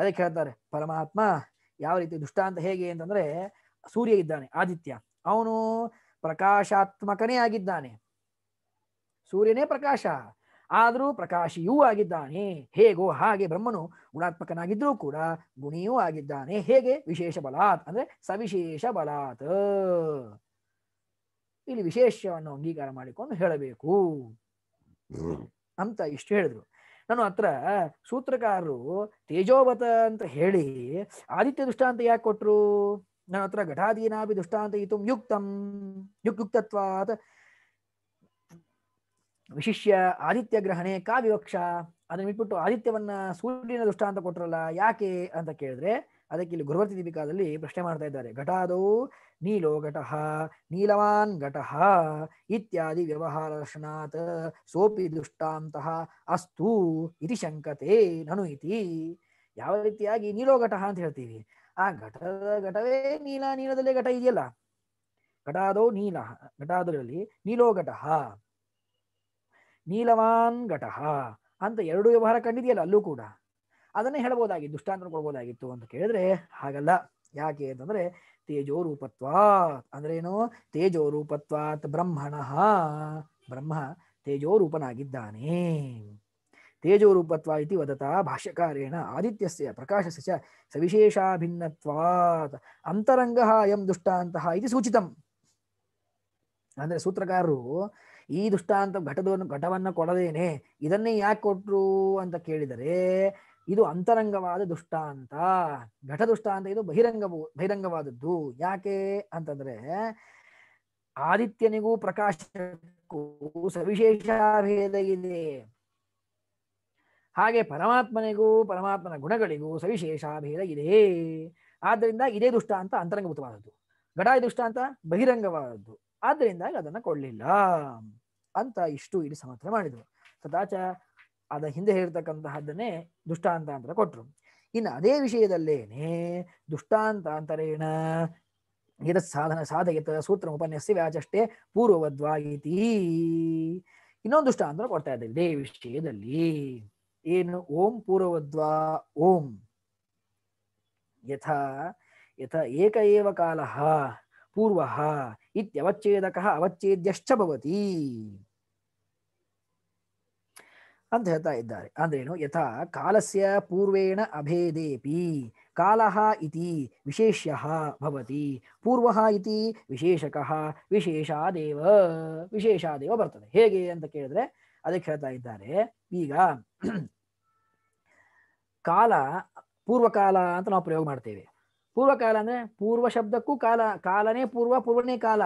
ಅದಕ್ಕೆ ಹೇಳ್ತಾರೆ ಪರಮಾತ್ಮ ಯಾವ ರೀತಿ ದುಷ್ಟಾಂತ ಹೇಗೆ ಅಂತಂದ್ರೆ ಸೂರ್ಯ ಇದ್ದಾನೆ ಆದಿತ್ಯ ಅವನು ಪ್ರಕಾಶಾತ್ಮಕನೇ ಆಗಿದ್ದಾನೆ ಸೂರ್ಯನೇ ಪ್ರಕಾಶ ಆದರೂ ಪ್ರಕಾಶಿಯೂ ಆಗಿದ್ದಾನೆ ಹೇಗೋ ಹಾಗೆ ಬ್ರಹ್ಮನು ಗುಣಾತ್ಮಕನಾಗಿದ್ರೂ ಕೂಡ ಗುಣಿಯೂ ಆಗಿದ್ದಾನೆ ಹೇಗೆ ವಿಶೇಷ ಬಲಾತ್ ಅಂದ್ರೆ ಸವಿಶೇಷ ಬಲಾತ್ ಇಲ್ಲಿ ವಿಶೇಷವನ್ನು ಅಂಗೀಕಾರ ಮಾಡಿಕೊಂಡು ಹೇಳಬೇಕು ಅಂತ ಇಷ್ಟು ಹೇಳಿದ್ರು ನಾನು ಹತ್ರ ಸೂತ್ರಕಾರರು ತೇಜೋವತ ಅಂತ ಹೇಳಿ ಆದಿತ್ಯ ದೃಷ್ಟಾಂತ ಯಾಕೆ ಕೊಟ್ರು ನಾನು ಹತ್ರ ಘಟಾದೀನಾಭಿ ದೃಷ್ಟಾಂತ ಇತು ಯುಕ್ತಂ ಯುಕ್ ಯುಕ್ತತ್ವಾತ್ ವಿಶಿಷ್ಯ ಆದಿತ್ಯ ಗ್ರಹಣೆ ಕಾ ವಿವಕ್ಷ ಅದನ್ನ ಬಿಟ್ಬಿಟ್ಟು ಆದಿತ್ಯವನ್ನ ಸೂರ್ಯನ ದೃಷ್ಟಾಂತ ಕೊಟ್ರಲ್ಲ ಯಾಕೆ ಅಂತ ಕೇಳಿದ್ರೆ ಅದಕ್ಕೆ ಇಲ್ಲಿ ಗುರುವರ್ತಿ ದೀಪಿಕಾದಲ್ಲಿ ಪ್ರಶ್ನೆ ಮಾಡ್ತಾ ಇದ್ದಾರೆ ಘಟಾದೌ ಘಟ ನೀಲವಾನ್ ಘಟಃ ಇತ್ಯಾದಿ ದರ್ಶನಾತ್ ಸೋಪಿ ದುಷ್ಟಾಂತ ಅಸ್ತು ಇತಿ ಶಂಕತೆ ನನು ಇತಿ ಯಾವ ರೀತಿಯಾಗಿ ಘಟ ಅಂತ ಹೇಳ್ತೀವಿ ಆ ಘಟದ ಘಟವೇ ನೀಲ ನೀಲದಲ್ಲೇ ಘಟ ಇದೆಯಲ್ಲ ಘಟಾದೋ ನೀಲ ಘಟಾದರಲ್ಲಿ ನೀಲೋ ಘಟ ನೀಲವಾನ್ ಘಟಃ ಅಂತ ಎರಡು ವ್ಯವಹಾರ ಕಂಡಿದೆಯಲ್ಲ ಅಲ್ಲೂ ಕೂಡ ಅದನ್ನೇ ಹೇಳ್ಬೋದಾಗಿತ್ತು ದುಷ್ಟಾಂತ ಕೊಡ್ಬೋದಾಗಿತ್ತು ಅಂತ ಕೇಳಿದ್ರೆ ಹಾಗಲ್ಲ ಯಾಕೆ ಅಂತಂದ್ರೆ ತೇಜೋ ರೂಪತ್ವಾತ್ ಅಂದ್ರೆ ಏನು ತೇಜೋ ರೂಪತ್ವಾತ್ ಬ್ರಹ್ಮಣಃ ಬ್ರಹ್ಮ ತೇಜೋ ರೂಪನಾಗಿದ್ದಾನೆ ತೇಜೋ ರೂಪತ್ವ ಇತಿ ಭಾಷ್ಯಕಾರೇಣ ಆದಿತ್ಯಸ್ಯ ಪ್ರಕಾಶಸ್ಯ ಚ ಸವಿಶೇಷಾಭಿನ್ನತ್ವಾತ್ ಅಂತರಂಗಃ ಅಯಂ ದುಷ್ಟಾಂತಃ ಇತಿ ಸೂಚಿತಂ ಅಂದರೆ ಸೂತ್ರಕಾರರು ಈ ದುಷ್ಟಾಂತ ಘಟದ ಘಟವನ್ನು ಕೊಡದೇನೆ ಇದನ್ನೇ ಯಾಕೆ ಕೊಟ್ಟರು ಅಂತ ಕೇಳಿದರೆ ಇದು ಅಂತರಂಗವಾದ ದುಷ್ಟಾಂತ ಘಟ ದುಷ್ಟಾಂತ ಇದು ಬಹಿರಂಗ ಬಹಿರಂಗವಾದದ್ದು ಯಾಕೆ ಅಂತಂದ್ರೆ ಆದಿತ್ಯನಿಗೂ ಪ್ರಕಾಶಕ್ಕೂ ಸವಿಶೇಷಾಭೇದ ಇದೆ ಹಾಗೆ ಪರಮಾತ್ಮನಿಗೂ ಪರಮಾತ್ಮನ ಗುಣಗಳಿಗೂ ಸವಿಶೇಷಾಭೇದ ಇದೆ ಆದ್ದರಿಂದ ಇದೇ ದುಷ್ಟಾಂತ ಅಂತರಂಗಭೂತವಾದದ್ದು ದುಷ್ಟ ದುಷ್ಟಾಂತ ಬಹಿರಂಗವಾದದ್ದು ಆದ್ದರಿಂದ ಅದನ್ನು ಕೊಡ್ಲಿಲ್ಲ ಅಂತ ಇಷ್ಟು ಇಲ್ಲಿ ಸಮರ್ಥನೆ ಮಾಡಿದರು ಸದಾಚ ಅದ ಹಿಂದೆ ದುಷ್ಟಾಂತ ದುಷ್ಟಾಂತಾಂತರ ಕೊಟ್ರು ಇನ್ನು ಅದೇ ವಿಷಯದಲ್ಲೇನೆ ಅಂತರೇಣ ಇದ ಸಾಧನ ಸಾಧಯತ ಸೂತ್ರ ಉಪನ್ಯಾಸ ವ್ಯಾಚಷ್ಟೇ ಪೂರ್ವವದ್ವಾಯಿತಿ ಇನ್ನೊಂದು ದುಷ್ಟಾಂತರ ಕೊಡ್ತಾ ಇದ್ದಾರೆ ಇದೇ ವಿಷಯದಲ್ಲಿ ಏನು ಓಂ ಪೂರ್ವವದ್ವಾ ಓಂ ಯಥ ಯಥ ಏಕ ಏವ ಕಾಲ ಪೂರ್ವ ಇತ್ಯವಚ್ಛೇದಕ ಅವಚ್ಛೇದ್ಯಶ್ಚ ಅಂತ ಹೇಳ್ತಾ ಇದ್ದಾರೆ ಅಂದ್ರೇನು ಯಥಾ ಕಾಲಸ್ಯ ಪೂರ್ವೇಣ ಅಭೇದೇಪಿ ಕಾಲಃ ಇತಿ ವಿಶೇಷ್ಯ ಭವತಿ ಪೂರ್ವಃ ಇತಿ ವಿಶೇಷಕಃ ವಿಶೇಷಾದೇವ ವಿಶೇಷಾದೇವ ಬರ್ತದೆ ಹೇಗೆ ಅಂತ ಕೇಳಿದ್ರೆ ಅದಕ್ಕೆ ಹೇಳ್ತಾ ಇದ್ದಾರೆ ಈಗ ಕಾಲ ಪೂರ್ವಕಾಲ ಅಂತ ನಾವು ಪ್ರಯೋಗ ಮಾಡ್ತೇವೆ ಪೂರ್ವಕಾಲ ಅಂದ್ರೆ ಪೂರ್ವ ಶಬ್ದಕ್ಕೂ ಕಾಲ ಕಾಲನೇ ಪೂರ್ವ ಪೂರ್ವನೇ ಕಾಲ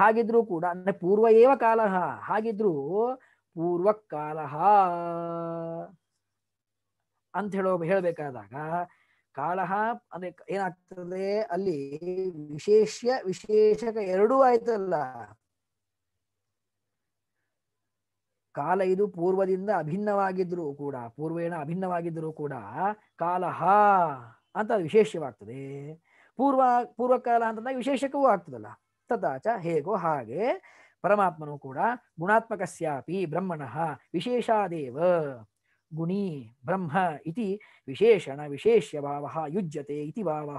ಹಾಗಿದ್ರೂ ಕೂಡ ಅಂದ್ರೆ ಪೂರ್ವ ಏವ ಕಾಲ ಹಾಗಿದ್ರೂ ಪೂರ್ವಕಾಲ ಅಂತ ಹೇಳೋ ಹೇಳಬೇಕಾದಾಗ ಕಾಲ ಅಂದ್ರೆ ಏನಾಗ್ತದೆ ಅಲ್ಲಿ ವಿಶೇಷ ವಿಶೇಷಕ ಎರಡೂ ಆಯ್ತಲ್ಲ ಕಾಲ ಇದು ಪೂರ್ವದಿಂದ ಅಭಿನ್ನವಾಗಿದ್ರು ಕೂಡ ಪೂರ್ವೇಣ ಅಭಿನ್ನವಾಗಿದ್ರು ಕೂಡ ಕಾಲಹ ಅಂತ ವಿಶೇಷವಾಗ್ತದೆ ಪೂರ್ವ ಪೂರ್ವಕಾಲ ಅಂತಂದ್ರೆ ವಿಶೇಷಕವೂ ಆಗ್ತದಲ್ಲ ತದಾಚ ಹೇಗೋ ಹಾಗೆ ಪರಮಾತ್ಮನು ಕೂಡ ಗುಣಾತ್ಮಕಸ್ಯಾಪಿ ಬ್ರಹ್ಮಣಃ ವಿಶೇಷಾದೇವ ಗುಣಿ ಬ್ರಹ್ಮ ಇತಿ ವಿಶೇಷಣ ವಿಶೇಷ್ಯ ಭಾವ ಯುಜ್ಯತೆ ಇತಿ ಭಾವ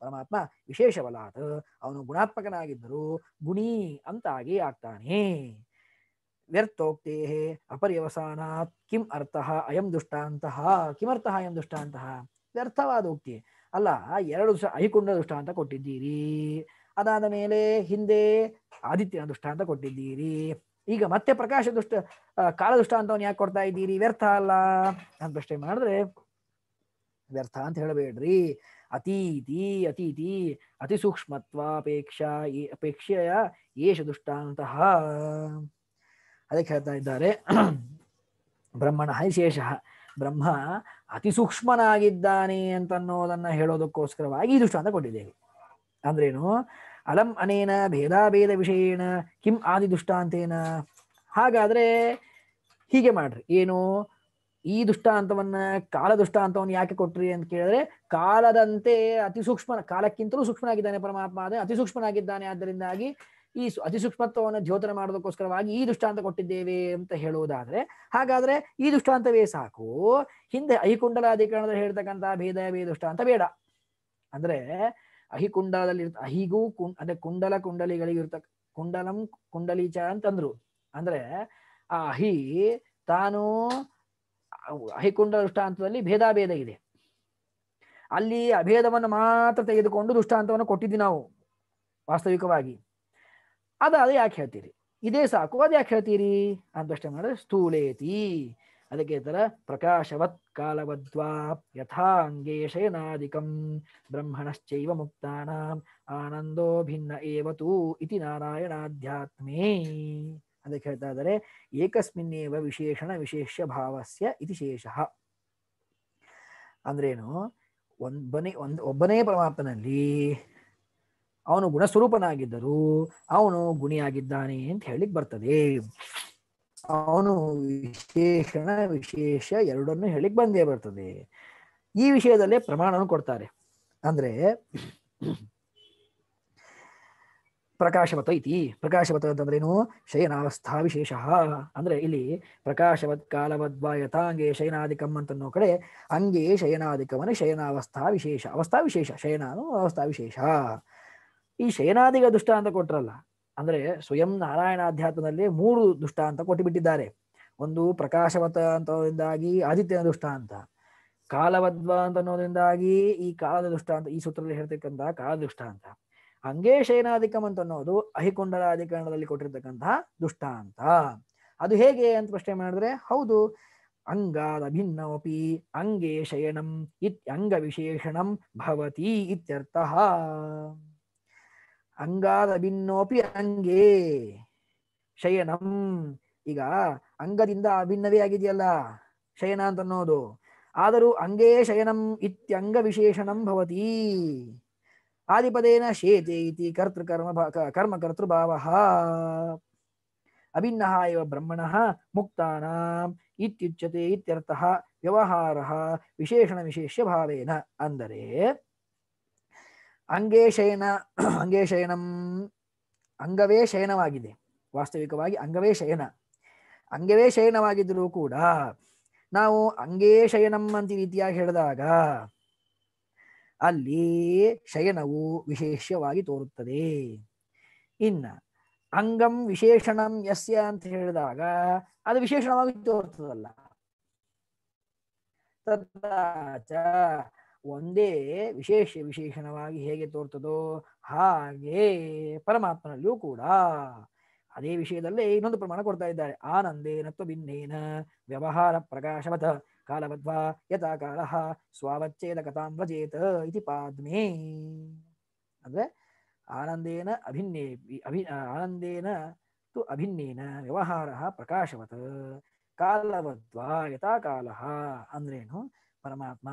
ಪರಮಾತ್ಮ ವಿಶೇಷವಲಾತ್ ಅವನು ಗುಣಾತ್ಮಕನಾಗಿದ್ದರು ಗುಣಿ ಅಂತಾಗಿ ಆಗ್ತಾನೆ ವ್ಯರ್ಥೋಕ್ತೇ ಅಪರ್ಯವಸಾನಾತ್ ಕಿಂ ಅರ್ಥ ಅಯಂ ದುಷ್ಟಾಂತಹ ಕಿಮರ್ಥ ಅಯಂ ದುಷ್ಟಾಂತಹ ವ್ಯರ್ಥವಾದ ಉಕ್ತಿ ಅಲ್ಲ ಎರಡು ಸ ದುಷ್ಟಾಂತ ಕೊಟ್ಟಿದ್ದೀರಿ ಅದಾದ ಮೇಲೆ ಹಿಂದೆ ಆದಿತ್ಯನ ದೃಷ್ಟಾಂತ ಕೊಟ್ಟಿದ್ದೀರಿ ಈಗ ಮತ್ತೆ ಪ್ರಕಾಶ ದುಷ್ಟ ಕಾಲ ದೃಷ್ಟಾಂತವನ್ನು ಯಾಕೆ ಕೊಡ್ತಾ ಇದ್ದೀರಿ ವ್ಯರ್ಥ ಅಲ್ಲ ಅಂತ ಪ್ರಶ್ನೆ ಮಾಡಿದ್ರೆ ವ್ಯರ್ಥ ಅಂತ ಹೇಳಬೇಡ್ರಿ ಅತೀತಿ ಅತೀತಿ ಅತಿ ಅಪೇಕ್ಷ ಅಪೇಕ್ಷೆಯ ಏಷ ದುಷ್ಟಾಂತ ಅದಕ್ಕೆ ಹೇಳ್ತಾ ಇದ್ದಾರೆ ಬ್ರಹ್ಮಣ ವಿಶೇಷ ಬ್ರಹ್ಮ ಅತಿ ಸೂಕ್ಷ್ಮನಾಗಿದ್ದಾನೆ ಅಂತನ್ನೋದನ್ನ ಹೇಳೋದಕ್ಕೋಸ್ಕರವಾಗಿ ಈ ದುಷ್ಟಾಂತ ಕೊಟ್ಟಿದ್ದೇವೆ ಅಂದ್ರೇನು ಅಲಂ ಅನೇನ ಭೇದಾಭೇದ ವಿಷಯೇಣ ಕಿಂ ಆದಿ ದುಷ್ಟಾಂತೇನ ಹಾಗಾದ್ರೆ ಹೀಗೆ ಮಾಡ್ರಿ ಏನು ಈ ದುಷ್ಟಾಂತವನ್ನ ಕಾಲ ದುಷ್ಟಾಂತವನ್ನು ಯಾಕೆ ಕೊಟ್ರಿ ಅಂತ ಕೇಳಿದ್ರೆ ಕಾಲದಂತೆ ಅತಿ ಸೂಕ್ಷ್ಮ ಕಾಲಕ್ಕಿಂತಲೂ ಸೂಕ್ಷ್ಮನಾಗಿದ್ದಾನೆ ಪರಮಾತ್ಮ ಆದ್ರೆ ಅತಿ ಸೂಕ್ಷ್ಮನಾಗಿದ್ದಾನೆ ಆದ್ದರಿಂದಾಗಿ ಈ ಅತಿ ಸೂಕ್ಷ್ಮತ್ವವನ್ನು ದ್ಯೋತನ ಮಾಡೋದಕ್ಕೋಸ್ಕರವಾಗಿ ಈ ದುಷ್ಟಾಂತ ಕೊಟ್ಟಿದ್ದೇವೆ ಅಂತ ಹೇಳುವುದಾದ್ರೆ ಹಾಗಾದ್ರೆ ಈ ದುಷ್ಟಾಂತವೇ ಸಾಕು ಹಿಂದೆ ಐಕುಂಡಲಾಧಿಕರಣದಲ್ಲಿ ಹೇಳ್ತಕ್ಕಂತಹ ಭೇದ ಭೇದ ದುಷ್ಟಾಂತ ಬೇಡ ಅಂದ್ರೆ ಅಹಿ ಇರ್ತ ಅಹಿಗೂ ಕುಂಡ್ ಅಂದ್ರೆ ಕುಂಡಲ ಕುಂಡಲಿಗಳಿಗೆ ಇರ್ತ ಕುಂಡಲಂ ಕುಂಡಲೀಚ ಅಂತಂದ್ರು ಅಂದ್ರೆ ಆ ಅಹಿ ತಾನು ಅಹಿಕುಂಡ ದೃಷ್ಟಾಂತದಲ್ಲಿ ಭೇದಾಭೇದ ಇದೆ ಅಲ್ಲಿ ಅಭೇದವನ್ನು ಮಾತ್ರ ತೆಗೆದುಕೊಂಡು ದೃಷ್ಟಾಂತವನ್ನು ಕೊಟ್ಟಿದ್ವಿ ನಾವು ವಾಸ್ತವಿಕವಾಗಿ ಅದ ಅದು ಯಾಕೆ ಹೇಳ್ತೀರಿ ಇದೇ ಸಾಕು ಅದು ಯಾಕೆ ಹೇಳ್ತೀರಿ ಅಂತ ಅಷ್ಟೇ ಮಾಡಿದ್ರೆ ಸ್ಥೂಲೇತಿ ಅದಕ್ಕೆ ಈ ಪ್ರಕಾಶವತ್ ಕಾಲವದ್ವಾ ಬ್ರಹ್ಮಣಶ್ಚೈವ ಮುಕ್ತಾನ ಆನಂದೋ ಭಿನ್ನ ಏವತೂ ಇತಿ ನಾರಾಯಣಾಧ್ಯಾತ್ಮೇ ಅದಕ್ಕೆ ಹೇಳ್ತಾ ಇದ್ದಾರೆ ಏಕಸ್ಮಿನ್ನೇವ ವಿಶೇಷಣ ವಿಶೇಷ ಭಾವಸ್ಯ ಇತಿ ಶೇಷ ಅಂದ್ರೇನು ಒಂದನೇ ಒಂದು ಒಬ್ಬನೇ ಪರಮಾತ್ಮನಲ್ಲಿ ಅವನು ಗುಣಸ್ವರೂಪನಾಗಿದ್ದರೂ ಅವನು ಗುಣಿಯಾಗಿದ್ದಾನೆ ಅಂತ ಹೇಳಿಕ್ ಬರ್ತದೆ ಅವನು ವಿಶೇಷಣ ವಿಶೇಷ ಎರಡನ್ನೂ ಹೇಳಿಕ್ ಬಂದೇ ಬರ್ತದೆ ಈ ವಿಷಯದಲ್ಲೇ ಪ್ರಮಾಣವನ್ನು ಕೊಡ್ತಾರೆ ಅಂದ್ರೆ ಪ್ರಕಾಶವತ ಇತಿ ಪ್ರಕಾಶವತ ಏನು ಶಯನಾವಸ್ಥಾ ವಿಶೇಷ ಅಂದ್ರೆ ಇಲ್ಲಿ ಪ್ರಕಾಶವತ್ ಕಾಲವದ್ವಾ ಯಥಾಂಗೆ ಶಯನಾಧಿಕಂ ಅಂತನ್ನೋ ಕಡೆ ಅಂಗೇ ಶಯನಾಧಿಕಮನೆ ಶಯನಾವಸ್ಥಾ ವಿಶೇಷ ಅವಸ್ಥಾ ವಿಶೇಷ ಶಯನಾನು ಅವಸ್ಥಾ ವಿಶೇಷ ಈ ಶಯನಾದಿಗ ದುಷ್ಟ ಅಂತ ಕೊಟ್ರಲ್ಲ ಅಂದ್ರೆ ಸ್ವಯಂ ಅಧ್ಯಾತ್ಮದಲ್ಲಿ ಮೂರು ದುಷ್ಟಾಂತ ಬಿಟ್ಟಿದ್ದಾರೆ ಒಂದು ಪ್ರಕಾಶವತ ಅಂತದಿಂದಾಗಿ ಆದಿತ್ಯನ ದುಷ್ಟಾಂತ ಕಾಲವದ್ವ ಅಂತ ಅನ್ನೋದ್ರಿಂದಾಗಿ ಈ ಕಾಲದ ಅಂತ ಈ ಸೂತ್ರದಲ್ಲಿ ಹೇಳ್ತಕ್ಕಂತಹ ಕಾಲ ದುಷ್ಟಾಂತ ಹಂಗೇ ಶಯನಾಧಿಕಮ್ ಅಂತ ಅನ್ನೋದು ಅಧಿಕರಣದಲ್ಲಿ ಕೊಟ್ಟಿರ್ತಕ್ಕಂತಹ ದುಷ್ಟಾಂತ ಅದು ಹೇಗೆ ಅಂತ ಪ್ರಶ್ನೆ ಮಾಡಿದ್ರೆ ಹೌದು ಅಂಗಾದ ಭಿನ್ನೋಪಿ ಅಂಗೇ ಶಯನಂ ಇತ್ ಅಂಗ ಭವತಿ ಇತ್ಯರ್ಥ ಅಂಗಾದ ಅಭಿನ್ನೋಪಿ ಅಂಗೇ ಶಯನಂ ಈಗ ಅಂಗದಿಂದ ಅಭಿನ್ನವೇ ಆಗಿದೆಯಲ್ಲ ಶಯನ ಅಂತ ಅನ್ನೋದು ಆದರೂ ಅಂಗೇ ಶಯನಂ ಇತ್ಯಂಗ ವಿಶೇಷಣಂ ಭವತಿ ಆದಿಪದೇನ ಶೇತೆ ಇತಿ ಕರ್ತೃಕರ್ಮ ಕರ್ಮಕರ್ತೃಭಾವ ಅಭಿನ್ನ ಇವ ಬ್ರಹ್ಮಣ ಮುಕ್ತಾನಾಂ ಇತ್ಯುಚ್ಯತೆ ಇತ್ಯರ್ಥ ವ್ಯವಹಾರ ವಿಶೇಷಣ ವಿಶೇಷ ಭಾವೇನ ಅಂದರೆ ಅಂಗೇ ಶಯನ ಅಂಗೇ ಶಯನಂ ಅಂಗವೇ ಶಯನವಾಗಿದೆ ವಾಸ್ತವಿಕವಾಗಿ ಅಂಗವೇ ಶಯನ ಅಂಗವೇ ಶಯನವಾಗಿದ್ದರೂ ಕೂಡ ನಾವು ಅಂಗೇ ಶಯನಂ ಅಂತ ರೀತಿಯಾಗಿ ಹೇಳಿದಾಗ ಅಲ್ಲಿ ಶಯನವು ವಿಶೇಷವಾಗಿ ತೋರುತ್ತದೆ ಇನ್ನ ಅಂಗಂ ವಿಶೇಷಣಂ ಯಸ್ಯ ಅಂತ ಹೇಳಿದಾಗ ಅದು ವಿಶೇಷಣವಾಗಿ ತೋರುತ್ತದಲ್ಲ ಒಂದೇ ವಿಶೇಷ ವಿಶೇಷಣವಾಗಿ ಹೇಗೆ ತೋರ್ತದೋ ಹಾಗೆ ಪರಮಾತ್ಮನಲ್ಲಿಯೂ ಕೂಡ ಅದೇ ವಿಷಯದಲ್ಲೇ ಇನ್ನೊಂದು ಪ್ರಮಾಣ ಕೊಡ್ತಾ ಇದ್ದಾರೆ ಆನಂದೇನ ಭಿನ್ನೇನ ವ್ಯವಹಾರ ಪ್ರಕಾಶವತ ಕಾಲವದ್ವಾ ಯಥಾ ಕಾಲ ಸ್ವಾವಚ್ಛೇದ ಕಥಾಂ ವ್ರಜೇತ ಇತಿ ಪಾದ್ಮೇ ಅಂದ್ರೆ ಆನಂದೇನ ಅಭಿನ್ನೇ ಅಭಿ ಆನಂದೇನ ತು ಅಭಿನ್ನೇನ ವ್ಯವಹಾರ ಪ್ರಕಾಶವತ್ ಕಾಲವದ್ವಾ ಯಥಾ ಕಾಲ ಅಂದ್ರೇನು ಪರಮಾತ್ಮ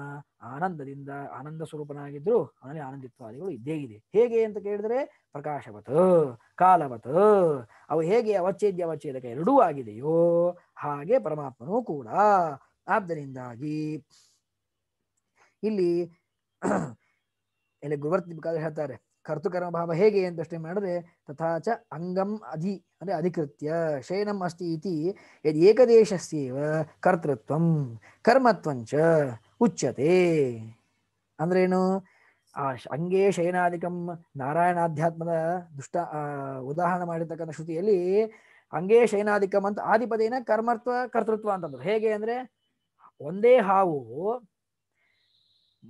ಆನಂದದಿಂದ ಆನಂದ ಸ್ವರೂಪನಾಗಿದ್ರು ಅವನಲ್ಲಿ ಆನಂದಿತ್ವಾದಿಗಳು ಇದ್ದೇ ಇದೆ ಹೇಗೆ ಅಂತ ಕೇಳಿದ್ರೆ ಪ್ರಕಾಶವತ್ ಕಾಲವತ್ ಅವು ಹೇಗೆ ಅವಚ್ಛೇದ್ಯ ಅವಚ್ಛೇದಕ ಎರಡೂ ಆಗಿದೆಯೋ ಹಾಗೆ ಪರಮಾತ್ಮನೂ ಕೂಡ ಆದ್ದರಿಂದಾಗಿ ಇಲ್ಲಿ ಎಲ್ಲಿ ಗುರುವರ್ತಿ ಬೇಕಾದ್ರೆ ಹೇಳ್ತಾರೆ ಭಾವ ಹೇಗೆ ಅಂತ ಮಾಡಿದ್ರೆ ತಥಾಚ ಅಂಗಂ ಅಧಿ ಅಂದರೆ ಅಧಿಕೃತ್ಯ ಶಯನಂ ಅಸ್ತಿ ಇತಿ ಏಕದೇಶಸ್ಯೇವ ಕರ್ತೃತ್ವಂ ಕರ್ಮತ್ವಂಚ ಉಚ್ಯತೆ ಅಂದ್ರೇನು ಆ ಅಂಗೇ ಶಯನಾಧಿಕಂ ನಾರಾಯಣಾಧ್ಯಾತ್ಮದ ದುಷ್ಟ ಉದಾಹರಣೆ ಮಾಡಿರ್ತಕ್ಕಂಥ ಶ್ರುತಿಯಲ್ಲಿ ಅಂಗೇ ಶಯನಾಧಿಕಂ ಅಂತ ಆದಿಪದೇನ ಕರ್ಮತ್ವ ಕರ್ತೃತ್ವ ಅಂತಂದ್ರು ಹೇಗೆ ಅಂದರೆ ಒಂದೇ ಹಾವು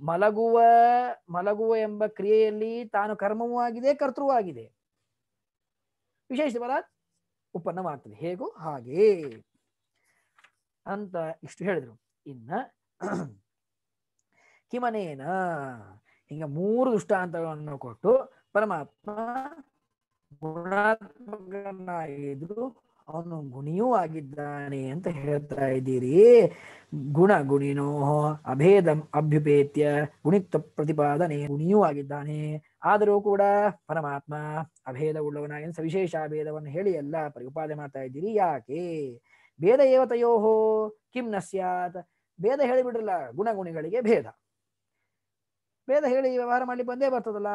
ಮಲಗುವ ಮಲಗುವ ಎಂಬ ಕ್ರಿಯೆಯಲ್ಲಿ ತಾನು ಕರ್ಮವೂ ಆಗಿದೆ ಕರ್ತೃವೂ ಆಗಿದೆ ವಿಶೇಷ ಬಲ ಮಾಡ್ತದೆ ಹೇಗೋ ಹಾಗೆ ಅಂತ ಇಷ್ಟು ಹೇಳಿದ್ರು ಇನ್ನ ಕಿಮನೇನ ಹಿಂಗ ಮೂರು ದೃಷ್ಟಾಂತಗಳನ್ನು ಕೊಟ್ಟು ಪರಮಾತ್ಮ ಗುಣಾತ್ಮಕನಾಗಿದ್ರು ಅವನು ಗುಣಿಯೂ ಆಗಿದ್ದಾನೆ ಅಂತ ಹೇಳ್ತಾ ಇದ್ದೀರಿ ಗುಣ ಗುಣಿನೋ ಅಭೇದ ಅಭ್ಯುಪೇತ್ಯ ಗುಣಿತ್ವ ಪ್ರತಿಪಾದನೆ ಗುಣಿಯೂ ಆಗಿದ್ದಾನೆ ಆದರೂ ಕೂಡ ಪರಮಾತ್ಮ ಅಭೇದ ಸ ವಿಶೇಷ ಅಭೇದವನ್ನು ಹೇಳಿ ಎಲ್ಲ ಪ್ರತಿಪಾದನೆ ಮಾಡ್ತಾ ಇದ್ದೀರಿ ಯಾಕೆ ಭೇದ ಏವತಯೋಹೋ ಕಿಂ ನ ಸ್ಯಾತ್ ಭೇದ ಹೇಳಿಬಿಡ್ರಲ್ಲ ಗುಣಗುಣಿಗಳಿಗೆ ಭೇದ ವೇದ ಹೇಳಿ ವ್ಯವಹಾರ ಮಾಡಲಿ ಬಂದೇ ಬರ್ತದಲ್ಲ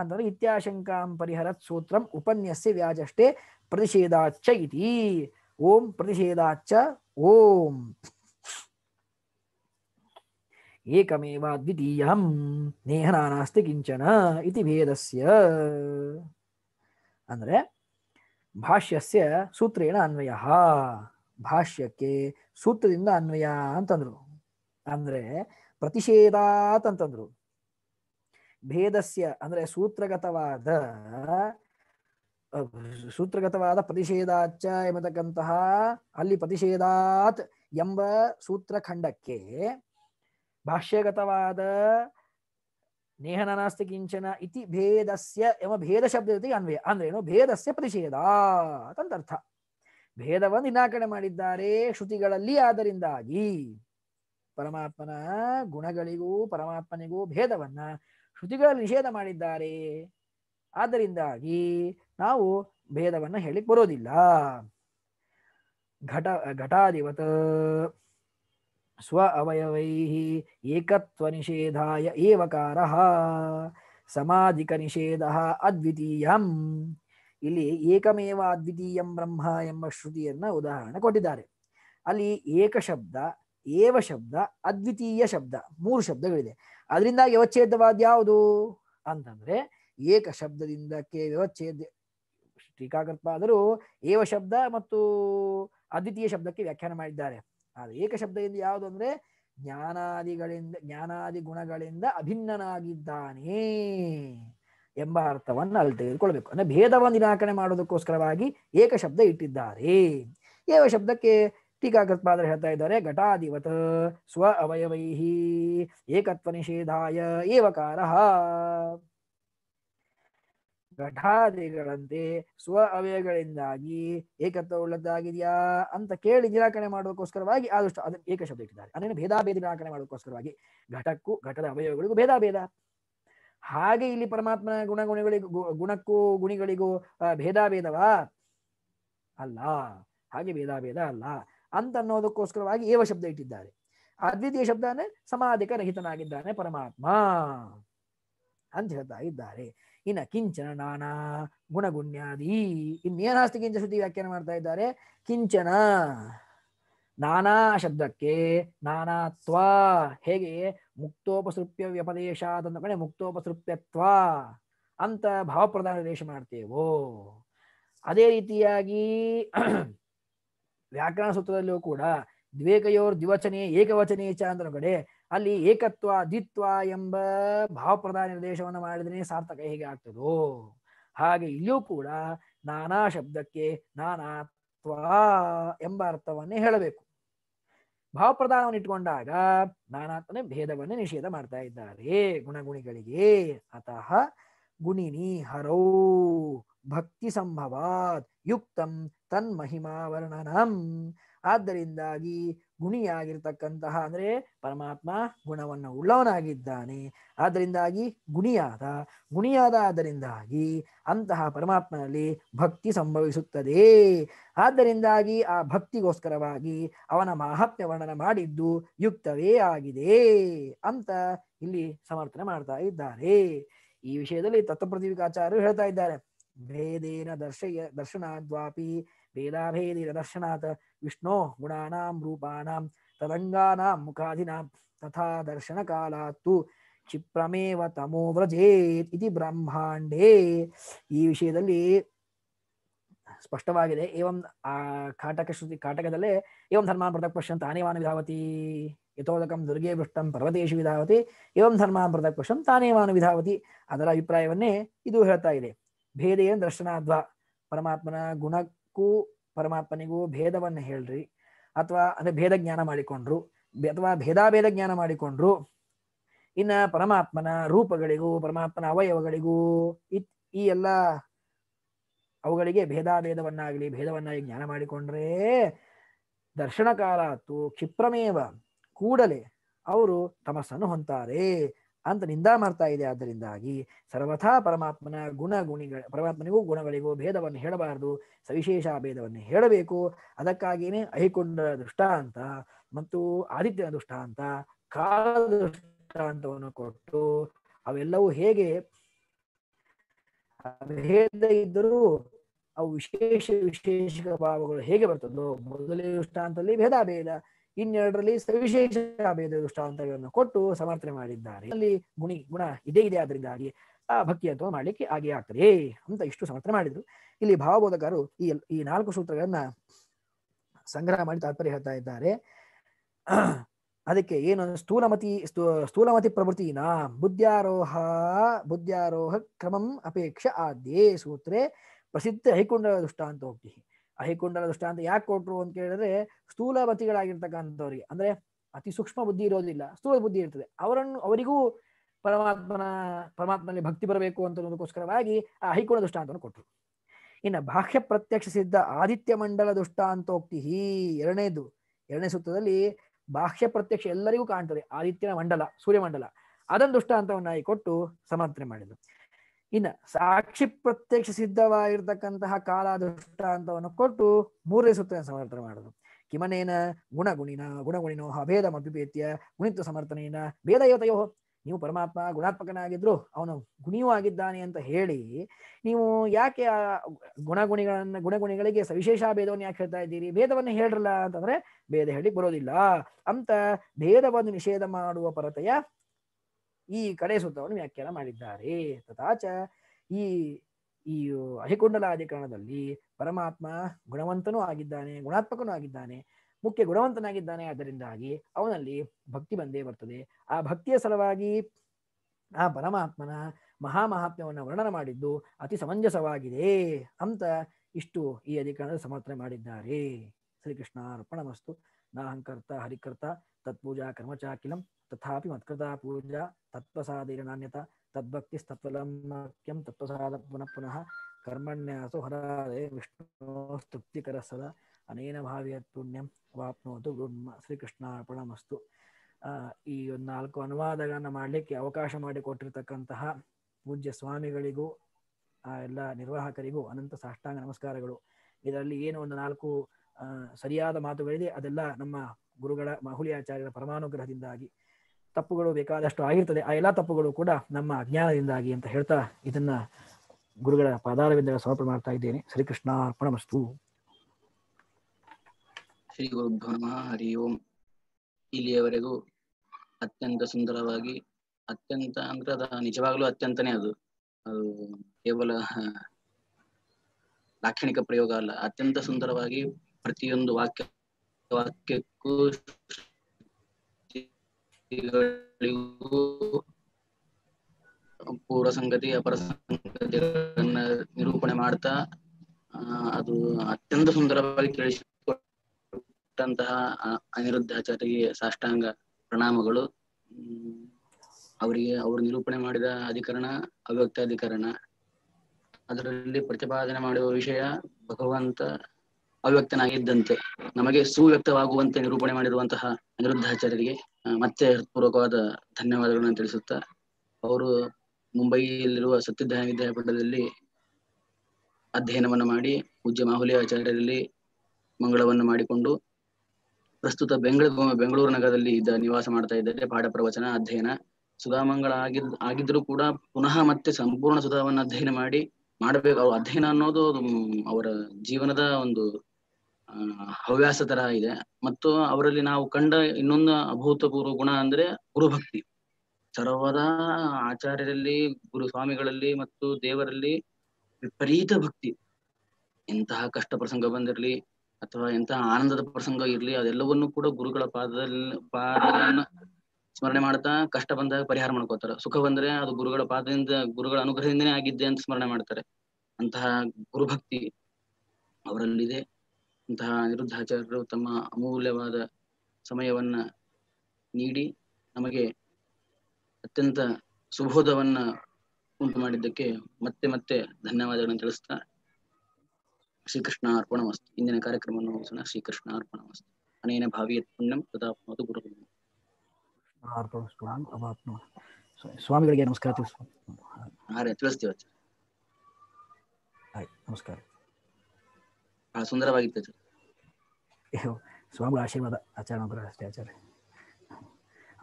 ಅಂದರೆ ಇತ್ಯಾಶಂಕಾಂ ಪರಿಹರತ್ ಸೂತ್ರಂ ಉಪನ್ಯಸ್ಯ ವ್ಯಾಜಷ್ಟೇ ಪ್ರತಿಷೇಧಾಚ ಇತಿ ಓಂ ಪ್ರತಿಷೇಧಾಚ ಓಂ ಏಕಮೇವ ದ್ವಿತೀಯಂ ನೇಹನಾನಾಸ್ತಿ ಕಿಂಚನ ಇತಿ ಭೇದಸ್ಯ ಅಂದರೆ ಭಾಷ್ಯಸ್ಯ ಸೂತ್ರೇಣ ಅನ್ವಯ ಭಾಷ್ಯಕ್ಕೆ ಸೂತ್ರದಿಂದ ಅನ್ವಯ ಅಂತಂದ್ರು ಅಂದ್ರೆ ಪ್ರತಿಷೇಧಾತ್ ಅಂತಂದ್ರು ಭೇದಸ್ಯ ಅಂದ್ರೆ ಸೂತ್ರಗತವಾದ ಸೂತ್ರಗತವಾದ ಪ್ರತಿಷೇಧಾಚ ಎಂಬತಕ್ಕಂತಹ ಅಲ್ಲಿ ಪ್ರತಿಷೇಧಾತ್ ಎಂಬ ಸೂತ್ರಖಂಡಕ್ಕೆ ಭಾಷ್ಯಗತವಾದ ನೇಹನ ನಾಸ್ತಿ ಕಿಂಚನ ಇತಿ ಭೇದಸ್ಯ ಎಂಬ ಭೇದ ಶಬ್ದ ಜೊತೆಗೆ ಅನ್ವಯ ಅಂದ್ರೆ ಏನು ಭೇದಸ್ಯ ಪ್ರತಿಷೇಧಾತ್ ಅಂತ ಅರ್ಥ ಭೇದವನ್ನು ನಿರಾಕರಣೆ ಮಾಡಿದ್ದಾರೆ ಶ್ರುತಿಗಳಲ್ಲಿ ಆದ್ದರಿಂದಾಗಿ ಪರಮಾತ್ಮನ ಗುಣಗಳಿಗೂ ಪರಮಾತ್ಮನಿಗೂ ಭೇದವನ್ನ ಶ್ರುತಿಗಳಲ್ಲಿ ನಿಷೇಧ ಮಾಡಿದ್ದಾರೆ ಆದ್ದರಿಂದಾಗಿ ನಾವು ಭೇದವನ್ನು ಹೇಳಿಕ್ ಬರೋದಿಲ್ಲ ಘಟ ಘಟಾಧಿವತ್ ಸ್ವ ಅವಯವೈ ಏಕತ್ವ ನಿಷೇಧಾಯ ಏವಕಾರ ಸಮಾಧಿಕ ನಿಷೇಧ ಅದ್ವಿತೀಯಂ ಇಲ್ಲಿ ಏಕಮೇವ ಅದ್ವಿತೀಯಂ ಬ್ರಹ್ಮ ಎಂಬ ಶ್ರುತಿಯನ್ನ ಉದಾಹರಣೆ ಕೊಟ್ಟಿದ್ದಾರೆ ಅಲ್ಲಿ ಏಕ ಶಬ್ದ ಏವ ಶಬ್ದ ಅದ್ವಿತೀಯ ಶಬ್ದ ಮೂರು ಶಬ್ದಗಳಿದೆ ಅದರಿಂದ ವ್ಯವಚ್ಛೇದವಾದ ಯಾವುದು ಅಂತಂದ್ರೆ ಏಕ ಶಬ್ದದಿಂದಕ್ಕೆ ವ್ಯವಚ್ಛೇದ ಆದರೂ ಏವ ಶಬ್ದ ಮತ್ತು ಅದ್ವಿತೀಯ ಶಬ್ದಕ್ಕೆ ವ್ಯಾಖ್ಯಾನ ಮಾಡಿದ್ದಾರೆ ಆದರೆ ಏಕ ಎಂದು ಯಾವುದು ಅಂದ್ರೆ ಜ್ಞಾನಾದಿಗಳಿಂದ ಜ್ಞಾನಾದಿ ಗುಣಗಳಿಂದ ಅಭಿನ್ನನಾಗಿದ್ದಾನೆ ಎಂಬ ಅರ್ಥವನ್ನು ಅಲ್ಲಿ ತೆಗೆದುಕೊಳ್ಬೇಕು ಅಂದ್ರೆ ಭೇದವನ್ನು ನಿರಾಕರಣೆ ಮಾಡೋದಕ್ಕೋಸ್ಕರವಾಗಿ ಏಕ ಶಬ್ದ ಇಟ್ಟಿದ್ದಾರೆ ಏವ ಶಬ್ದಕ್ಕೆ ಟೀಕಾಕೃತ್ಪಾದರು ಹೇಳ್ತಾ ಇದ್ದಾರೆ ಘಟಾಧಿವತ್ ಸ್ವ ಅವಯವೈಹಿ ಏಕತ್ವ ನಿಷೇಧಾಯ ಏವಕಾರ ಘಟಾದಿಗಳಂತೆ ಸ್ವ ಅವಯಗಳಿಂದಾಗಿ ಏಕತ್ವ ಉಳ್ಳದ್ದಾಗಿದೆಯಾ ಅಂತ ಕೇಳಿ ನಿರಾಕರಣೆ ಮಾಡೋಕ್ಕೋಸ್ಕರವಾಗಿ ಆದಷ್ಟು ಏಕ ಶಬ್ದ ಇಟ್ಟಿದ್ದಾರೆ ಅದನ್ನು ಭೇದಾಭೇದ ನಿರಾಕರಣೆ ಮಾಡುವಕ್ಕೋಸ್ಕರವಾಗಿ ಘಟಕ್ಕೂ ಘಟದ ಅವಯವಗಳಿಗೂ ಭೇದ ಹಾಗೆ ಇಲ್ಲಿ ಪರಮಾತ್ಮನ ಗುಣಗುಣಗಳಿಗೂ ಗುಣಕ್ಕೂ ಗುಣಿಗಳಿಗೂ ಭೇದವಾ ಅಲ್ಲ ಹಾಗೆ ಭೇದ ಅಲ್ಲ ಅಂತ ಅನ್ನೋದಕ್ಕೋಸ್ಕರವಾಗಿ ಏವ ಶಬ್ದ ಇಟ್ಟಿದ್ದಾರೆ ಅದ್ವಿತೀಯ ಶಬ್ದ ಅಂದ್ರೆ ಸಮಾಧಿಕ ರಹಿತನಾಗಿದ್ದಾನೆ ಪರಮಾತ್ಮ ಅಂತ ಹೇಳ್ತಾ ಇದ್ದಾರೆ ಇನ್ನ ಕಿಂಚನ ನಾನಾ ಗುಣಗುಣ್ಯಾದಿ ಇನ್ನೇನಾಸ್ತಿ ಕಿಂಚ ಶ್ರುತಿ ವ್ಯಾಖ್ಯಾನ ಮಾಡ್ತಾ ಇದ್ದಾರೆ ಕಿಂಚನ ನಾನಾ ಶಬ್ದಕ್ಕೆ ನಾನಾತ್ವ ಹೇಗೆ ಮುಕ್ತೋಪಸೃಪ್ಯ ಅಂತ ಕಡೆ ಮುಕ್ತೋಪಸೃಪ್ಯತ್ವ ಅಂತ ಭಾವಪ್ರಧಾನ ದೇಶ ಮಾಡ್ತೇವೋ ಅದೇ ರೀತಿಯಾಗಿ ವ್ಯಾಕರಣ ಸೂತ್ರದಲ್ಲೂ ಕೂಡ ದ್ವೇಕಯೋರ್ ದ್ವಿವಚನೆ ಏಕವಚನೆ ಚ ಅಂದ್ರ ಕಡೆ ಅಲ್ಲಿ ಏಕತ್ವ ದ್ವಿತ್ವ ಎಂಬ ಭಾವಪ್ರಧಾನ ನಿರ್ದೇಶವನ್ನು ಮಾಡಿದ್ರೆ ಸಾರ್ಥಕ ಹೇಗೆ ಆಗ್ತದೋ ಹಾಗೆ ಇಲ್ಲಿಯೂ ಕೂಡ ನಾನಾ ಶಬ್ದಕ್ಕೆ ನಾನಾತ್ವ ಎಂಬ ಅರ್ಥವನ್ನೇ ಹೇಳಬೇಕು ಭಾವಪ್ರಧಾನವನ್ನು ಇಟ್ಕೊಂಡಾಗ ನಾನಾತ್ಮನೆ ಭೇದವನ್ನೇ ನಿಷೇಧ ಮಾಡ್ತಾ ಇದ್ದಾರೆ ಗುಣಗುಣಿಗಳಿಗೆ ಅತಃ ಗುಣಿನಿ ಹರೌ ಭಕ್ತಿ ಸಂಭವಾತ್ ಯುಕ್ತಂ ವರ್ಣನಂ ಆದ್ದರಿಂದಾಗಿ ಗುಣಿಯಾಗಿರ್ತಕ್ಕಂತಹ ಅಂದ್ರೆ ಪರಮಾತ್ಮ ಗುಣವನ್ನು ಉಳ್ಳವನಾಗಿದ್ದಾನೆ ಆದ್ದರಿಂದಾಗಿ ಗುಣಿಯಾದ ಗುಣಿಯಾದ ಆದ್ದರಿಂದಾಗಿ ಅಂತಹ ಪರಮಾತ್ಮನಲ್ಲಿ ಭಕ್ತಿ ಸಂಭವಿಸುತ್ತದೆ ಆದ್ದರಿಂದಾಗಿ ಆ ಭಕ್ತಿಗೋಸ್ಕರವಾಗಿ ಅವನ ಮಾಹಾತ್ಮ್ಯ ವರ್ಣನ ಮಾಡಿದ್ದು ಯುಕ್ತವೇ ಆಗಿದೆ ಅಂತ ಇಲ್ಲಿ ಸಮರ್ಥನೆ ಮಾಡ್ತಾ ಇದ್ದಾರೆ ಈ ವಿಷಯದಲ್ಲಿ ತತ್ವಪ್ರತಿವಿಕಾಚಾರ್ಯರು ಹೇಳ್ತಾ ಇದ್ದಾರೆ ಭೇದೇನ ದರ್ಶಯ ದರ್ಶನಾದ್ವಾಪಿ ವೇದಾಭೇದಿ ವೇದಾಭೇದಿರದರ್ಶನಾತ್ ವಿಷ್ಣೋ ಗುಣಾನಾಂ ರೂಪಾಣಾಂ ತದಂಗಾನಾಂ ಮುಖಾಧಿನಾಂ ತಥಾ ದರ್ಶನ ದರ್ಶನಕಾಲಾತ್ತು ಕ್ಷಿಪ್ರಮೇವ ತಮೋ ವ್ರಜೇತ್ ಇತಿ ಬ್ರಹ್ಮಾಂಡೇ ಈ ವಿಷಯದಲ್ಲಿ ಸ್ಪಷ್ಟವಾಗಿದೆ ಏವಂ ಆ ಕಾಟಕ ಶ್ರುತಿ ಕಾಟಕದಲ್ಲೇ ಏವಂ ಧರ್ಮ ಪೃಥಕ್ ಪಶ್ಯಂತ ಆನೇವಾನ ವಿಧಾವತಿ ಯಥೋದಕಂ ದುರ್ಗೆ ಪೃಷ್ಟಂ ಪರ್ವತೇಶು ವಿಧಾವತಿ ಏವಂ ಧರ್ಮ ಪೃಥಕ್ ಪಶ್ಯಂ ತಾನೇವಾನ ವಿಧಾವತಿ ಅದರ ಅಭಿಪ್ರಾಯವನ್ನೇ ಇದು ಹೇಳ್ತಾ ಇದೆ ಭೇದೇನ ದರ್ಶನಾಧ್ವ ಪರಮಾತ್ಮನ ಗುಣ ಇದಕ್ಕೂ ಪರಮಾತ್ಮನಿಗೂ ಭೇದವನ್ನು ಹೇಳ್ರಿ ಅಥವಾ ಅಂದ್ರೆ ಭೇದ ಜ್ಞಾನ ಮಾಡಿಕೊಂಡ್ರು ಅಥವಾ ಭೇದಾಭೇದ ಜ್ಞಾನ ಮಾಡಿಕೊಂಡ್ರು ಇನ್ನ ಪರಮಾತ್ಮನ ರೂಪಗಳಿಗೂ ಪರಮಾತ್ಮನ ಅವಯವಗಳಿಗೂ ಇತ್ ಈ ಎಲ್ಲ ಅವುಗಳಿಗೆ ಭೇದಾಭೇದವನ್ನಾಗಲಿ ಭೇದವನ್ನಾಗಿ ಜ್ಞಾನ ಮಾಡಿಕೊಂಡ್ರೆ ದರ್ಶನ ಕಾಲ ಕ್ಷಿಪ್ರಮೇವ ಕೂಡಲೇ ಅವರು ತಮಸ್ಸನ್ನು ಹೊಂತಾರೆ ಅಂತ ನಿಂದ ಮಾಡ್ತಾ ಇದೆ ಆದ್ದರಿಂದಾಗಿ ಸರ್ವಥಾ ಪರಮಾತ್ಮನ ಗುಣ ಗುಣಿಗಳ ಪರಮಾತ್ಮನಿಗೂ ಗುಣಗಳಿಗೂ ಭೇದವನ್ನು ಹೇಳಬಾರದು ಸವಿಶೇಷ ಭೇದವನ್ನು ಹೇಳಬೇಕು ಅದಕ್ಕಾಗಿಯೇ ಅಹಿಕೊಂಡ ದೃಷ್ಟಾಂತ ಮತ್ತು ಆದಿತ್ಯನ ದೃಷ್ಟಾಂತ ಕಾಲ ದೃಷ್ಟಾಂತವನ್ನು ಕೊಟ್ಟು ಅವೆಲ್ಲವೂ ಹೇಗೆ ಭೇದ ಇದ್ದರೂ ಅವು ವಿಶೇಷ ವಿಶೇಷ ಭಾವಗಳು ಹೇಗೆ ಬರ್ತದೋ ಮೊದಲೇ ದೃಷ್ಟಾಂತದಲ್ಲಿ ಭೇದ ಭೇದ ಇನ್ನೆರಡರಲ್ಲಿ ಸವಿಶೇಷ ಭೇದ ದೃಷ್ಟಾಂತಗಳನ್ನು ಕೊಟ್ಟು ಸಮರ್ಥನೆ ಮಾಡಿದ್ದಾರೆ ಅಲ್ಲಿ ಗುಣಿ ಗುಣ ಇದೇ ಇದೆ ಅದರಿಂದಾಗಿ ಆ ಭಕ್ತಿ ಅಂತ ಮಾಡಲಿಕ್ಕೆ ಆಗೇ ಆಗ್ತದೆ ಅಂತ ಇಷ್ಟು ಸಮರ್ಥನೆ ಮಾಡಿದ್ರು ಇಲ್ಲಿ ಭಾವಬೋಧಕರು ಈ ಈ ನಾಲ್ಕು ಸೂತ್ರಗಳನ್ನ ಸಂಗ್ರಹ ಮಾಡಿ ತಾತ್ಪರ್ಯ ಹೇಳ್ತಾ ಇದ್ದಾರೆ ಅದಕ್ಕೆ ಏನು ಸ್ಥೂಲಮತಿ ಸ್ಥೂಲಮತಿ ಪ್ರವೃತ್ತಿನ ಬುದ್ಧಾರೋಹ ಬುದ್ಧಾರೋಹ ಕ್ರಮಂ ಅಪೇಕ್ಷ ಆದ್ಯೇ ಸೂತ್ರೆ ಪ್ರಸಿದ್ಧ ಹೈಕುಂಡ ದೃಷ್ಟಾಂತೋಕ್ತಿ ಅಹಿಕುಂಡನ ದೃಷ್ಟಾಂತ ಯಾಕೆ ಕೊಟ್ರು ಅಂತ ಕೇಳಿದ್ರೆ ಮತಿಗಳಾಗಿರ್ತಕ್ಕಂಥವ್ರಿಗೆ ಅಂದ್ರೆ ಅತಿ ಸೂಕ್ಷ್ಮ ಬುದ್ಧಿ ಇರೋದಿಲ್ಲ ಸ್ಥೂಲ ಬುದ್ಧಿ ಇರ್ತದೆ ಅವರನ್ನು ಅವರಿಗೂ ಪರಮಾತ್ಮನ ಪರಮಾತ್ಮನಲ್ಲಿ ಭಕ್ತಿ ಬರಬೇಕು ಅನ್ನೋದಕ್ಕೋಸ್ಕರವಾಗಿ ಆ ಹೈಕೋಣ ದೃಷ್ಟಾಂತವನ್ನು ಕೊಟ್ಟರು ಇನ್ನು ಬಾಹ್ಯ ಪ್ರತ್ಯಕ್ಷ ಸಿದ್ಧ ಆದಿತ್ಯ ಮಂಡಲ ದೃಷ್ಟಾಂತೋಕ್ತಿ ಹೀ ಎರಡನೇದು ಎರಡನೇ ಸೂತ್ರದಲ್ಲಿ ಬಾಹ್ಯ ಪ್ರತ್ಯಕ್ಷ ಎಲ್ಲರಿಗೂ ಕಾಣ್ತದೆ ಆದಿತ್ಯನ ಮಂಡಲ ಸೂರ್ಯಮಂಡಲ ಅದನ್ನು ದುಷ್ಟಾಂತವನ್ನಾಗಿ ಕೊಟ್ಟು ಸಮರ್ಥನೆ ಮಾಡಿದರು ಇನ್ನು ಸಾಕ್ಷಿ ಪ್ರತ್ಯಕ್ಷ ಸಿದ್ಧವಾಗಿರ್ತಕ್ಕಂತಹ ಕಾಲ ದೃಷ್ಟಾಂತವನ್ನು ಕೊಟ್ಟು ಮೂರನೇ ಸುತ್ತ ಸಮರ್ಥನೆ ಮಾಡೋದು ಕಿಮನೇನ ಗುಣಗುಣಿನ ಗುಣಗುಣಿನೋ ಅಭೇದ ಅಭಿಭೇತ್ಯ ಗುಣಿತ್ವ ಸಮರ್ಥನೇನ ಯೋತಯೋ ನೀವು ಪರಮಾತ್ಮ ಗುಣಾತ್ಮಕನಾಗಿದ್ರು ಅವನು ಗುಣಿಯೂ ಆಗಿದ್ದಾನೆ ಅಂತ ಹೇಳಿ ನೀವು ಯಾಕೆ ಆ ಗುಣಗುಣಿಗಳನ್ನ ಗುಣಗುಣಿಗಳಿಗೆ ಸವಿಶೇಷ ಭೇದವನ್ನು ಯಾಕೆ ಹೇಳ್ತಾ ಇದ್ದೀರಿ ಭೇದವನ್ನು ಹೇಳ್ರಲ್ಲ ಅಂತಂದ್ರೆ ಭೇದ ಹೇಳಿ ಬರೋದಿಲ್ಲ ಅಂತ ಭೇದವನ್ನು ನಿಷೇಧ ಮಾಡುವ ಪರತೆಯ ಈ ಕಡೆ ಸೂತ್ರವನ್ನು ವ್ಯಾಖ್ಯಾನ ಮಾಡಿದ್ದಾರೆ ತಥಾಚ ಈ ಈ ಅಧಿಕರಣದಲ್ಲಿ ಪರಮಾತ್ಮ ಗುಣವಂತನೂ ಆಗಿದ್ದಾನೆ ಗುಣಾತ್ಮಕನೂ ಆಗಿದ್ದಾನೆ ಮುಖ್ಯ ಗುಣವಂತನಾಗಿದ್ದಾನೆ ಅದರಿಂದಾಗಿ ಅವನಲ್ಲಿ ಭಕ್ತಿ ಬಂದೇ ಬರ್ತದೆ ಆ ಭಕ್ತಿಯ ಸಲುವಾಗಿ ಆ ಪರಮಾತ್ಮನ ಮಹಾಮಹಾತ್ಮ್ಯವನ್ನು ವರ್ಣನ ಮಾಡಿದ್ದು ಅತಿ ಸಮಂಜಸವಾಗಿದೆ ಅಂತ ಇಷ್ಟು ಈ ಅಧಿಕರಣದ ಸಮರ್ಥನೆ ಮಾಡಿದ್ದಾರೆ ಶ್ರೀಕೃಷ್ಣ ಅರ್ಪಣ ಮಸ್ತು ನಾಹಂಕರ್ತ ಹರಿಕರ್ತ ತತ್ಪೂಜಾ ಕರ್ಮಚಾಕಿಲಂ ತಥಾಪಿ ಮತ್ಕೃತಾ ಪೂಜಾ ತದ್ಭಕ್ತಿ ತದ್ಭಕ್ತಿಸ್ತತ್ವಲಮಾಕ್ಯಂ ತತ್ವಸಾಧ ಪುನಃ ಪುನಃ ಕರ್ಮಣ್ಯಾಸು ಹರಾದೆ ವಿಷ್ಣು ಸ್ತುಪ್ತಿಕರ ಸದಾ ಅನೇನ ಭಾವಿಯ ಪುಣ್ಯಂ ವಾಪ್ನೋದು ಗುಣ್ಮ ಶ್ರೀಕೃಷ್ಣಾರ್ಪಣಮಸ್ತು ಈ ಒಂದು ನಾಲ್ಕು ಅನುವಾದಗಳನ್ನು ಮಾಡಲಿಕ್ಕೆ ಅವಕಾಶ ಮಾಡಿಕೊಟ್ಟಿರ್ತಕ್ಕಂತಹ ಪೂಜ್ಯ ಸ್ವಾಮಿಗಳಿಗೂ ಆ ಎಲ್ಲ ನಿರ್ವಾಹಕರಿಗೂ ಅನಂತ ಸಾಷ್ಟಾಂಗ ನಮಸ್ಕಾರಗಳು ಇದರಲ್ಲಿ ಏನು ಒಂದು ನಾಲ್ಕು ಸರಿಯಾದ ಮಾತುಗಳಿದೆ ಅದೆಲ್ಲ ನಮ್ಮ ಗುರುಗಳ ಆಚಾರ್ಯರ ಪರಮಾನುಗ್ರಹದಿಂದಾಗಿ ತಪ್ಪುಗಳು ಬೇಕಾದಷ್ಟು ಆಗಿರ್ತದೆ ಆ ಎಲ್ಲ ತಪ್ಪುಗಳು ಕೂಡ ನಮ್ಮ ಅಜ್ಞಾನದಿಂದಾಗಿ ಅಂತ ಹೇಳ್ತಾ ಇದನ್ನ ಗುರುಗಳ ಪಾದಾರವಿಂದ ಸಮರ್ಪಣೆ ಮಾಡ್ತಾ ಇದ್ದೇನೆ ಶ್ರೀಕೃಷ್ಣ ಮಸ್ತು ಶ್ರೀ ಗುರುಭ್ರಹ್ಮ ಹರಿ ಓಂ ಇಲ್ಲಿಯವರೆಗೂ ಅತ್ಯಂತ ಸುಂದರವಾಗಿ ಅತ್ಯಂತ ಅಂದ್ರೆ ಅದ ನಿಜವಾಗ್ಲೂ ಅತ್ಯಂತನೇ ಅದು ಅದು ಕೇವಲ ಲಾಕ್ಷಣಿಕ ಪ್ರಯೋಗ ಅಲ್ಲ ಅತ್ಯಂತ ಸುಂದರವಾಗಿ ಪ್ರತಿಯೊಂದು ವಾಕ್ಯ ವಾಕ್ಯಕ್ಕೂ ಪೂರ್ವ ಸಂಗತಿ ಅಪರ ಸಂಗತಿಗಳನ್ನ ನಿರೂಪಣೆ ಮಾಡ್ತಾ ಅದು ಅತ್ಯಂತ ಸುಂದರವಾಗಿ ಕೇಳಿಸಿಕೊಟ್ಟಂತಹ ಆಚಾರ್ಯ ಸಾಷ್ಟಾಂಗ ಪ್ರಣಾಮಗಳು ಅವರಿಗೆ ಅವರು ನಿರೂಪಣೆ ಮಾಡಿದ ಅಧಿಕರಣ ಅವ್ಯಕ್ತ ಅಧಿಕರಣ ಅದರಲ್ಲಿ ಪ್ರತಿಪಾದನೆ ಮಾಡುವ ವಿಷಯ ಭಗವಂತ ಅವ್ಯಕ್ತನಾಗಿದ್ದಂತೆ ನಮಗೆ ಸುವ್ಯಕ್ತವಾಗುವಂತೆ ನಿರೂಪಣೆ ಮಾಡಿರುವಂತಹ ಅನಿರುದ್ಧಾಚಾರ್ಯರಿಗೆ ಮತ್ತೆ ಹೃತ್ಪೂರ್ವಕವಾದ ಧನ್ಯವಾದಗಳನ್ನ ತಿಳಿಸುತ್ತಾ ಅವರು ಮುಂಬೈಯಲ್ಲಿರುವ ಸತ್ಯಧಾಯ ವಿದ್ಯಾಪೀಠದಲ್ಲಿ ಅಧ್ಯಯನವನ್ನು ಮಾಡಿ ಪೂಜ್ಯ ಮಾಹುಲಿ ಆಚಾರ್ಯರಲ್ಲಿ ಮಂಗಳವನ್ನು ಮಾಡಿಕೊಂಡು ಪ್ರಸ್ತುತ ಬೆಂಗಳೂರು ಬೆಂಗಳೂರು ನಗರದಲ್ಲಿ ಇದ್ದ ನಿವಾಸ ಮಾಡ್ತಾ ಇದ್ದಾರೆ ಪಾಠ ಪ್ರವಚನ ಅಧ್ಯಯನ ಸುಧಾಮಂಗಳ ಆಗಿದ್ ಆಗಿದ್ರು ಕೂಡ ಪುನಃ ಮತ್ತೆ ಸಂಪೂರ್ಣ ಸುಧಾವನ್ನು ಅಧ್ಯಯನ ಮಾಡಿ ಮಾಡಬೇಕು ಅವ್ರ ಅಧ್ಯಯನ ಅನ್ನೋದು ಅವರ ಜೀವನದ ಒಂದು ಹವ್ಯಾಸ ತರ ಇದೆ ಮತ್ತು ಅವರಲ್ಲಿ ನಾವು ಕಂಡ ಇನ್ನೊಂದು ಅಭೂತಪೂರ್ವ ಗುಣ ಅಂದ್ರೆ ಗುರುಭಕ್ತಿ ಸರ್ವದಾ ಆಚಾರ್ಯರಲ್ಲಿ ಗುರು ಸ್ವಾಮಿಗಳಲ್ಲಿ ಮತ್ತು ದೇವರಲ್ಲಿ ವಿಪರೀತ ಭಕ್ತಿ ಎಂತಹ ಕಷ್ಟ ಪ್ರಸಂಗ ಬಂದಿರಲಿ ಅಥವಾ ಎಂತಹ ಆನಂದದ ಪ್ರಸಂಗ ಇರಲಿ ಅದೆಲ್ಲವನ್ನೂ ಕೂಡ ಗುರುಗಳ ಪಾದದಲ್ಲಿ ಪಾದಗಳನ್ನ ಸ್ಮರಣೆ ಮಾಡ್ತಾ ಕಷ್ಟ ಬಂದಾಗ ಪರಿಹಾರ ಮಾಡ್ಕೋತಾರೆ ಸುಖ ಬಂದ್ರೆ ಅದು ಗುರುಗಳ ಪಾದದಿಂದ ಗುರುಗಳ ಅನುಗ್ರಹದಿಂದನೇ ಆಗಿದ್ದೆ ಅಂತ ಸ್ಮರಣೆ ಮಾಡ್ತಾರೆ ಅಂತಹ ಗುರುಭಕ್ತಿ ಅವರಲ್ಲಿದೆ ಅಂತಹ ನಿರುದ್ಧಾಚಾರ್ಯರು ತಮ್ಮ ಅಮೂಲ್ಯವಾದ ಸಮಯವನ್ನ ನೀಡಿ ನಮಗೆ ಅತ್ಯಂತ ಸುಬೋಧವನ್ನ ಉಂಟು ಮಾಡಿದ್ದಕ್ಕೆ ಮತ್ತೆ ಮತ್ತೆ ಧನ್ಯವಾದಗಳನ್ನು ತಿಳಿಸ್ತಾ ಶ್ರೀಕೃಷ್ಣ ಮಸ್ತಿ ಇಂದಿನ ಕಾರ್ಯಕ್ರಮವನ್ನು ಮುಗಿಸೋಣ ಶ್ರೀಕೃಷ್ಣ ಮಸ್ತಿ ಅನೇನ ಭಾವಿಯತ್ ಪುಣ್ಯಂ ತದಾಪ್ನೋದು ಗುರು ಸ್ವಾಮಿಗಳಿಗೆ ನಮಸ್ಕಾರ ತಿಳಿಸ್ತೀವಿ ನಮಸ್ಕಾರ ಬಹಳ ಸುಂದರವಾಗಿತ್ತು ಆಚಾರ್ಯ ಸ್ವಾಮಿಗಳ ಆಶೀರ್ವಾದ ಆಚಾರ್ಯ ಅಷ್ಟೇ ಆಚಾರಿ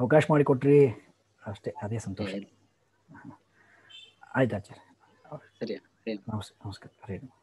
ಅವಕಾಶ ಮಾಡಿ ಮಾಡಿಕೊಟ್ರಿ ಅಷ್ಟೇ ಅದೇ ಸಂತೋಷ ಆಯ್ತು ಆಚಾರ್ಯ ಸರಿ ನಮಸ್ಕಾರ ನಮಸ್ಕಾರ